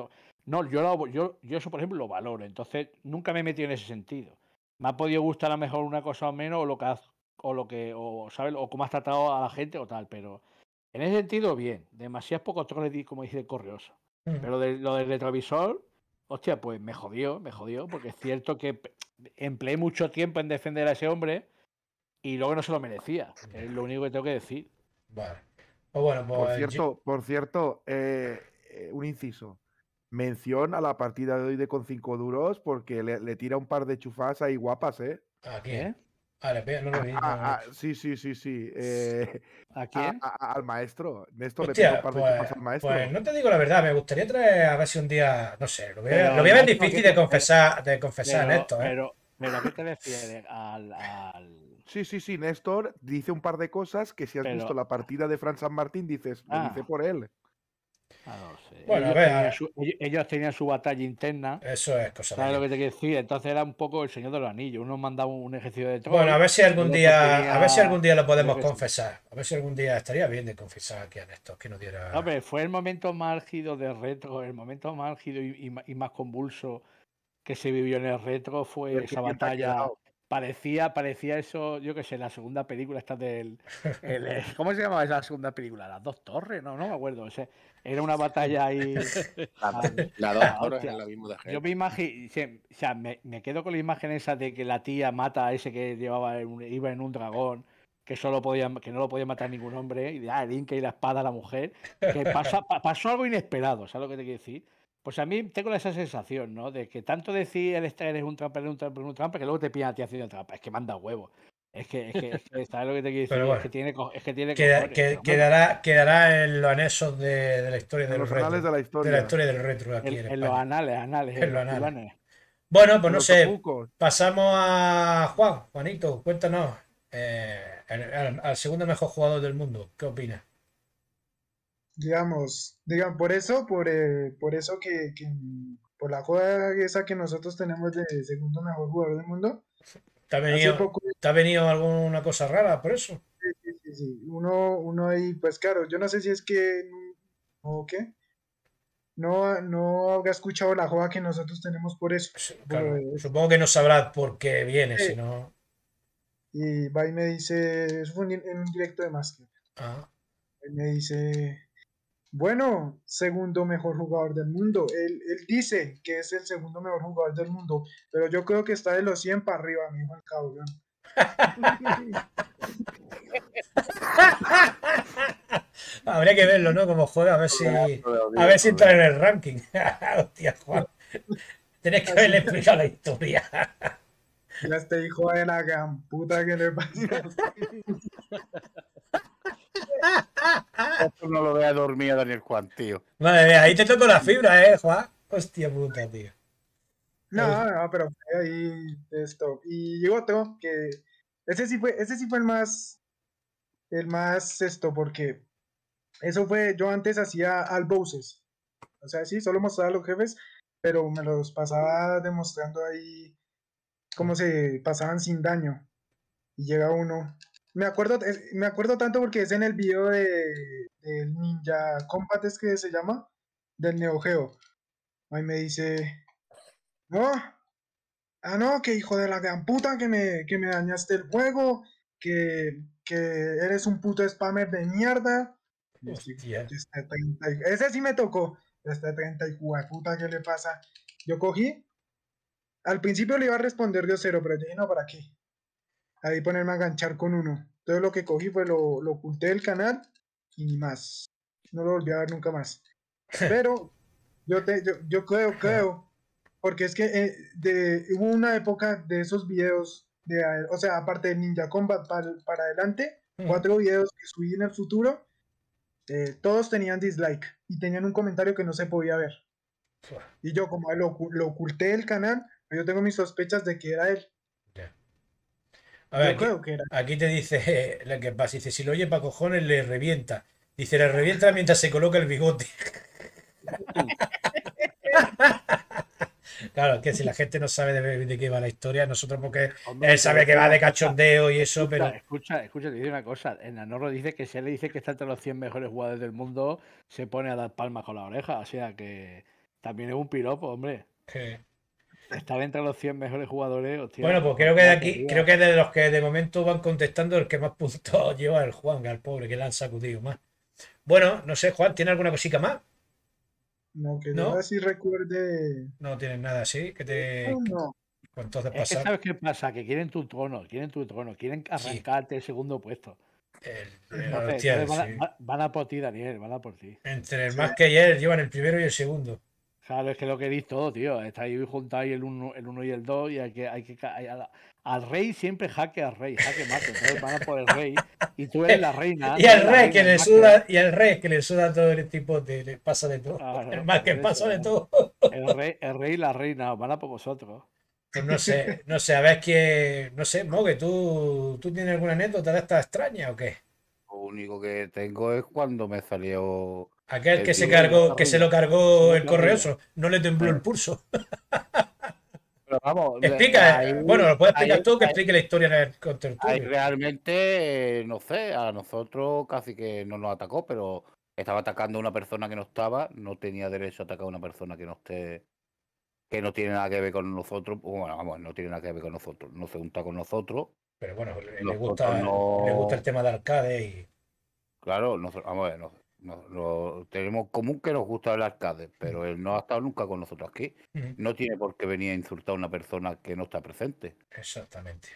No, yo, lo, yo, eso, por ejemplo, lo valoro. Entonces, nunca me he metido en ese sentido. Me ha podido gustar a lo mejor una cosa o menos, o lo que o lo que, o, ¿sabes? O cómo has tratado a la gente o tal, pero en ese sentido, bien. Demasiados pocos troles, como dice Correoso. Mm. Pero lo del retrovisor, hostia, pues me jodió, me jodió, porque es cierto que empleé mucho tiempo en defender a ese hombre y luego no se lo merecía. Es lo único que tengo que decir. Vale. Pues bueno, pues por cierto, por cierto eh, eh, un inciso. Mención a la partida de hoy de con cinco duros porque le, tira un par de chufas ahí guapas, ¿eh? ¿A qué? ¿Eh? sí, sí, sí, sí. Eh, ¿A quién? al maestro. Néstor le un par de pues, maestro. Pues no te digo la verdad, me gustaría traer a ver si un día, no sé, lo voy a, ver difícil de confesar, de confesar Néstor. ¿eh? Pero, pero ¿a qué te refieres? Al, Sí, sí, sí, Néstor dice un par de cosas que si has visto la partida de Fran San Martín dices, lo ah. dice por él. Bueno, ellos, tenían su, batalla interna. Eso es cosa ¿Sabes lo que te Entonces era un poco el señor de los anillos. Uno mandaba un ejercicio de tropas. Bueno, a ver si algún día, a ver si algún día lo podemos confesar. A ver si algún día estaría bien de confesar aquí a Néstor que nos diera. a fue el momento más álgido de retro, el momento más álgido y, más convulso que se vivió en el retro fue esa batalla parecía, parecía eso, yo qué sé, la segunda película esta del... Eh, ¿Cómo se llamaba esa segunda película? Las dos torres, no, no me acuerdo. era una batalla ahí... Las la ah, dos torres es lo gente. Yo me imagino, me, quedo con la imagen esa de que la tía mata a ese que llevaba iba en un dragón. Que, solo podía, que no lo podía matar ningún hombre, y de, ah, el Inca y la espada a la mujer, que pasa, pasó algo inesperado, ¿sabes lo que te quiero decir? Pues a mí tengo esa sensación, ¿no? De que tanto decir eres, un trampa, eres un trampa, eres un trampa, que luego te pillan a ti haciendo trampa. Es que manda huevos. Es que, es que, lo que te quiero decir? es que tiene, es que tiene que, quedará, quedará en los anexos de, la historia del los retro. de la historia. De la historia del retro aquí en, los anales, anales. En, los anales. Bueno, pues no sé. Pasamos a Juan. Juanito, cuéntanos. Eh, al segundo mejor jugador del mundo. ¿Qué opinas? digamos, digan por eso, por, eh, eso que, por la joda esa que nosotros tenemos de segundo mejor jugador del mundo. ¿Te ha venido, alguna cosa rara por eso? Sí, sí, sí, Uno, uno ahí, pues claro, yo no sé si es que, o qué, no, no habrá escuchado la joda que nosotros tenemos por eso. Supongo que no sabrá por qué viene, si no... Y va y me dice, eso fue en un directo de máscara. Ah. Y me dice, bueno, segundo mejor jugador del mundo. Él, él, dice que es el segundo mejor jugador del mundo, pero yo creo que está de los 100 para arriba, mi hijo el cabrón. Habría que verlo, ¿no? Como juega, a ver si, a ver si entra en el ranking. Hostia, Juan. Tienes que verle explicado la historia. Ya este hijo de la gran puta que le pasa. no lo vea dormir Daniel Juan, tío. ahí te toco la fibra, eh, Juan. Hostia puta, tío. No, no, pero ahí esto. Y llegó otro que. Ese sí fue, ese sí fue el más. El más esto, porque eso fue. Yo antes hacía al O sea, sí, solo mostraba a los jefes, pero me los pasaba demostrando ahí cómo se pasaban sin daño. Y llega uno me acuerdo, me acuerdo tanto porque es en el video de, Ninja Combat, es que se llama, del Neo Geo. Ahí me dice, no, ah, no, que hijo de la gran puta, que me, que me dañaste el juego, que, eres un puto spammer de mierda. Este ese sí me tocó. Este 30 y puta, ¿qué le pasa? Yo cogí. Al principio le iba a responder yo cero, pero yo no, ¿para qué? ahí ponerme a enganchar con uno. todo lo que cogí fue lo, lo oculté del canal y ni más. No lo volví a ver nunca más. Pero yo, yo, creo, creo, porque es que eh, de, hubo una época de esos videos, de, o sea, aparte de Ninja Combat para, adelante, mm. cuatro videos que subí en el futuro, eh, todos tenían dislike y tenían un comentario que no se podía ver. Y yo como lo, lo oculté del canal, yo tengo mis sospechas de que era él. A ver, aquí, te dice la que pasa, dice, si lo oye para cojones le revienta. Dice, le revienta mientras se coloca el bigote. Claro, que si la gente no sabe de, qué va la historia, nosotros porque él sabe que va de cachondeo y eso, pero... Escucha, escucha, te dice una cosa. En Anorro dice que si él le dice que está entre los 100 mejores jugadores del mundo, se pone a dar palmas con la oreja. O sea que también es un piropo, hombre. ¿Qué? Estaba entre los 100 mejores jugadores. bueno, pues creo que de aquí, creo que de los que de momento van contestando, el que más puntos lleva el Juan, al pobre, que le han sacudido más. Bueno, no sé, Juan, ¿tiene alguna cosita más? No, que no así si recuerde. No tienes nada así, que te. No, ¿Sabes qué pasa? Que quieren tu trono, quieren tu trono, quieren arrancarte el segundo puesto. van, a, por ti, Daniel, van a por ti. Entre el más que ayer llevan el primero y el segundo. Claro, es que lo queréis todo, tío. Estáis juntáis el 1 el uno y el dos y hay que, hay que al, rey siempre jaque al rey, jaque mate. Entonces van por el rey y tú eres la reina. y el rey que le suda, y el rey que le suda todo el tipo de le pasa de todo. más que pasa de todo. El rey, y la reina van a por vosotros. Pues no sé, no sé, a ver que no sé, Mogue, ¿tú, tú tienes alguna anécdota de esta extraña o qué? Lo único que tengo es cuando me salió Aquel que se cargó, que se lo cargó el correoso, no le tembló el pulso. Pero vamos, explica, eh, bueno, lo puedes explicar tú que explique la historia el Ahí realmente, eh, no sé, a nosotros casi que no nos atacó, pero estaba atacando a una persona que no estaba, no tenía derecho a atacar a una persona que no esté, que no tiene nada que ver con nosotros, bueno, vamos, no tiene nada que ver con nosotros, no se junta con nosotros. Pero bueno, le, gusta, le gusta el tema de Arcade y. Claro, vamos a ver, no, no, tenemos común que nos gusta el alcalde, pero él no ha estado nunca con nosotros aquí. No tiene por qué venir a insultar a una persona que no está presente. Exactamente.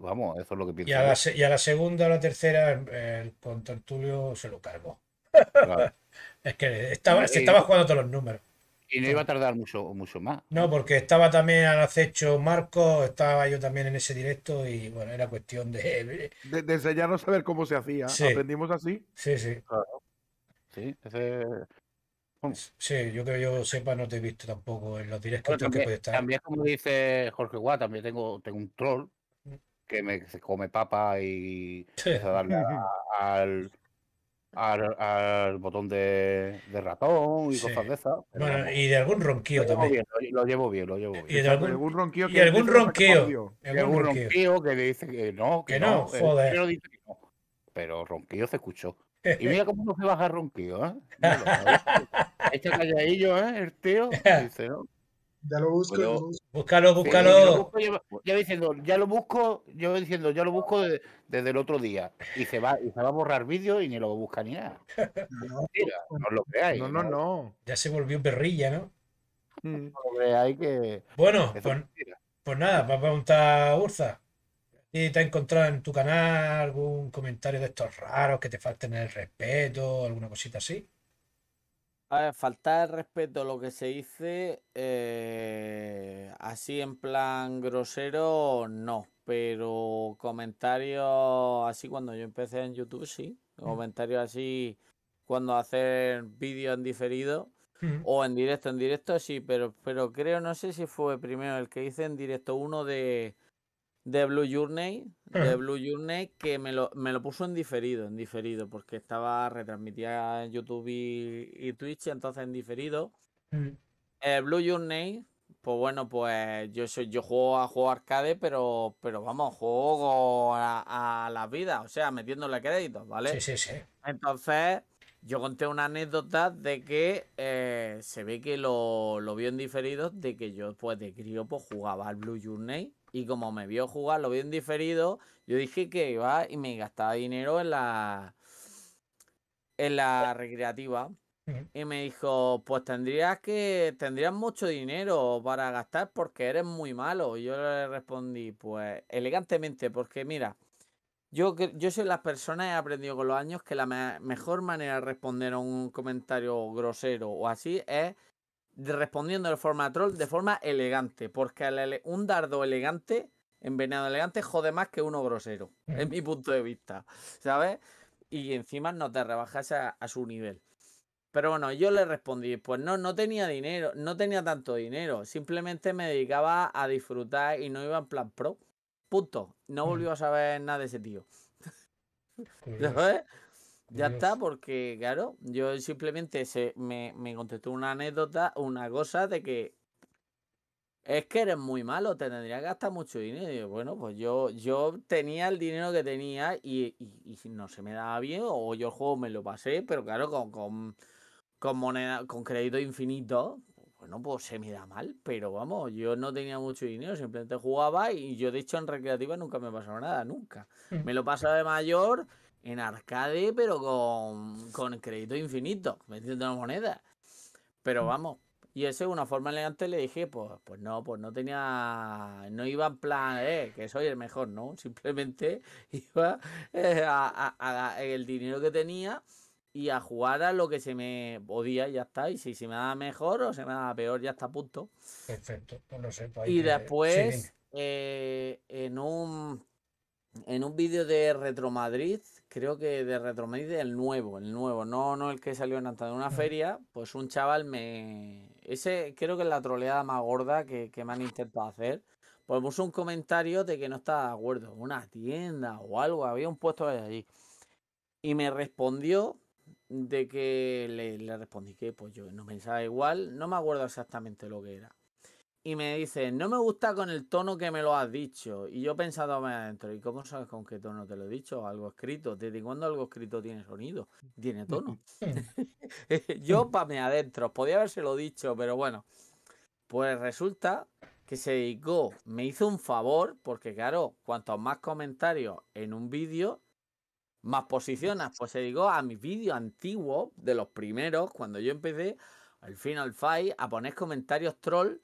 Vamos, eso es lo que pienso. Y a la, segunda o la tercera, el contertulio se lo cargó. es que estaba, estaba jugando todos los números. Y no iba a tardar mucho, mucho más. No, porque estaba también al acecho Marco, estaba yo también en ese directo y bueno, era cuestión de. De, enseñarnos a ver cómo se hacía. ¿Aprendimos así? Sí, sí. Sí, Sí, yo creo yo sepa, no te he visto tampoco en los directos que También, como dice Jorge Guá, también tengo, tengo un troll mm. que me come papa y a darle al, al, botón de, ratón y cosas de esas. Bueno, y de algún ronquío también. lo, llevo bien, lo llevo bien. Y de algún, ronquío y que, algún ronquío que, que le dice que no, que, no, joder. Pero, ronquío se escuchó. Y mira cómo no se baja ronquío ¿eh? ¿eh? calladillo, ¿eh? El tío dice, ¿no? Ya lo busco. Búscalo, búscalo. diciendo, ya lo busco, yo diciendo, ya lo busco desde el otro día. Y se va, va a borrar vídeo y ni lo busca ni nada. No, lo No, no, no, Ya se volvió perrilla, ¿no? Mm. No Bueno, pues, pues, nada, va a preguntar Urza. ¿Y te ha encontrado en tu canal algún comentario de estos raros que te falten el respeto, alguna cosita así? faltar respeto a lo que se dice, eh, así en plan grosero, no. Pero comentarios así cuando yo empecé en YouTube, sí. Mm. Comentarios así cuando hacer vídeos en diferido mm. o en directo, en directo, sí. Pero, pero creo, no sé si fue primero el que hice en directo uno de de Blue Journey, de Blue Journey, que me lo, puso en diferido, en diferido, porque estaba retransmitida en YouTube y, Twitch, entonces en diferido. Mm. Eh, Blue Journey, pues bueno, pues yo yo juego a juego arcade, pero, pero vamos, juego a, la vida, o sea, metiéndole créditos, ¿vale? Sí, sí, sí. Entonces, yo conté una anécdota de que eh, se ve que lo, lo vio en diferido de que yo, pues de crío, pues jugaba al Blue Journey y como me vio jugar, lo vio diferido, yo dije que iba y me gastaba dinero en la, en la recreativa. Y me dijo, pues tendrías que, tendrías mucho dinero para gastar porque eres muy malo. Y yo le respondí, pues elegantemente, porque mira, yo, yo soy las personas, he aprendido con los años que la mejor manera de responder a un comentario grosero o así es respondiendo de forma troll, de forma elegante, porque un dardo elegante, envenenado elegante, jode más que uno grosero, mm. en mi punto de vista, ¿sabes? Y encima no te rebajas a, su nivel. Pero bueno, yo le respondí, pues no, no tenía dinero, no tenía tanto dinero, simplemente me dedicaba a disfrutar y no iba en plan pro. Punto. No mm. volvió a saber nada de ese tío. ¿Sabes? Ya está, porque claro, yo simplemente se, me, me contestó una anécdota, una cosa de que es que eres muy malo, te tendría que gastar mucho dinero. bueno, pues yo, yo tenía el dinero que tenía y, y, no se me daba bien, o yo el juego me lo pasé, pero claro, con, con, moneda, con crédito infinito, bueno, pues se me da mal, pero vamos, yo no tenía mucho dinero, simplemente jugaba y yo de hecho en recreativa nunca me pasaba nada, nunca. Mm. Me lo pasaba de mayor en arcade, pero con, con crédito infinito, metiendo una moneda. Pero mm. vamos, y eso es una forma elegante, le dije, pues, pues no, pues no tenía, no iba en plan, eh, que soy el mejor, ¿no? Simplemente iba eh, a, el dinero que tenía y a jugar a lo que se me podía, ya está. Y si se me daba mejor o se me daba peor, ya está, punto. Perfecto, no pues sé. Pues y después, eh, en un en un vídeo de Retro Madrid, creo que de Retro Madrid, el nuevo, el nuevo, no, no el que salió en antes de una feria, pues un chaval me. Ese creo que es la troleada más gorda que, me han intentado hacer. Pues puso un comentario de que no estaba de acuerdo, una tienda o algo, había un puesto de allí. Y me respondió de que le, le respondí que pues yo no pensaba igual, no me acuerdo exactamente lo que era y me dice, no me gusta con el tono que me lo has dicho. Y yo me adentro, ¿y cómo sabes con qué tono te lo he dicho? Algo escrito. ¿Desde cuándo algo escrito tiene sonido? Tiene tono. yo para mí adentro, podía habérselo dicho, pero bueno. Pues resulta que se dedicó, me hizo un favor, porque claro, cuantos más comentarios en un vídeo, más posicionas. Pues se dedicó a mis vídeos antiguos, de los primeros, cuando yo empecé, al Final Fight, a poner comentarios troll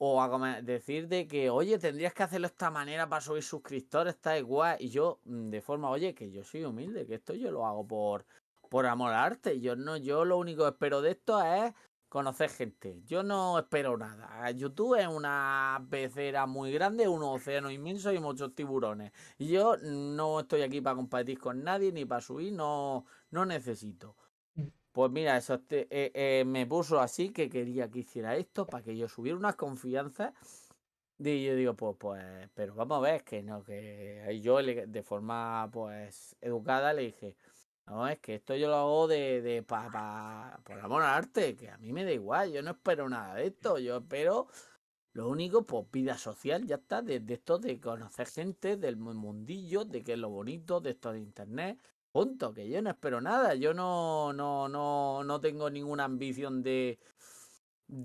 o a decirte que, oye, tendrías que hacerlo de esta manera para subir suscriptores, está igual. Y yo, mm, de forma, oye, que yo soy humilde, que esto yo lo hago por, por amor al arte. Yo no, yo lo único que espero de esto es conocer gente. Yo no espero nada. YouTube es una pecera muy grande, un océano inmenso y muchos tiburones. Y yo no estoy aquí para competir con nadie ni para subir, no, no necesito. Pues mira, eso eh, eh, me puso así que quería que hiciera esto para que yo subiera unas confianzas. Y yo digo, pues, pues, pero vamos a ver, que no, que yo de forma pues educada le dije, no, es que esto yo lo hago de, de por amor al arte, que a mí me da igual, yo no espero nada de esto, yo espero lo único, pues vida social, ya está, de, esto de conocer gente, del mundillo, de que es lo bonito, de esto de internet, Punto, que yo no espero nada. Yo no, no, no, no tengo ninguna ambición de,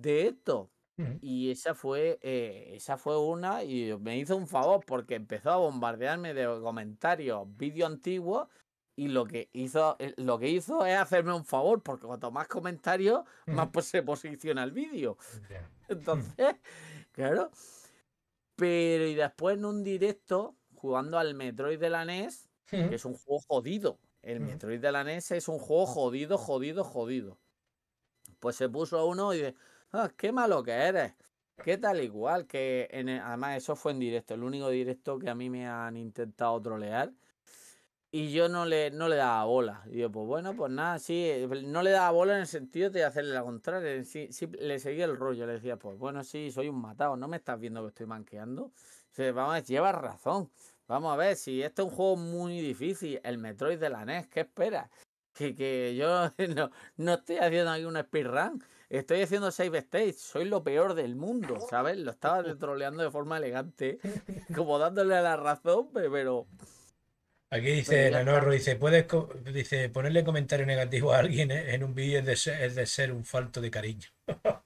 esto. Y esa fue, eh, esa fue una y me hizo un favor porque empezó a bombardearme de comentarios, vídeos antiguos y lo que hizo, eh, lo que hizo es hacerme un favor porque cuanto más comentarios, más pues, se posiciona el vídeo. Entonces, claro. Pero y después en un directo jugando al Metroid de la NES, es un juego jodido. El mm. Metroid de la NES es un juego ah. jodido, jodido, jodido. Pues se puso a uno y dice, ah, qué malo que eres. ¿Qué tal igual? Que además eso fue en directo, el único directo que a mí me han intentado trolear. Y yo no le, no le daba bola. Y yo, pues bueno, pues nada, sí, no le daba bola en el sentido de hacerle la contraria. le seguía el rollo, le decía, pues bueno, sí, soy un matado, no me estás viendo que estoy manqueando. Se vamos, llevas razón. Vamos a ver, si este es un juego muy difícil, el Metroid de la NES, ¿qué esperas? Que, que yo no, no estoy haciendo aquí un speedrun, estoy haciendo save stage, soy lo peor del mundo, ¿sabes? Lo estaba troleando de forma elegante, como dándole la razón, pero... Aquí dice Nanorro, dice, puedes dice, ponerle comentario negativo a alguien ¿eh? en un vídeo es de ser un falto de cariño.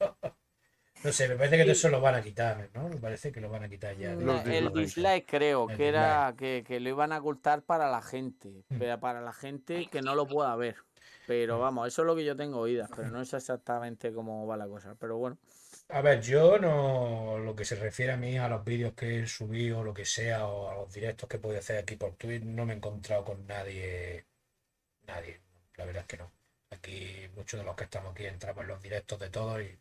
No sé, me parece que eso lo van a quitar, ¿no? Me parece que lo van a quitar ya. Mm, el dislike creo que era que, que, lo iban a ocultar para la gente, mm. pero para la gente que no lo pueda ver. Pero mm. vamos, eso es lo que yo tengo oídas, pero no es exactamente cómo va la cosa. Pero bueno. A ver, yo no lo que se refiere a mí a los vídeos que he o lo que sea o a los directos que podido hacer aquí por Twitch, no me he encontrado con nadie. Nadie, la verdad es que no. Aquí muchos de los que estamos aquí entramos en los directos de todos y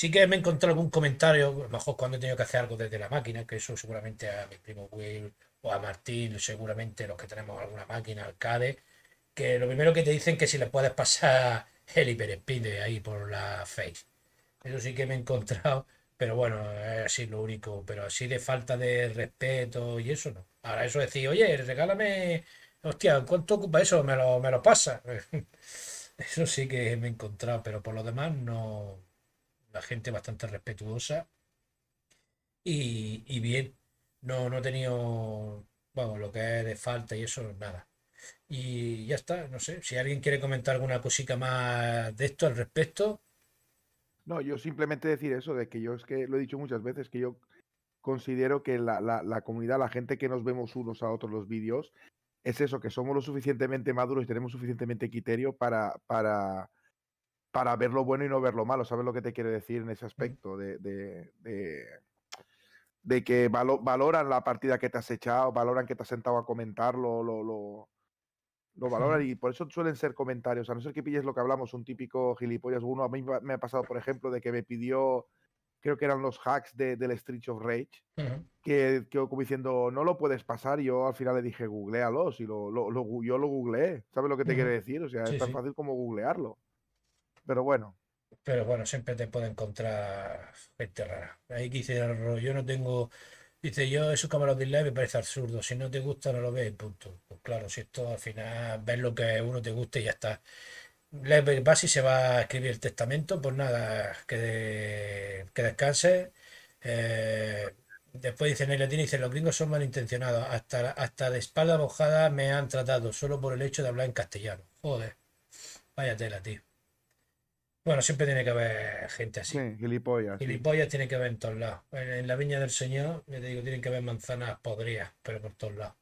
Sí que me he encontrado algún comentario, a lo mejor cuando he tenido que hacer algo desde la máquina, que eso seguramente a mi primo Will o a Martín, seguramente los que tenemos alguna máquina, arcade, que lo primero que te dicen que si le puedes pasar el hiperespin de ahí por la face. Eso sí que me he encontrado, pero bueno, es así lo único, pero así de falta de respeto y eso no. Ahora eso decir, oye, regálame, hostia, ¿cuánto ocupa eso? Me lo, me lo pasa. Eso sí que me he encontrado, pero por lo demás no gente bastante respetuosa y, bien. No, no he tenido, bueno, lo que es de falta y eso, nada. Y ya está, no sé, si alguien quiere comentar alguna cosita más de esto al respecto. No, yo simplemente decir eso, de que yo es que lo he dicho muchas veces, que yo considero que la, la, la comunidad, la gente que nos vemos unos a otros los vídeos, es eso, que somos lo suficientemente maduros y tenemos suficientemente criterio para, para, para ver lo bueno y no ver lo malo. ¿Sabes lo que te quiere decir en ese aspecto? De, de, de, que valoran la partida que te has echado, valoran que te has sentado a comentarlo, lo, lo, valoran y por eso suelen ser comentarios. A no ser que pilles lo que hablamos, un típico gilipollas. Uno a mí me ha pasado, por ejemplo, de que me pidió creo que eran los hacks de, del Street of Rage, que, como diciendo, no lo puedes pasar, yo al final le dije, googlealos, y lo, lo, yo lo googleé, ¿sabes lo que te quiere decir? O sea, es tan fácil como googlearlo pero bueno. Pero bueno, siempre te puede encontrar gente rara. Ahí que dice yo no tengo. Dice yo, esos camarotes live me parece absurdo. Si no te gusta, no lo ves, punto. Pues claro, si esto al final ves lo que uno te guste y ya está. Live vas se va a escribir el testamento, pues nada, que, que descanse. Eh, después dice Neil Latino, dice, los gringos son malintencionados, hasta, hasta de espalda mojada me han tratado, solo por el hecho de hablar en castellano. Joder, vaya tela, tío. Bueno, siempre tiene que haber gente así. Sí, gilipollas. Gilipollas tiene que haber en todos lados. En, la viña del Señor, ya te digo, tienen que haber manzanas podrías, pero por todos lados.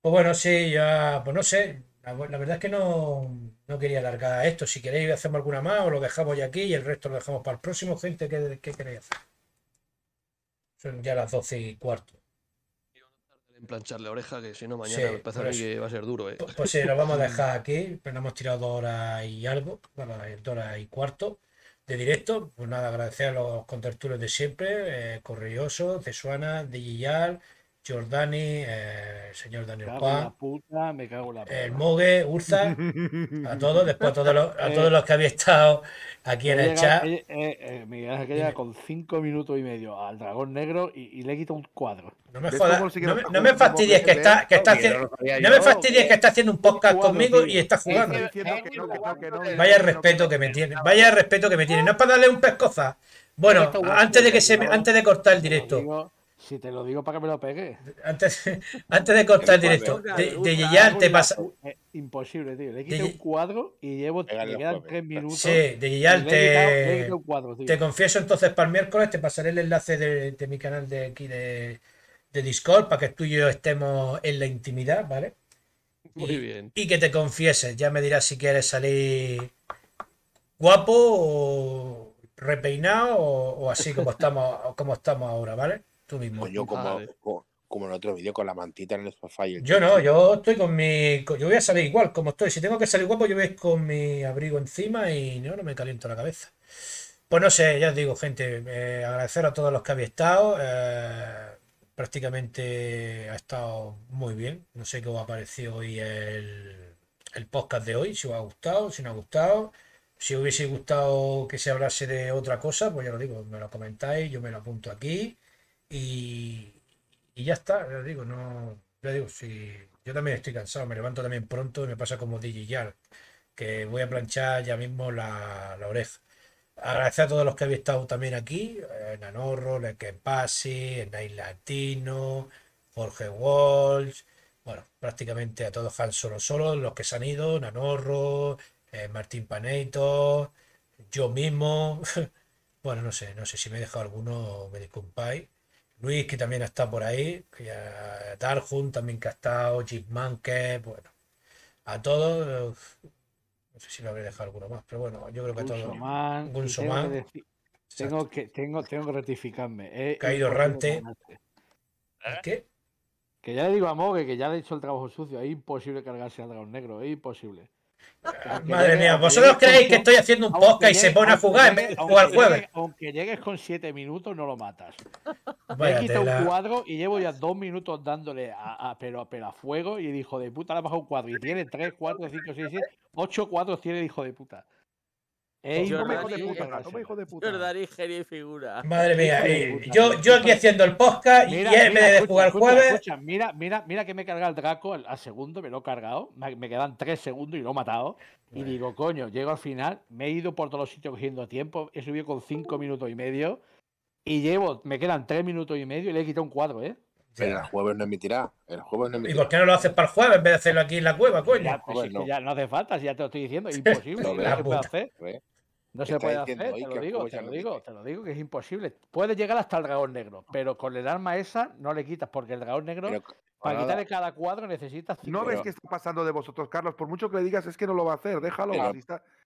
Pues bueno, sí, ya, pues no sé. La, verdad es que no, no, quería alargar esto. Si queréis, hacemos alguna más o lo dejamos ya aquí y el resto lo dejamos para el próximo. Gente, ¿qué, qué queréis hacer? Son ya las doce y cuarto plancharle oreja, que si no mañana pues, va a ser duro. ¿eh? Pues, pues, sí, lo vamos a dejar aquí, pero hemos tirado dos horas y algo, bueno, dos horas y cuarto de directo. Pues nada, agradecer a los contertulios de siempre, de eh, Suana, Cesuana, Digiyal, Jordani, eh, el señor Daniel el Mogue, Urza, a todos, después a eh, todos los, que había estado aquí en el chat. Eh, con cinco minutos y medio al dragón negro y, y le quita un cuadro. No me fastidies que está, haciendo, me fastidies que está haciendo un podcast conmigo y está jugando. Vaya respeto que me tiene, vaya respeto que me tiene. No es para darle un pescoza. Bueno, antes de que se, antes de cortar el directo. Si te lo digo para que me lo pegue. Antes, antes de cortar el directo, de, de te pasa. Eh, imposible, tío. Le quité un cuadro y llevo minutos. Sí, de Yeyan te. te confieso entonces para el miércoles, te pasaré el enlace de, mi canal de aquí de, Discord para que tú y yo estemos en la intimidad, ¿vale? Muy bien. Y que te confieses. Ya me dirás si quieres salir guapo o repeinado o, o así como estamos, como estamos ahora, ¿vale? mismo. Pues yo como, como, en otro vídeo con la mantita en el sofá Yo no, yo estoy con mi... Yo voy a salir igual, como estoy. Si tengo que salir guapo, yo voy con mi abrigo encima y no, no me caliento la cabeza. Pues no sé, ya os digo, gente, eh, agradecer a todos los que habéis estado. Eh, prácticamente ha estado muy bien. No sé qué os ha parecido hoy el, podcast de hoy, si os ha gustado, si no ha gustado. Si hubiese gustado que se hablase de otra cosa, pues ya lo digo, me lo comentáis, yo me lo apunto aquí. Y, ya está, ya digo, no. digo, si yo también estoy cansado, me levanto también pronto y me pasa como DJ que voy a planchar ya mismo la, oreja. Agradecer a todos los que habéis estado también aquí, en Anorro, en Kempasi, en Latino, Jorge Walsh, bueno, prácticamente a todos Han Solo Solo, los que se han ido, Nanorro, eh, Martín Paneito, yo mismo. bueno, no sé, no sé si me he dejado alguno, me disculpáis. Luis, que también está por ahí, Tarjun también que ha estado, que bueno, a todos, no sé si lo habré dejado alguno más, pero bueno, yo creo que a todos. Tengo, que, tengo tengo, que Caído eh, eh, Rante. ¿Eh? ¿Qué? Que ya le digo a Mogue que ya le he hecho el trabajo sucio, es imposible cargarse al dragón negro, es imposible. Madre mía, ¿vosotros creéis que estoy haciendo un podcast y se pone a jugar en vez de jugar jueves? Aunque llegues con 7 minutos, no lo matas. Me quita un cuadro y llevo ya 2 minutos dándole a, a, pero, a fuego y el hijo de puta le ha bajado un cuadro y tiene 3, 4, 5, 6, 7, 8 cuadros tiene el hijo de puta. Ey, hijo de puta, hijo de puta. y figura. Madre mía, yo, yo aquí haciendo el podcast y, mira, me de jugar el jueves. mira, mira, mira que me carga el Draco al, segundo, me lo he cargado. Me, quedan tres segundos y lo he matado. Y digo, coño, llego al final, me he ido por todos los sitios cogiendo tiempo, he subido con cinco minutos y medio. Y llevo, me quedan tres minutos y medio y le he quitado un cuadro, ¿eh? Pero el jueves no emitirá. El jueves ¿Y por qué no lo haces para el jueves en vez de hacerlo aquí en la cueva, coño? Ya, pues, no. ya no hace falta, si ya te lo estoy diciendo, imposible. no, Hacer. No se puede hacer, te lo digo, te lo digo, te lo digo que es imposible. Puede llegar hasta el dragón negro, pero con el arma esa no le quitas, porque el dragón negro, para quitarle cada cuadro necesitas. Cinco. No ves qué está pasando de vosotros, Carlos. Por mucho que le digas, es que no lo va a hacer, déjalo.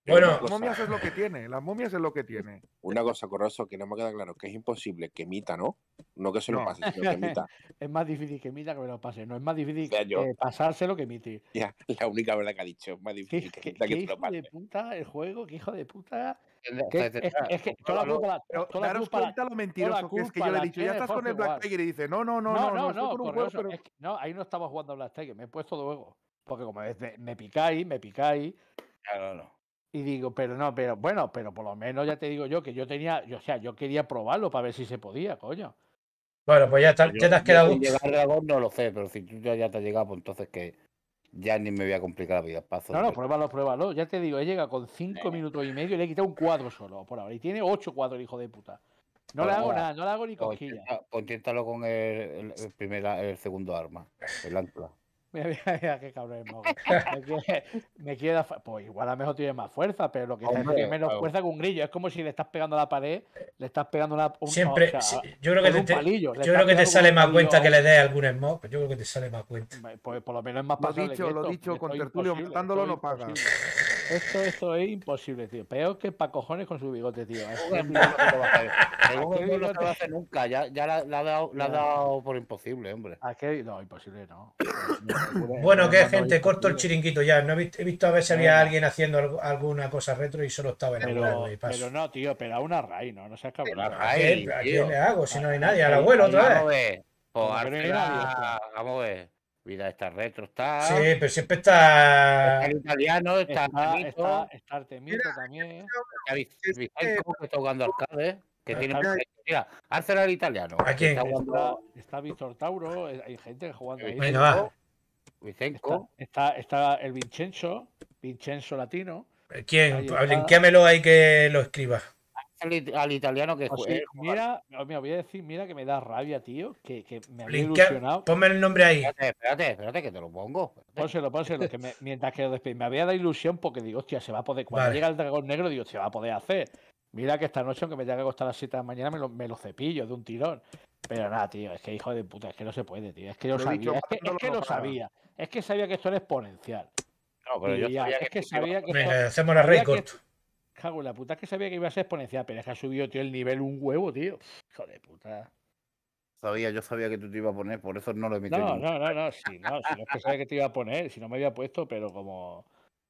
Bueno, las momias es lo que tiene, las momias es lo que tiene. Una cosa, Corroso, que no me queda claro, que es imposible que emita, ¿no? No que se lo pase, sino que emita. es más difícil que emita que me lo pase, no es más difícil que eh, pasárselo que emite Ya, la única verdad que ha dicho, es más difícil que emita que lo pase. hijo de puta el juego, qué hijo de puta. Es, que toda la culpa, la, daros cuenta lo mentiroso que es que yo le he dicho, ya estás con el Black Tiger y dice, no, no, no, no, no, no, no, juego, no ahí no estaba jugando a Black Tiger, me he puesto luego Porque como me, me picáis, me picáis. no, no. Y digo, pero no, pero bueno, pero por lo menos ya te digo yo que yo tenía, o sea, yo quería probarlo para ver si se podía, coño. Bueno, pues ya, te has quedado. no lo sé, pero si tú ya, te has llegado, pues entonces que ya ni me voy a complicar la vida. Paso no, no, pruébalo, pruébalo. Ya te digo, he llegado con cinco minutos y medio y le he quitado un cuadro solo por ahora. Y tiene ocho cuadros, hijo de puta. No pues le hago nada, no le hago ni pues cosquillas. contiéntalo pues con el, el, el segundo arma, el ancla. Mira, cabrón Me queda pues igual a lo mejor tiene más fuerza, pero lo que tiene menos fuerza que un grillo. Es como si le estás pegando a la pared, le estás pegando una, un, Siempre, yo palillo, pues yo creo que te sale más cuenta que le dé algún smog. Yo creo que te sale más cuenta. Pues por lo menos es más Lo dicho, lo dicho, con tertulio matándolo no paga. Esto, es imposible, tío. Peor que pa' cojones con su bigote, tío. Es Que no se lo hace nunca. Ya, ya la, la, ha dado, la, ha dado, por imposible, hombre. no, imposible no. bueno, que gente, corto el chiringuito ya. No he, visto, a ver si había alguien haciendo alguna cosa retro y solo estaba en el y Pero no, tío, pero a una raíz, ¿no? No seas cabrón. ¿A, quién, le hago si no hay nadie? Al abuelo otra vez. ver, pues vamos a ver. Vida está retro, está. Sí, pero siempre está. Está el italiano, está. Está, está, Artemito también. Está Vicenco eh? que está jugando alcalde. Que tiene. Mira, Arsenal italiano. ¿A Está, jugando... está, Víctor Tauro, eh, hay gente jugando ahí. Bueno, va. Vicenco. Está, está, está, el Vincenzo, Vincenzo Latino. ¿Quién? lo ahí que lo escriba al, italiano que eh, juega. mira, oh, me voy a decir, mira que me da rabia, tío, que, que me ha ilusionado. Ponme el nombre ahí. Espérate, espérate, espérate que te lo pongo. Pónselo, pónselo, que me, mientras que lo me había dado ilusión porque digo, hostia, se va a poder, cuando llega el dragón negro, digo, se va a poder hacer. Mira que esta noche, aunque me tenga que costar a las 7 de la mañana, me lo, me lo cepillo de un tirón. Pero nada, tío, es que hijo de puta, es que no se puede, tío. Es que yo lo sabía, es, que, lo sabía. Es que sabía que esto era exponencial. No, pero yo sabía es que, sabía que. hacemos la récord Cago la puta, es que sabía que iba a ser exponencial, pero es que ha subido, tío, el nivel un huevo, tío. Hijo de puta. Sabía, yo sabía que tú te ibas a poner, por eso no lo he metido. No, no, no, no, sí, no, si no es que sabía que te iba a poner, si no me había puesto, pero como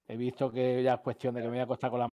he visto que ya es cuestión de que me voy a acostar con la